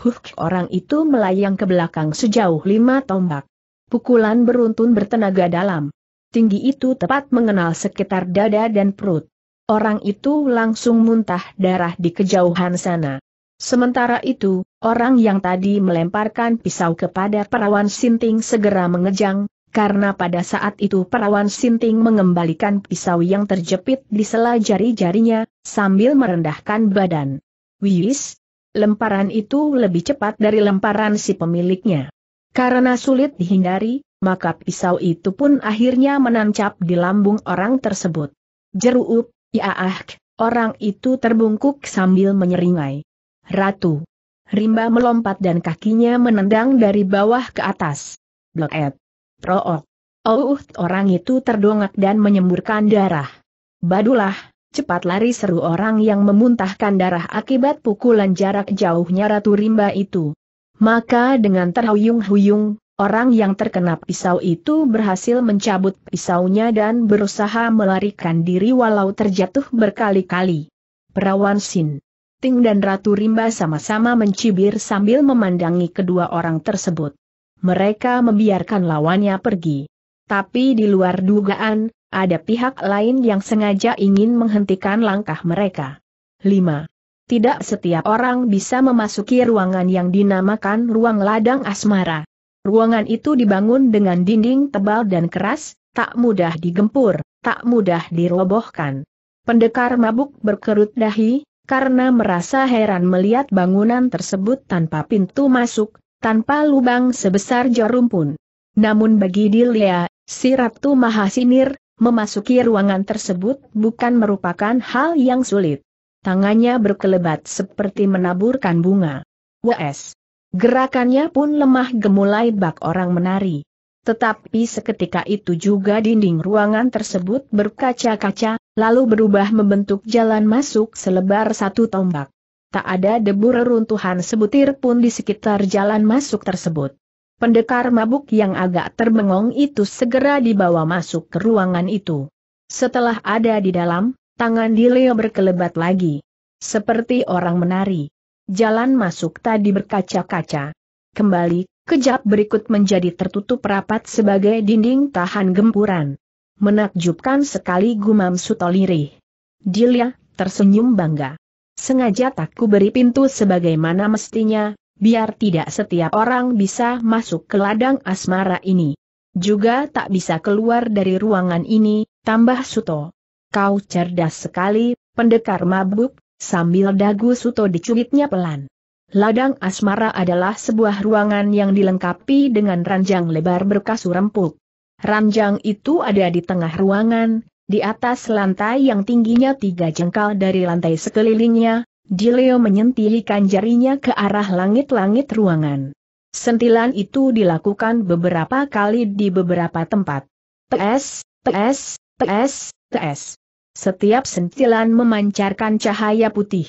Huk orang itu melayang ke belakang sejauh lima tombak. Pukulan beruntun bertenaga dalam. Tinggi itu tepat mengenal sekitar dada dan perut. Orang itu langsung muntah darah di kejauhan sana. Sementara itu, orang yang tadi melemparkan pisau kepada perawan Sinting segera mengejang, karena pada saat itu perawan Sinting mengembalikan pisau yang terjepit di sela jari-jarinya, sambil merendahkan badan. Wiwis, lemparan itu lebih cepat dari lemparan si pemiliknya. Karena sulit dihindari, maka pisau itu pun akhirnya menancap di lambung orang tersebut. Jeruup, iaah, orang itu terbungkuk sambil menyeringai. Ratu. Rimba melompat dan kakinya menendang dari bawah ke atas. Bleket. Rook. Oh, orang itu terdongak dan menyemburkan darah. Badulah, cepat lari seru orang yang memuntahkan darah akibat pukulan jarak jauhnya Ratu Rimba itu. Maka dengan terhuyung-huyung, orang yang terkena pisau itu berhasil mencabut pisaunya dan berusaha melarikan diri walau terjatuh berkali-kali. Perawan Sin. Ting dan Ratu Rimba sama-sama mencibir sambil memandangi kedua orang tersebut mereka membiarkan lawannya pergi. Tapi di luar dugaan, ada pihak lain yang sengaja ingin menghentikan langkah mereka. 5. Tidak setiap orang bisa memasuki ruangan yang dinamakan ruang ladang asmara. Ruangan itu dibangun dengan dinding tebal dan keras, tak mudah digempur, tak mudah dirobohkan. Pendekar mabuk berkerut dahi, karena merasa heran melihat bangunan tersebut tanpa pintu masuk, tanpa lubang sebesar jarum pun. Namun bagi Dilia, si Ratu Mahasinir, memasuki ruangan tersebut bukan merupakan hal yang sulit. Tangannya berkelebat seperti menaburkan bunga. Wes. Gerakannya pun lemah gemulai bak orang menari. Tetapi seketika itu juga dinding ruangan tersebut berkaca-kaca, lalu berubah membentuk jalan masuk selebar satu tombak tak ada debu reruntuhan sebutir pun di sekitar jalan masuk tersebut. Pendekar mabuk yang agak terbengong itu segera dibawa masuk ke ruangan itu. Setelah ada di dalam, tangan Dileo berkelebat lagi. Seperti orang menari. Jalan masuk tadi berkaca-kaca. Kembali, kejap berikut menjadi tertutup rapat sebagai dinding tahan gempuran. Menakjubkan sekali gumam Sutolirih. Dilia, tersenyum bangga. Sengaja tak ku beri pintu sebagaimana mestinya, biar tidak setiap orang bisa masuk ke ladang asmara ini. Juga tak bisa keluar dari ruangan ini, tambah Suto. Kau cerdas sekali, pendekar mabuk, sambil dagu Suto dicubitnya pelan. Ladang asmara adalah sebuah ruangan yang dilengkapi dengan ranjang lebar berkasur empuk. Ranjang itu ada di tengah ruangan, di atas lantai yang tingginya tiga jengkal dari lantai sekelilingnya, Jileo menyentilkan jarinya ke arah langit-langit ruangan. Sentilan itu dilakukan beberapa kali di beberapa tempat. Ts, ts, ts, ts. Setiap sentilan memancarkan cahaya putih.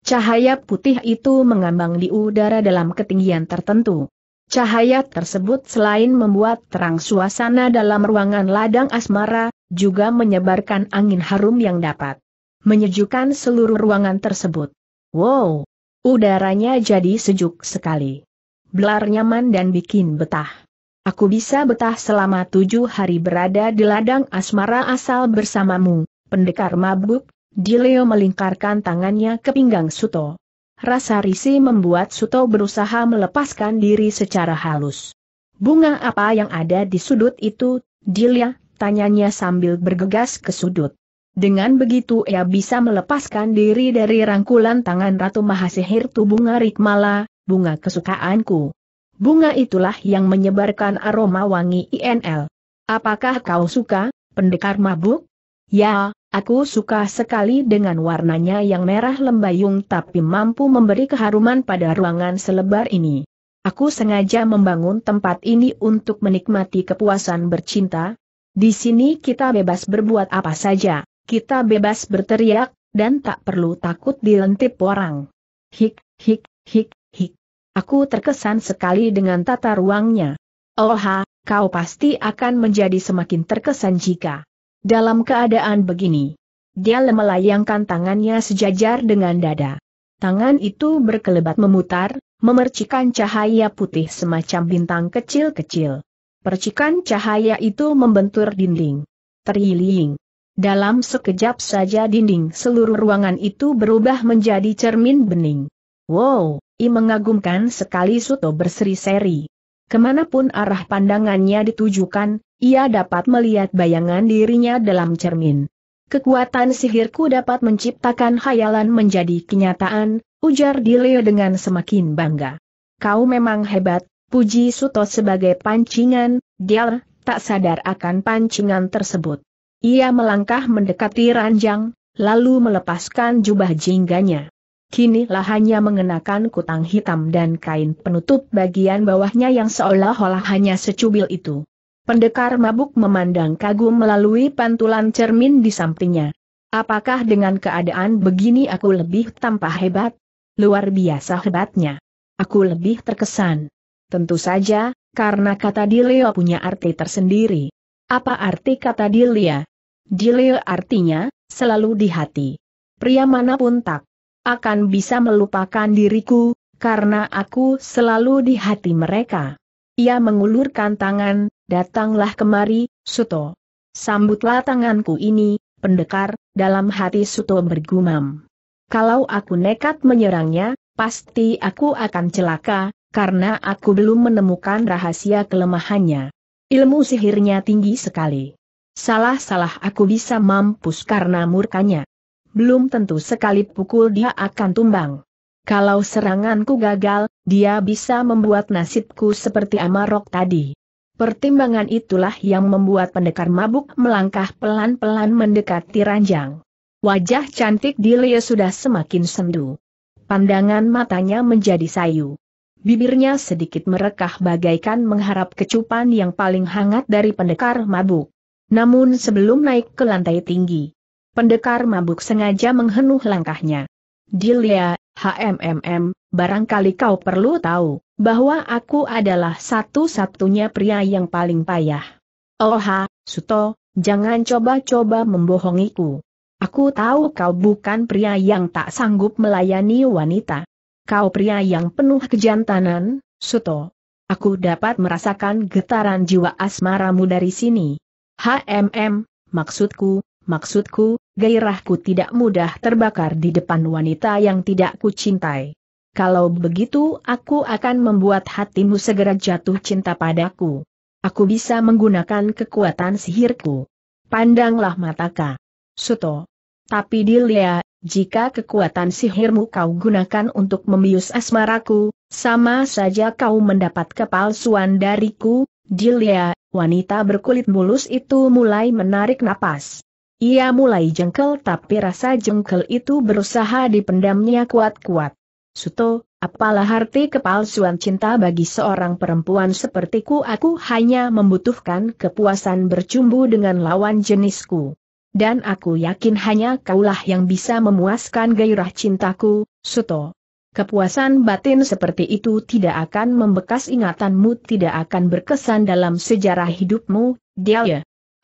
Cahaya putih itu mengambang di udara dalam ketinggian tertentu. Cahaya tersebut selain membuat terang suasana dalam ruangan ladang asmara, juga menyebarkan angin harum yang dapat menyejukkan seluruh ruangan tersebut. Wow! Udaranya jadi sejuk sekali. Belar nyaman dan bikin betah. Aku bisa betah selama tujuh hari berada di ladang asmara asal bersamamu, pendekar mabuk, Dileo melingkarkan tangannya ke pinggang Suto. Rasa risi membuat Suto berusaha melepaskan diri secara halus. Bunga apa yang ada di sudut itu, Dilia, tanyanya sambil bergegas ke sudut. Dengan begitu ia bisa melepaskan diri dari rangkulan tangan Ratu Mahasihir bunga Rikmala, bunga kesukaanku. Bunga itulah yang menyebarkan aroma wangi INL. Apakah kau suka, pendekar mabuk? Ya, Aku suka sekali dengan warnanya yang merah lembayung tapi mampu memberi keharuman pada ruangan selebar ini. Aku sengaja membangun tempat ini untuk menikmati kepuasan bercinta. Di sini kita bebas berbuat apa saja, kita bebas berteriak, dan tak perlu takut dilentip orang. Hik, hik, hik, hik. Aku terkesan sekali dengan tata ruangnya. Oh kau pasti akan menjadi semakin terkesan jika dalam keadaan begini, dia melayangkan tangannya sejajar dengan dada. Tangan itu berkelebat memutar, memercikan cahaya putih semacam bintang kecil-kecil. Percikan cahaya itu membentur dinding. Teriling. Dalam sekejap saja dinding seluruh ruangan itu berubah menjadi cermin bening. Wow, i mengagumkan sekali Suto berseri-seri. Kemanapun arah pandangannya ditujukan, ia dapat melihat bayangan dirinya dalam cermin. Kekuatan sihirku dapat menciptakan khayalan menjadi kenyataan, ujar Dileo dengan semakin bangga. Kau memang hebat, puji Suto sebagai pancingan, dia tak sadar akan pancingan tersebut. Ia melangkah mendekati ranjang, lalu melepaskan jubah jingganya. Kini hanya mengenakan kutang hitam dan kain penutup bagian bawahnya yang seolah-olah hanya secubil itu. Pendekar mabuk memandang kagum melalui pantulan cermin di sampingnya. Apakah dengan keadaan begini aku lebih tampak hebat? Luar biasa hebatnya. Aku lebih terkesan. Tentu saja, karena kata Dileo punya arti tersendiri. Apa arti kata Dilia? Dileo artinya, selalu di hati. Pria manapun tak akan bisa melupakan diriku, karena aku selalu di hati mereka. Ia mengulurkan tangan, Datanglah kemari, Suto. Sambutlah tanganku ini, pendekar, dalam hati Suto bergumam. Kalau aku nekat menyerangnya, pasti aku akan celaka, karena aku belum menemukan rahasia kelemahannya. Ilmu sihirnya tinggi sekali. Salah-salah aku bisa mampus karena murkanya. Belum tentu sekali pukul dia akan tumbang. Kalau seranganku gagal, dia bisa membuat nasibku seperti Amarok tadi. Pertimbangan itulah yang membuat pendekar mabuk melangkah pelan-pelan mendekati ranjang. Wajah cantik Dilia sudah semakin sendu. Pandangan matanya menjadi sayu. Bibirnya sedikit merekah bagaikan mengharap kecupan yang paling hangat dari pendekar mabuk. Namun sebelum naik ke lantai tinggi, pendekar mabuk sengaja menghenuh langkahnya. Dilia, HMMM, barangkali kau perlu tahu bahwa aku adalah satu-satunya pria yang paling payah. Oha, Suto, jangan coba-coba membohongiku. Aku tahu kau bukan pria yang tak sanggup melayani wanita. Kau pria yang penuh kejantanan, Suto. Aku dapat merasakan getaran jiwa asmaramu dari sini. HMM, maksudku, maksudku, gairahku tidak mudah terbakar di depan wanita yang tidak kucintai. Kalau begitu aku akan membuat hatimu segera jatuh cinta padaku. Aku bisa menggunakan kekuatan sihirku. Pandanglah mataka. Suto. Tapi Dilia, jika kekuatan sihirmu kau gunakan untuk membius asmaraku, sama saja kau mendapat kepalsuan dariku, Dilia, wanita berkulit mulus itu mulai menarik napas. Ia mulai jengkel tapi rasa jengkel itu berusaha dipendamnya kuat-kuat. Suto, apalah arti kepalsuan cinta bagi seorang perempuan sepertiku aku hanya membutuhkan kepuasan bercumbu dengan lawan jenisku. Dan aku yakin hanya kaulah yang bisa memuaskan gairah cintaku, Suto. Kepuasan batin seperti itu tidak akan membekas ingatanmu tidak akan berkesan dalam sejarah hidupmu, dia ya.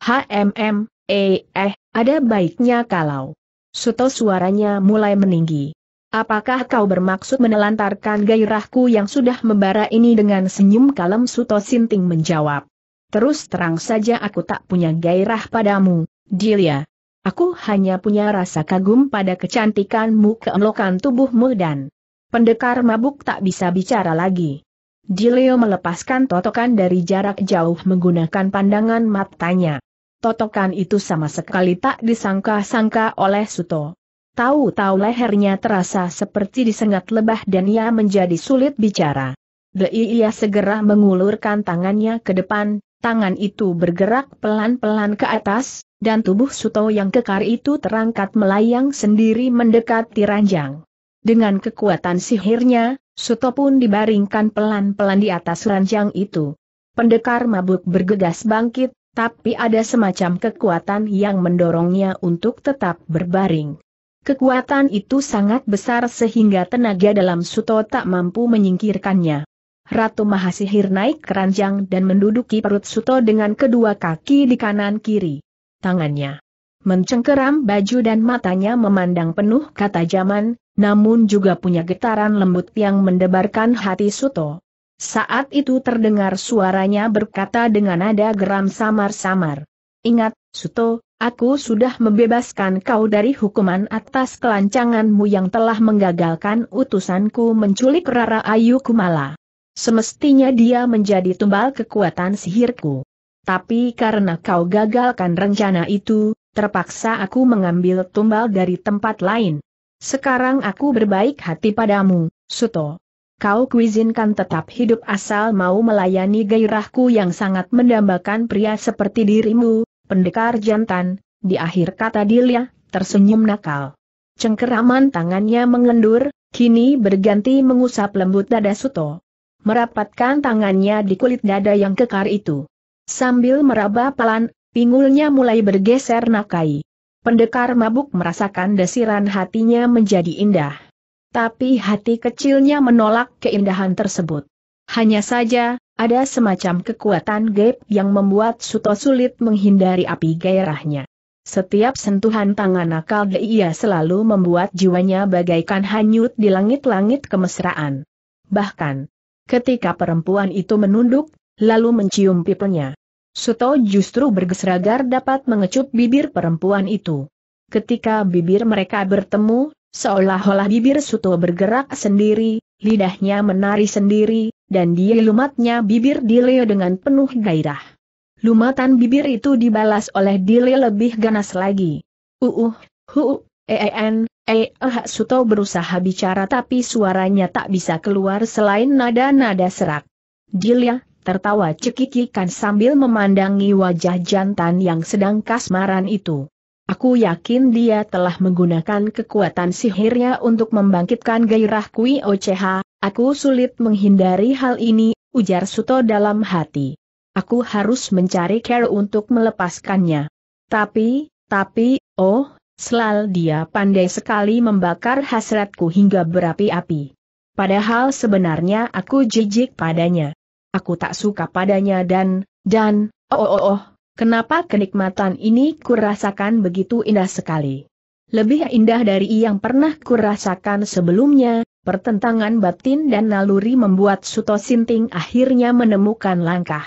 HMM, eh, eh, ada baiknya kalau. Suto suaranya mulai meninggi. Apakah kau bermaksud menelantarkan gairahku yang sudah membara ini dengan senyum kalem Suto Sinting menjawab. Terus terang saja aku tak punya gairah padamu, Dilia. Aku hanya punya rasa kagum pada kecantikanmu keemlokan tubuhmu dan pendekar mabuk tak bisa bicara lagi. Dileo melepaskan totokan dari jarak jauh menggunakan pandangan matanya. Totokan itu sama sekali tak disangka-sangka oleh Suto. Tahu-tahu lehernya terasa seperti disengat lebah dan ia menjadi sulit bicara. Dei ia segera mengulurkan tangannya ke depan, tangan itu bergerak pelan-pelan ke atas, dan tubuh Suto yang kekar itu terangkat melayang sendiri mendekati ranjang. Dengan kekuatan sihirnya, Suto pun dibaringkan pelan-pelan di atas ranjang itu. Pendekar mabuk bergegas bangkit, tapi ada semacam kekuatan yang mendorongnya untuk tetap berbaring. Kekuatan itu sangat besar sehingga tenaga dalam Suto tak mampu menyingkirkannya. Ratu Mahasihir naik keranjang dan menduduki perut Suto dengan kedua kaki di kanan kiri. Tangannya mencengkeram baju dan matanya memandang penuh kata zaman, namun juga punya getaran lembut yang mendebarkan hati Suto. Saat itu terdengar suaranya berkata dengan nada geram samar-samar. Ingat, Suto, Aku sudah membebaskan kau dari hukuman atas kelancanganmu yang telah menggagalkan utusanku menculik Rara Ayu Kumala. Semestinya dia menjadi tumbal kekuatan sihirku. Tapi karena kau gagalkan rencana itu, terpaksa aku mengambil tumbal dari tempat lain. Sekarang aku berbaik hati padamu, Suto. Kau kuizinkan tetap hidup asal mau melayani gairahku yang sangat mendambakan pria seperti dirimu, Pendekar jantan, di akhir kata Dilia, tersenyum nakal. Cengkeraman tangannya mengendur, kini berganti mengusap lembut dada Suto. Merapatkan tangannya di kulit dada yang kekar itu. Sambil meraba pelan, pinggulnya mulai bergeser nakai. Pendekar mabuk merasakan desiran hatinya menjadi indah. Tapi hati kecilnya menolak keindahan tersebut. Hanya saja, ada semacam kekuatan gaib yang membuat Suto sulit menghindari api gairahnya. Setiap sentuhan tangan nakal dia selalu membuat jiwanya bagaikan hanyut di langit-langit kemesraan. Bahkan, ketika perempuan itu menunduk, lalu mencium pipinya, Suto justru bergeser dapat mengecup bibir perempuan itu. Ketika bibir mereka bertemu, seolah-olah bibir Suto bergerak sendiri, lidahnya menari sendiri, dan dia lumatnya bibir dileo dengan penuh gairah. Lumatan bibir itu dibalas oleh Dile lebih ganas lagi. Uuh, hu, uh, uh, eh, eh, en, eh, eh Suto berusaha bicara tapi suaranya tak bisa keluar selain nada-nada serak. Dilia, tertawa cekikikan sambil memandangi wajah jantan yang sedang kasmaran itu. Aku yakin dia telah menggunakan kekuatan sihirnya untuk membangkitkan gairah Kui Oceha, Aku sulit menghindari hal ini, ujar Suto dalam hati. Aku harus mencari care untuk melepaskannya. Tapi, tapi, oh, selal dia pandai sekali membakar hasratku hingga berapi-api. Padahal sebenarnya aku jijik padanya. Aku tak suka padanya dan, dan, oh oh oh, oh kenapa kenikmatan ini kurasakan begitu indah sekali. Lebih indah dari yang pernah kurasakan sebelumnya, Pertentangan batin dan naluri membuat Suto Sinting akhirnya menemukan langkah.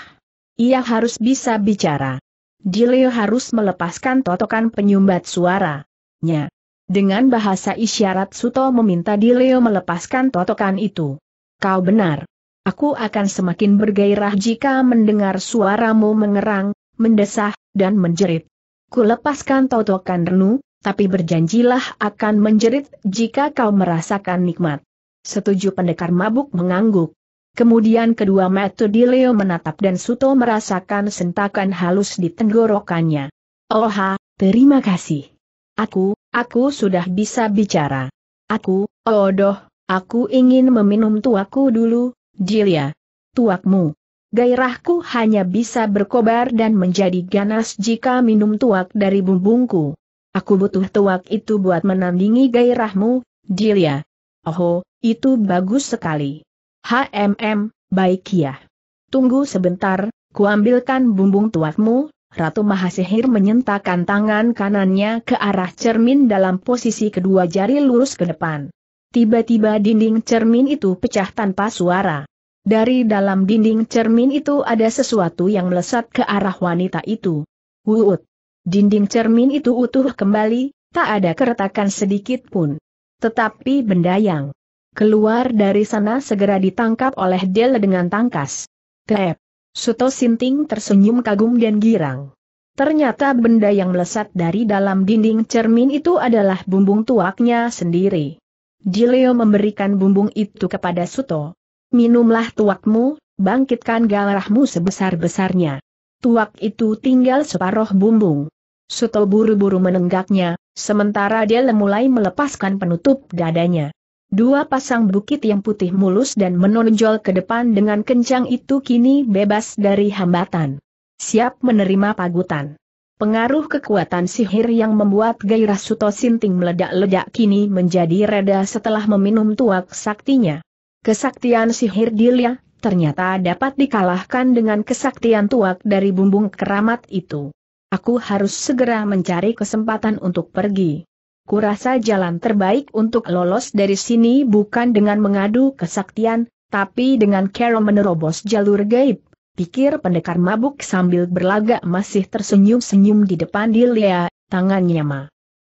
Ia harus bisa bicara. Dileo harus melepaskan totokan penyumbat suaranya. Dengan bahasa isyarat Suto meminta Dileo melepaskan totokan itu. Kau benar. Aku akan semakin bergairah jika mendengar suaramu mengerang, mendesah, dan menjerit. Ku lepaskan totokan renu, tapi berjanjilah akan menjerit jika kau merasakan nikmat. Setuju pendekar mabuk mengangguk. Kemudian kedua mata di Leo menatap dan Suto merasakan sentakan halus di tenggorokannya. Oha, oh terima kasih. Aku, aku sudah bisa bicara. Aku, odoh, oh aku ingin meminum tuaku dulu, Jilia. Tuakmu. Gairahku hanya bisa berkobar dan menjadi ganas jika minum tuak dari bumbungku. Aku butuh tuak itu buat menandingi gairahmu, Jilia. Oho, oh itu bagus sekali. HMM, baik ya. Tunggu sebentar, kuambilkan bumbung tuakmu, Ratu Mahasihir menyentakkan tangan kanannya ke arah cermin dalam posisi kedua jari lurus ke depan. Tiba-tiba dinding cermin itu pecah tanpa suara. Dari dalam dinding cermin itu ada sesuatu yang melesat ke arah wanita itu. Wuut. Dinding cermin itu utuh kembali, tak ada keretakan sedikit pun. Tetapi benda yang Keluar dari sana segera ditangkap oleh Del dengan tangkas. Tep. Suto Sinting tersenyum kagum dan girang. Ternyata benda yang melesat dari dalam dinding cermin itu adalah bumbung tuaknya sendiri. Jileo memberikan bumbung itu kepada Suto. Minumlah tuakmu, bangkitkan galarahmu sebesar-besarnya. Tuak itu tinggal separoh bumbung. Suto buru-buru menenggaknya, sementara dia mulai melepaskan penutup dadanya. Dua pasang bukit yang putih mulus dan menonjol ke depan dengan kencang itu kini bebas dari hambatan. Siap menerima pagutan. Pengaruh kekuatan sihir yang membuat gairah Suto Sinting meledak-ledak kini menjadi reda setelah meminum tuak saktinya. Kesaktian sihir Dilia ternyata dapat dikalahkan dengan kesaktian tuak dari bumbung keramat itu. Aku harus segera mencari kesempatan untuk pergi kurasa jalan terbaik untuk lolos dari sini bukan dengan mengadu kesaktian, tapi dengan cara menerobos jalur gaib. Pikir pendekar mabuk sambil berlagak masih tersenyum-senyum di depan Dilia, tangannya ma.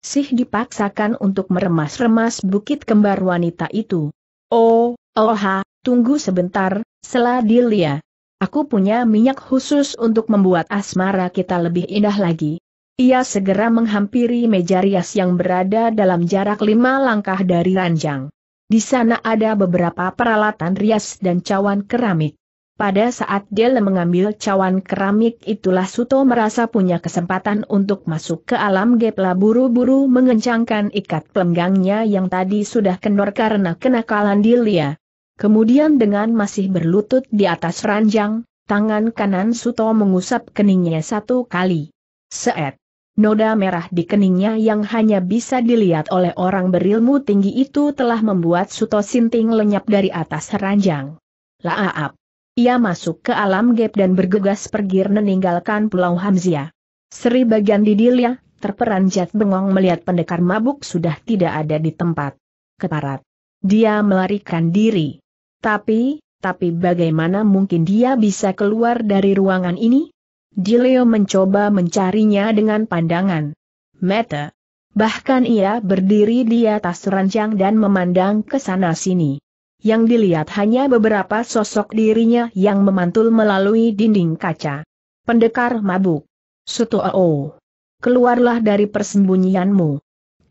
Sih dipaksakan untuk meremas-remas bukit kembar wanita itu. Oh, oh tunggu sebentar, selah Dilia. Aku punya minyak khusus untuk membuat asmara kita lebih indah lagi. Ia segera menghampiri meja rias yang berada dalam jarak lima langkah dari ranjang. Di sana ada beberapa peralatan rias dan cawan keramik. Pada saat Dele mengambil cawan keramik itulah Suto merasa punya kesempatan untuk masuk ke alam Gepla buru-buru mengencangkan ikat pelenggangnya yang tadi sudah kendor karena kenakalan Dilia. Kemudian dengan masih berlutut di atas ranjang, tangan kanan Suto mengusap keningnya satu kali. Seet. Noda merah di keningnya yang hanya bisa dilihat oleh orang berilmu tinggi itu telah membuat Suto Sinting lenyap dari atas ranjang. Laaap. Ia masuk ke alam gap dan bergegas pergi meninggalkan Pulau Hamzia. Seri bagian didilnya, terperanjat bengong melihat pendekar mabuk sudah tidak ada di tempat. Keparat. Dia melarikan diri. Tapi, tapi bagaimana mungkin dia bisa keluar dari ruangan ini? Dileo mencoba mencarinya dengan pandangan mata. Bahkan ia berdiri di atas ranjang dan memandang ke sana-sini. Yang dilihat hanya beberapa sosok dirinya yang memantul melalui dinding kaca. Pendekar mabuk. Sutoo. Keluarlah dari persembunyianmu.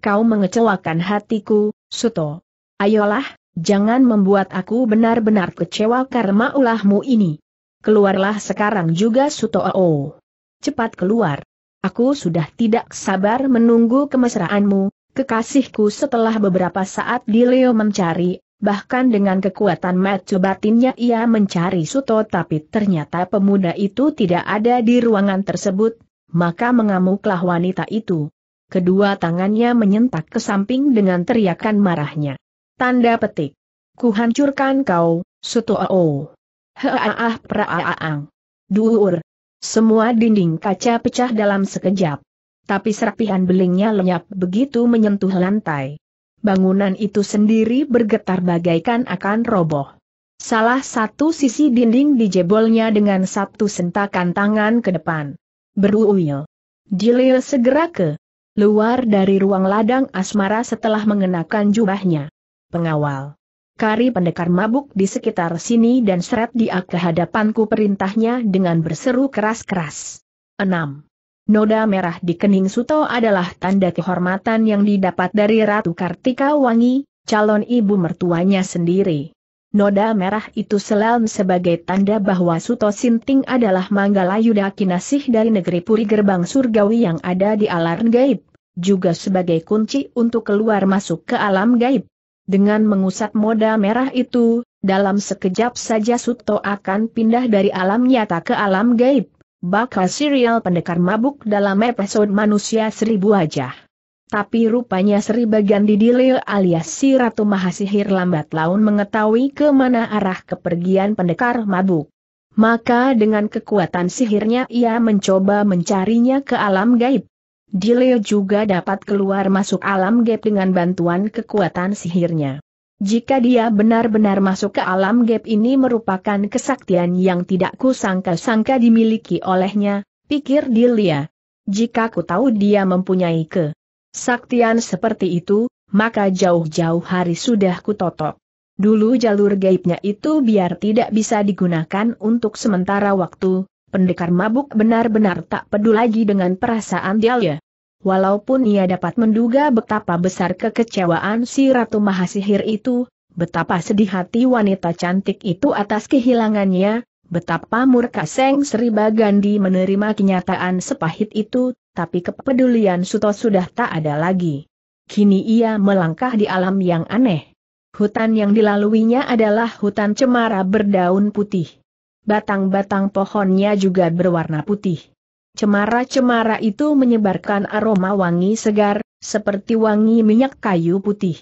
Kau mengecewakan hatiku, Suto. Ayolah, jangan membuat aku benar-benar kecewa karena ulahmu ini keluarlah sekarang juga Suto Sutoo. Cepat keluar. Aku sudah tidak sabar menunggu kemesraanmu, kekasihku setelah beberapa saat di Leo mencari, bahkan dengan kekuatan mata batinnya ia mencari Suto tapi ternyata pemuda itu tidak ada di ruangan tersebut, maka mengamuklah wanita itu. Kedua tangannya menyentak ke samping dengan teriakan marahnya. Tanda petik. Kuhancurkan kau, Suto. -o. Heaah, praaang. Duur. Semua dinding kaca pecah dalam sekejap. Tapi serpihan belingnya lenyap begitu menyentuh lantai. Bangunan itu sendiri bergetar bagaikan akan roboh. Salah satu sisi dinding dijebolnya dengan satu sentakan tangan ke depan. Beruil. Jilil segera ke luar dari ruang ladang asmara setelah mengenakan jubahnya. Pengawal. Kari pendekar mabuk di sekitar sini dan seret dia ke hadapanku perintahnya dengan berseru keras-keras. 6. Noda merah di kening Suto adalah tanda kehormatan yang didapat dari Ratu Kartika Wangi, calon ibu mertuanya sendiri. Noda merah itu selalu sebagai tanda bahwa Suto Sinting adalah Manggalayuda Kinasih dari negeri Puri Gerbang Surgawi yang ada di alam gaib, juga sebagai kunci untuk keluar masuk ke alam gaib, dengan mengusap moda merah itu, dalam sekejap saja Suto akan pindah dari alam nyata ke alam gaib. Bakal serial pendekar mabuk dalam episode manusia seribu wajah. Tapi rupanya Sri Bagandi Dileo alias si Ratu Mahasihir lambat laun mengetahui kemana arah kepergian pendekar mabuk. Maka dengan kekuatan sihirnya ia mencoba mencarinya ke alam gaib. Dileo juga dapat keluar masuk alam gap dengan bantuan kekuatan sihirnya. Jika dia benar-benar masuk ke alam gap ini merupakan kesaktian yang tidak kusangka-sangka dimiliki olehnya, pikir Dilia. Jika ku tahu dia mempunyai kesaktian seperti itu, maka jauh-jauh hari sudah kutotok. Dulu jalur gaibnya itu biar tidak bisa digunakan untuk sementara waktu, pendekar mabuk benar-benar tak peduli lagi dengan perasaan Dialya. Walaupun ia dapat menduga betapa besar kekecewaan si Ratu Mahasihir itu, betapa sedih hati wanita cantik itu atas kehilangannya, betapa murka Seng Sri Bagandi menerima kenyataan sepahit itu, tapi kepedulian Suto sudah tak ada lagi. Kini ia melangkah di alam yang aneh. Hutan yang dilaluinya adalah hutan cemara berdaun putih batang-batang pohonnya juga berwarna putih. Cemara-cemara itu menyebarkan aroma wangi segar, seperti wangi minyak kayu putih.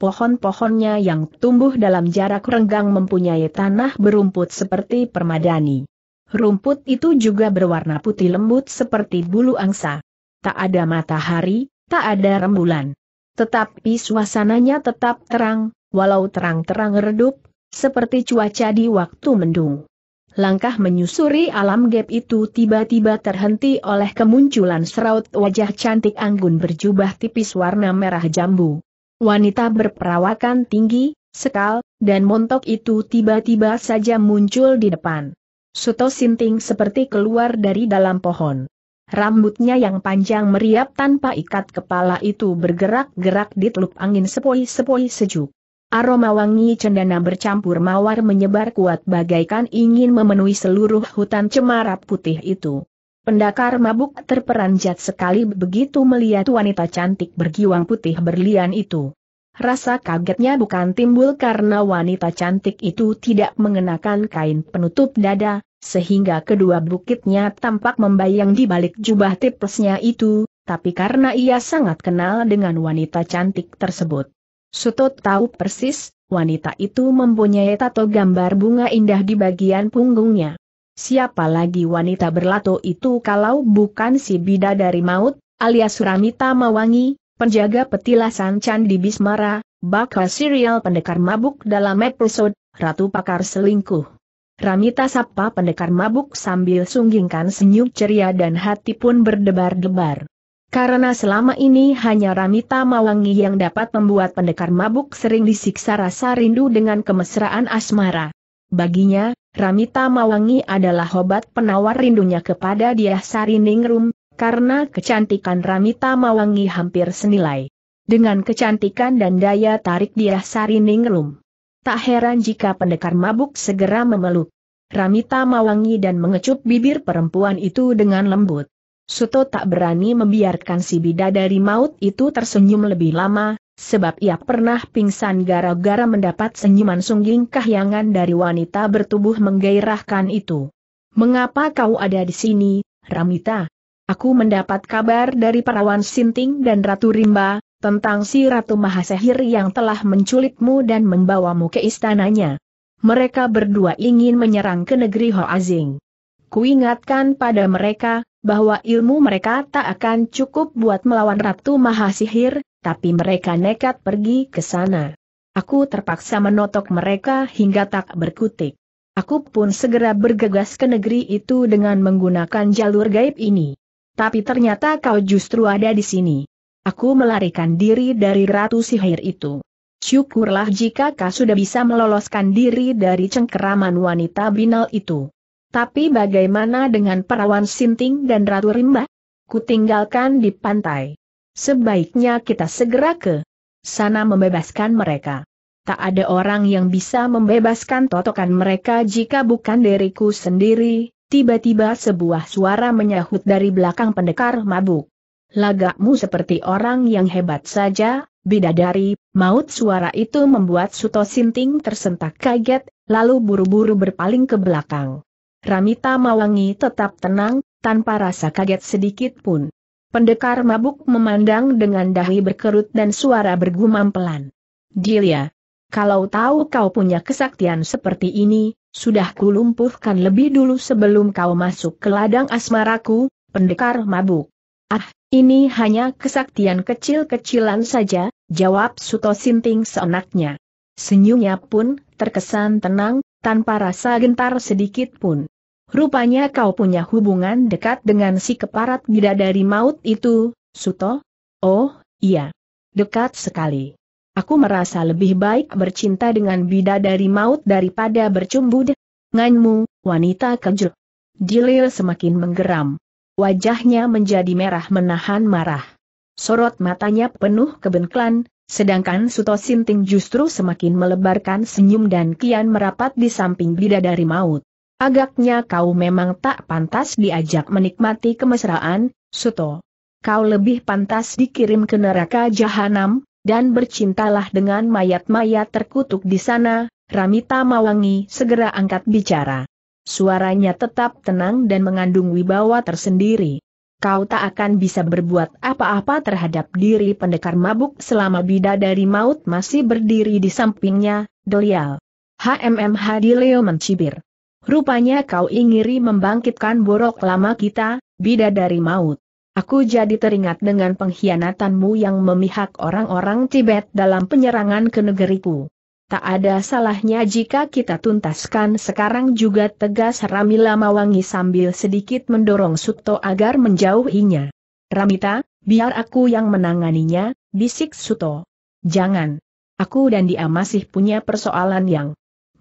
Pohon-pohonnya yang tumbuh dalam jarak renggang mempunyai tanah berumput seperti permadani. Rumput itu juga berwarna putih lembut seperti bulu angsa. Tak ada matahari, tak ada rembulan. Tetapi suasananya tetap terang, walau terang-terang redup, seperti cuaca di waktu mendung. Langkah menyusuri alam gap itu tiba-tiba terhenti oleh kemunculan seraut wajah cantik anggun berjubah tipis warna merah jambu. Wanita berperawakan tinggi, sekal, dan montok itu tiba-tiba saja muncul di depan. Suto Sinting seperti keluar dari dalam pohon. Rambutnya yang panjang meriap tanpa ikat kepala itu bergerak-gerak di teluk angin sepoi-sepoi sejuk. Aroma wangi cendana bercampur mawar menyebar kuat bagaikan ingin memenuhi seluruh hutan cemara putih itu. Pendakar mabuk terperanjat sekali begitu melihat wanita cantik bergiwang putih berlian itu. Rasa kagetnya bukan timbul karena wanita cantik itu tidak mengenakan kain penutup dada, sehingga kedua bukitnya tampak membayang di balik jubah tipisnya itu, tapi karena ia sangat kenal dengan wanita cantik tersebut. Sutut tahu persis, wanita itu mempunyai tato gambar bunga indah di bagian punggungnya. Siapa lagi wanita berlato itu kalau bukan si Bida dari Maut, alias Ramita Mawangi, penjaga petilasan Candi Bismara, bakal serial pendekar mabuk dalam episode Ratu Pakar Selingkuh. Ramita sapa pendekar mabuk sambil sunggingkan senyum ceria dan hati pun berdebar-debar. Karena selama ini hanya Ramita Mawangi yang dapat membuat pendekar mabuk sering disiksa rasa rindu dengan kemesraan asmara. Baginya, Ramita Mawangi adalah obat penawar rindunya kepada dia Ningrum, karena kecantikan Ramita Mawangi hampir senilai. Dengan kecantikan dan daya tarik dia Ningrum. Tak heran jika pendekar mabuk segera memeluk. Ramita Mawangi dan mengecup bibir perempuan itu dengan lembut. Suto tak berani membiarkan si bida dari maut itu tersenyum lebih lama, sebab ia pernah pingsan gara-gara mendapat senyuman sungging kahyangan dari wanita bertubuh menggairahkan itu. Mengapa kau ada di sini, Ramita? Aku mendapat kabar dari perawan Sinting dan Ratu Rimba, tentang si Ratu Mahasehir yang telah menculikmu dan membawamu ke istananya. Mereka berdua ingin menyerang ke negeri Hoazing. Kuingatkan pada mereka, bahwa ilmu mereka tak akan cukup buat melawan Ratu Mahasihir, tapi mereka nekat pergi ke sana. Aku terpaksa menotok mereka hingga tak berkutik. Aku pun segera bergegas ke negeri itu dengan menggunakan jalur gaib ini. Tapi ternyata kau justru ada di sini. Aku melarikan diri dari Ratu Sihir itu. Syukurlah jika kau sudah bisa meloloskan diri dari cengkeraman wanita binal itu. Tapi bagaimana dengan perawan Sinting dan Ratu Rimba? Kutinggalkan di pantai. Sebaiknya kita segera ke sana membebaskan mereka. Tak ada orang yang bisa membebaskan totokan mereka jika bukan diriku sendiri, tiba-tiba sebuah suara menyahut dari belakang pendekar mabuk. Lagakmu seperti orang yang hebat saja, bidadari, maut suara itu membuat Suto Sinting tersentak kaget, lalu buru-buru berpaling ke belakang. Ramita Mawangi tetap tenang, tanpa rasa kaget sedikit pun. Pendekar mabuk memandang dengan dahi berkerut dan suara bergumam pelan. Dilia, kalau tahu kau punya kesaktian seperti ini, sudah kulumpuhkan lebih dulu sebelum kau masuk ke ladang asmaraku, pendekar mabuk. Ah, ini hanya kesaktian kecil-kecilan saja, jawab Suto Sinting seenaknya. Senyumnya pun terkesan tenang, tanpa rasa gentar sedikit pun. Rupanya kau punya hubungan dekat dengan si keparat bidadari maut itu, Suto? Oh, iya. Dekat sekali. Aku merasa lebih baik bercinta dengan bidadari maut daripada bercumbu denganmu, wanita kejel. Jilil semakin menggeram. Wajahnya menjadi merah menahan marah. Sorot matanya penuh kebenklan, sedangkan Suto Sinting justru semakin melebarkan senyum dan kian merapat di samping bidadari maut. Agaknya kau memang tak pantas diajak menikmati kemesraan, Suto. Kau lebih pantas dikirim ke neraka jahanam, dan bercintalah dengan mayat-mayat terkutuk di sana, Ramita Mawangi segera angkat bicara. Suaranya tetap tenang dan mengandung wibawa tersendiri. Kau tak akan bisa berbuat apa-apa terhadap diri pendekar mabuk selama bida dari maut masih berdiri di sampingnya, Delial. HMM Leo mencibir. Rupanya kau ingiri membangkitkan borok lama kita, bida dari maut. Aku jadi teringat dengan pengkhianatanmu yang memihak orang-orang Tibet dalam penyerangan ke negeriku. Tak ada salahnya jika kita tuntaskan sekarang juga tegas Ramila Mawangi sambil sedikit mendorong Suto agar menjauhinya. Ramita, biar aku yang menanganinya, bisik Suto. Jangan. Aku dan dia masih punya persoalan yang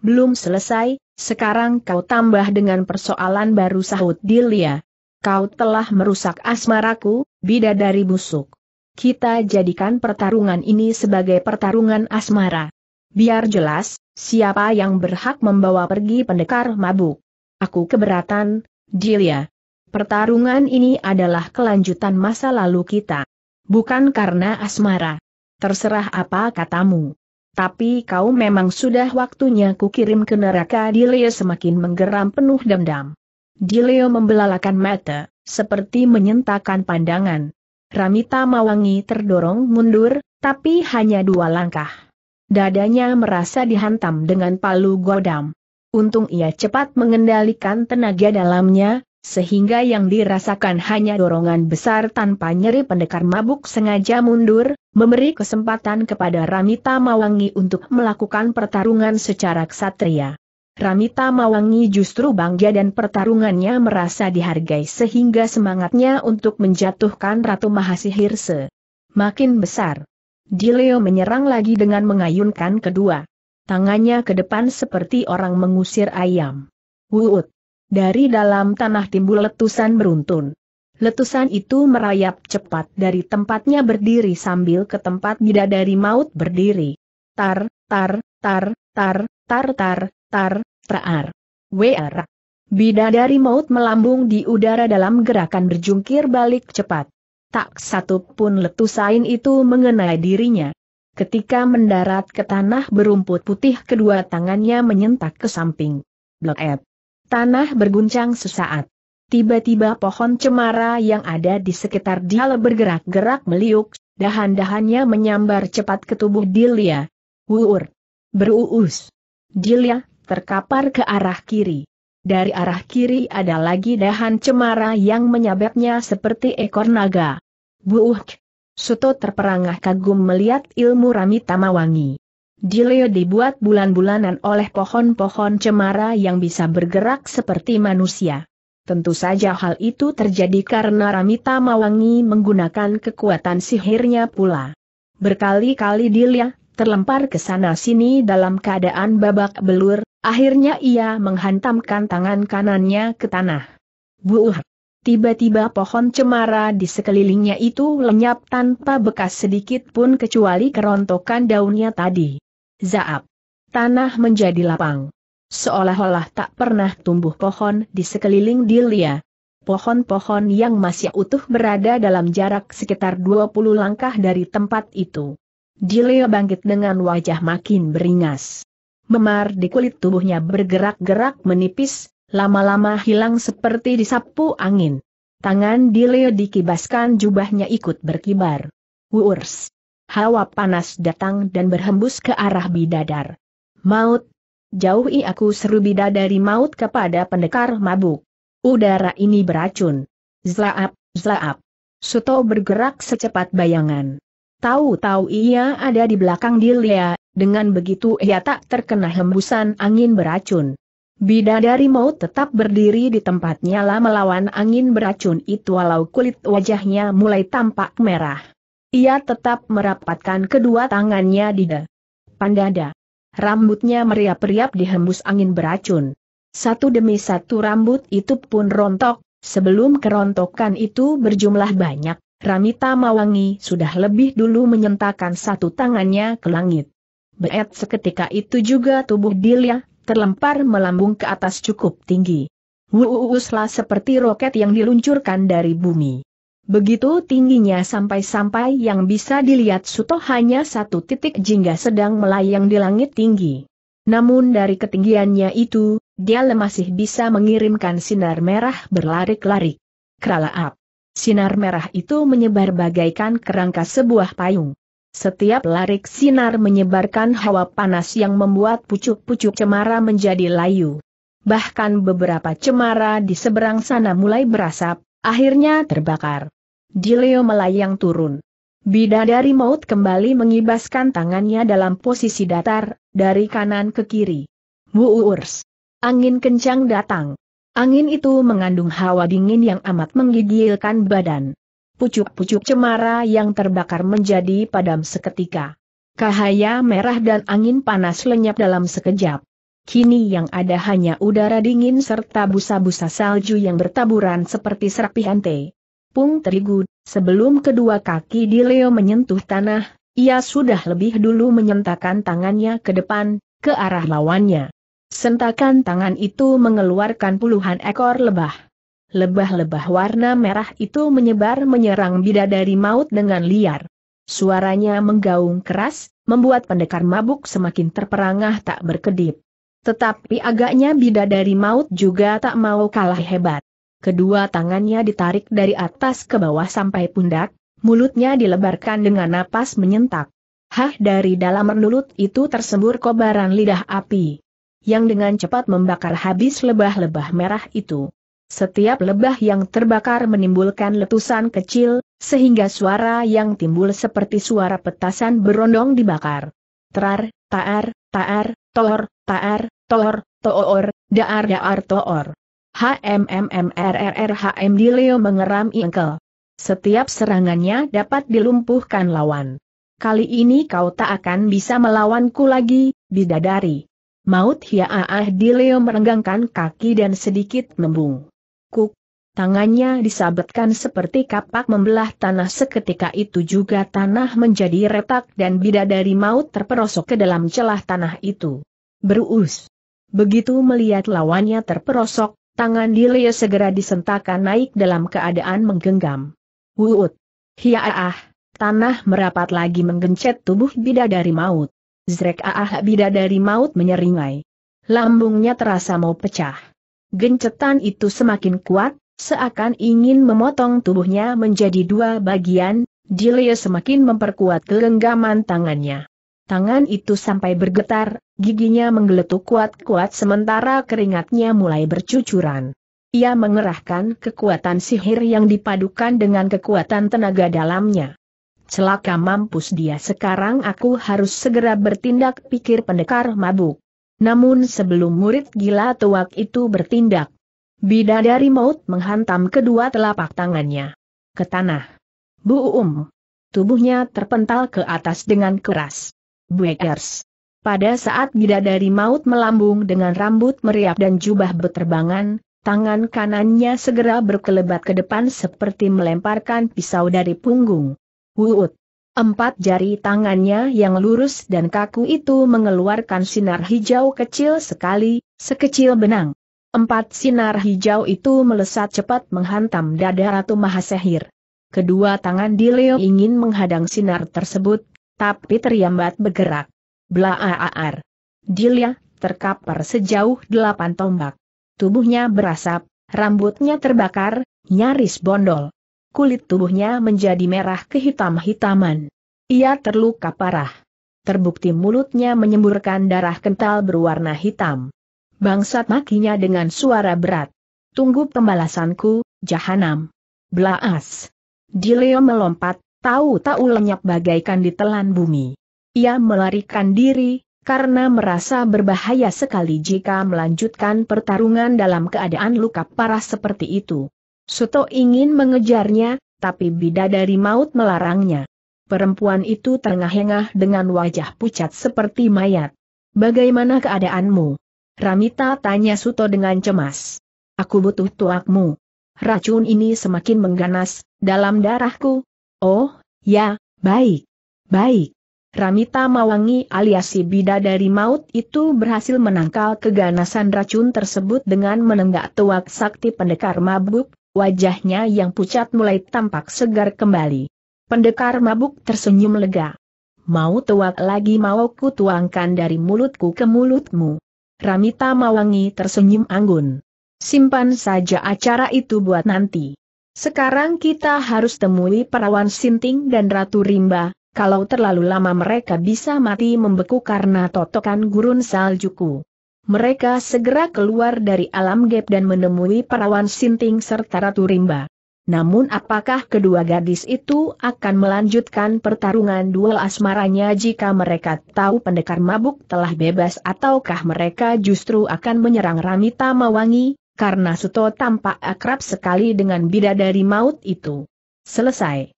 belum selesai, sekarang kau tambah dengan persoalan baru sahut Dilia. Kau telah merusak asmaraku, bidadari busuk. Kita jadikan pertarungan ini sebagai pertarungan asmara. Biar jelas, siapa yang berhak membawa pergi pendekar mabuk. Aku keberatan, Dilia. Pertarungan ini adalah kelanjutan masa lalu kita. Bukan karena asmara. Terserah apa katamu. Tapi kau memang sudah waktunya kukirim ke neraka Dileo semakin menggeram penuh dendam. Dileo membelalakan mata, seperti menyentakan pandangan. Ramita Mawangi terdorong mundur, tapi hanya dua langkah. Dadanya merasa dihantam dengan palu godam. Untung ia cepat mengendalikan tenaga dalamnya, sehingga yang dirasakan hanya dorongan besar tanpa nyeri pendekar mabuk sengaja mundur, memberi kesempatan kepada Ramita Mawangi untuk melakukan pertarungan secara ksatria. Ramita Mawangi justru bangga dan pertarungannya merasa dihargai sehingga semangatnya untuk menjatuhkan Ratu se makin besar. Dileo menyerang lagi dengan mengayunkan kedua tangannya ke depan seperti orang mengusir ayam. Wuut! Dari dalam tanah timbul letusan beruntun. Letusan itu merayap cepat dari tempatnya berdiri sambil ke tempat bidadari maut berdiri. Tar, tar, tar, tar, tar, tar, tar, traar, wer. Bidadari maut melambung di udara dalam gerakan berjungkir balik cepat. Tak satu pun letusan itu mengenai dirinya. Ketika mendarat ke tanah berumput putih kedua tangannya menyentak ke samping. Bleket. Tanah berguncang sesaat. Tiba-tiba pohon cemara yang ada di sekitar dia bergerak-gerak meliuk, dahan-dahannya menyambar cepat ke tubuh Dilia. Wuur. Beruus. Dilia, terkapar ke arah kiri. Dari arah kiri ada lagi dahan cemara yang menyabetnya seperti ekor naga. Buuh! Suto terperangah kagum melihat ilmu Rami Tamawangi. Dile dibuat bulan-bulanan oleh pohon-pohon cemara yang bisa bergerak seperti manusia. Tentu saja hal itu terjadi karena Ramita Mawangi menggunakan kekuatan sihirnya pula. Berkali-kali Dilia terlempar ke sana-sini dalam keadaan babak belur, akhirnya ia menghantamkan tangan kanannya ke tanah. Buuh! Tiba-tiba pohon cemara di sekelilingnya itu lenyap tanpa bekas sedikit pun kecuali kerontokan daunnya tadi zaab. Tanah menjadi lapang. Seolah-olah tak pernah tumbuh pohon di sekeliling Dilia. Pohon-pohon yang masih utuh berada dalam jarak sekitar 20 langkah dari tempat itu. Dilia bangkit dengan wajah makin beringas. Memar di kulit tubuhnya bergerak-gerak menipis, lama-lama hilang seperti disapu angin. Tangan Dilia dikibaskan jubahnya ikut berkibar. Wurs hawa panas datang dan berhembus ke arah bidadar. Maut! Jauhi aku seru bidadari maut kepada pendekar mabuk. Udara ini beracun. Zlaap, zlaap. Suto bergerak secepat bayangan. Tahu-tahu ia ada di belakang Dilia, dengan begitu ia tak terkena hembusan angin beracun. Bidadari maut tetap berdiri di tempatnya lah melawan angin beracun itu walau kulit wajahnya mulai tampak merah. Ia tetap merapatkan kedua tangannya di depan Pandada. Rambutnya meriap-riap dihembus angin beracun. Satu demi satu rambut itu pun rontok, sebelum kerontokan itu berjumlah banyak, Ramita Mawangi sudah lebih dulu menyentakan satu tangannya ke langit. Beet seketika itu juga tubuh Dilia, terlempar melambung ke atas cukup tinggi. Wuuuslah seperti roket yang diluncurkan dari bumi. Begitu tingginya sampai-sampai yang bisa dilihat Suto hanya satu titik jingga sedang melayang di langit tinggi. Namun dari ketinggiannya itu, dia masih bisa mengirimkan sinar merah berlarik-larik. Kralaap. Sinar merah itu menyebar bagaikan kerangka sebuah payung. Setiap larik sinar menyebarkan hawa panas yang membuat pucuk-pucuk cemara menjadi layu. Bahkan beberapa cemara di seberang sana mulai berasap, Akhirnya terbakar. Dileo melayang turun. Bidadari maut kembali mengibaskan tangannya dalam posisi datar, dari kanan ke kiri. Wuurs. Angin kencang datang. Angin itu mengandung hawa dingin yang amat menggigilkan badan. Pucuk-pucuk cemara yang terbakar menjadi padam seketika. Cahaya merah dan angin panas lenyap dalam sekejap. Kini yang ada hanya udara dingin serta busa-busa salju yang bertaburan seperti serapihan teh. Pung terigu, sebelum kedua kaki di Leo menyentuh tanah, ia sudah lebih dulu menyentakan tangannya ke depan, ke arah lawannya. Sentakan tangan itu mengeluarkan puluhan ekor lebah. Lebah-lebah warna merah itu menyebar menyerang bidadari maut dengan liar. Suaranya menggaung keras, membuat pendekar mabuk semakin terperangah tak berkedip. Tetapi agaknya bidadari maut juga tak mau kalah hebat. Kedua tangannya ditarik dari atas ke bawah sampai pundak, mulutnya dilebarkan dengan napas menyentak. Hah dari dalam mulut itu tersembur kobaran lidah api. Yang dengan cepat membakar habis lebah-lebah merah itu. Setiap lebah yang terbakar menimbulkan letusan kecil, sehingga suara yang timbul seperti suara petasan berondong dibakar. Terar, taar, taar, tor, taar, tor, toor, daar daar toor. HMMMRRRHM di Leo mengeram Ingkel. Setiap serangannya dapat dilumpuhkan lawan. Kali ini kau tak akan bisa melawanku lagi, bidadari. Maut hiaah di Leo merenggangkan kaki dan sedikit membung. Kuk, Tangannya disabetkan seperti kapak membelah tanah seketika itu juga tanah menjadi retak dan bidadari maut terperosok ke dalam celah tanah itu. Berus. Begitu melihat lawannya terperosok, tangan Dilia segera disentakan naik dalam keadaan menggenggam. Wuut. Hiaah, tanah merapat lagi menggencet tubuh bidadari maut. Zrek aah bidadari maut menyeringai. Lambungnya terasa mau pecah. Gencetan itu semakin kuat, Seakan ingin memotong tubuhnya menjadi dua bagian, Julia semakin memperkuat kerenggaman tangannya. Tangan itu sampai bergetar, giginya menggeletuk kuat-kuat sementara keringatnya mulai bercucuran. Ia mengerahkan kekuatan sihir yang dipadukan dengan kekuatan tenaga dalamnya. Celaka mampus dia sekarang aku harus segera bertindak pikir pendekar mabuk. Namun sebelum murid gila tuak itu bertindak, Bidadari maut menghantam kedua telapak tangannya ke tanah. Buum. Tubuhnya terpental ke atas dengan keras. Buekers. Pada saat bidadari maut melambung dengan rambut meriap dan jubah berterbangan, tangan kanannya segera berkelebat ke depan seperti melemparkan pisau dari punggung. Wuut. Empat jari tangannya yang lurus dan kaku itu mengeluarkan sinar hijau kecil sekali, sekecil benang. Empat sinar hijau itu melesat cepat menghantam dada Ratu Mahasehir. Kedua tangan di Leo ingin menghadang sinar tersebut, tapi teriambat bergerak. Blaaar. Dilia, terkapar sejauh delapan tombak. Tubuhnya berasap, rambutnya terbakar, nyaris bondol. Kulit tubuhnya menjadi merah kehitam-hitaman. Ia terluka parah. Terbukti mulutnya menyemburkan darah kental berwarna hitam. Bangsat makinya dengan suara berat. Tunggu pembalasanku, jahanam. Blaas. Dileo melompat, tahu-tahu lenyap bagaikan ditelan bumi. Ia melarikan diri, karena merasa berbahaya sekali jika melanjutkan pertarungan dalam keadaan luka parah seperti itu. Suto ingin mengejarnya, tapi bidadari maut melarangnya. Perempuan itu terengah-engah dengan wajah pucat seperti mayat. Bagaimana keadaanmu? Ramita tanya Suto dengan cemas. Aku butuh tuakmu. Racun ini semakin mengganas, dalam darahku. Oh, ya, baik. Baik. Ramita Mawangi alias si dari maut itu berhasil menangkal keganasan racun tersebut dengan menenggak tuak sakti pendekar mabuk, wajahnya yang pucat mulai tampak segar kembali. Pendekar mabuk tersenyum lega. Mau tuak lagi mau ku tuangkan dari mulutku ke mulutmu. Ramita Mawangi tersenyum anggun. Simpan saja acara itu buat nanti. Sekarang kita harus temui perawan Sinting dan Ratu Rimba, kalau terlalu lama mereka bisa mati membeku karena totokan gurun saljuku. Mereka segera keluar dari alam gap dan menemui perawan Sinting serta Ratu Rimba. Namun apakah kedua gadis itu akan melanjutkan pertarungan duel asmaranya jika mereka tahu pendekar mabuk telah bebas ataukah mereka justru akan menyerang Ramita Mawangi, karena Suto tampak akrab sekali dengan bidadari maut itu. Selesai.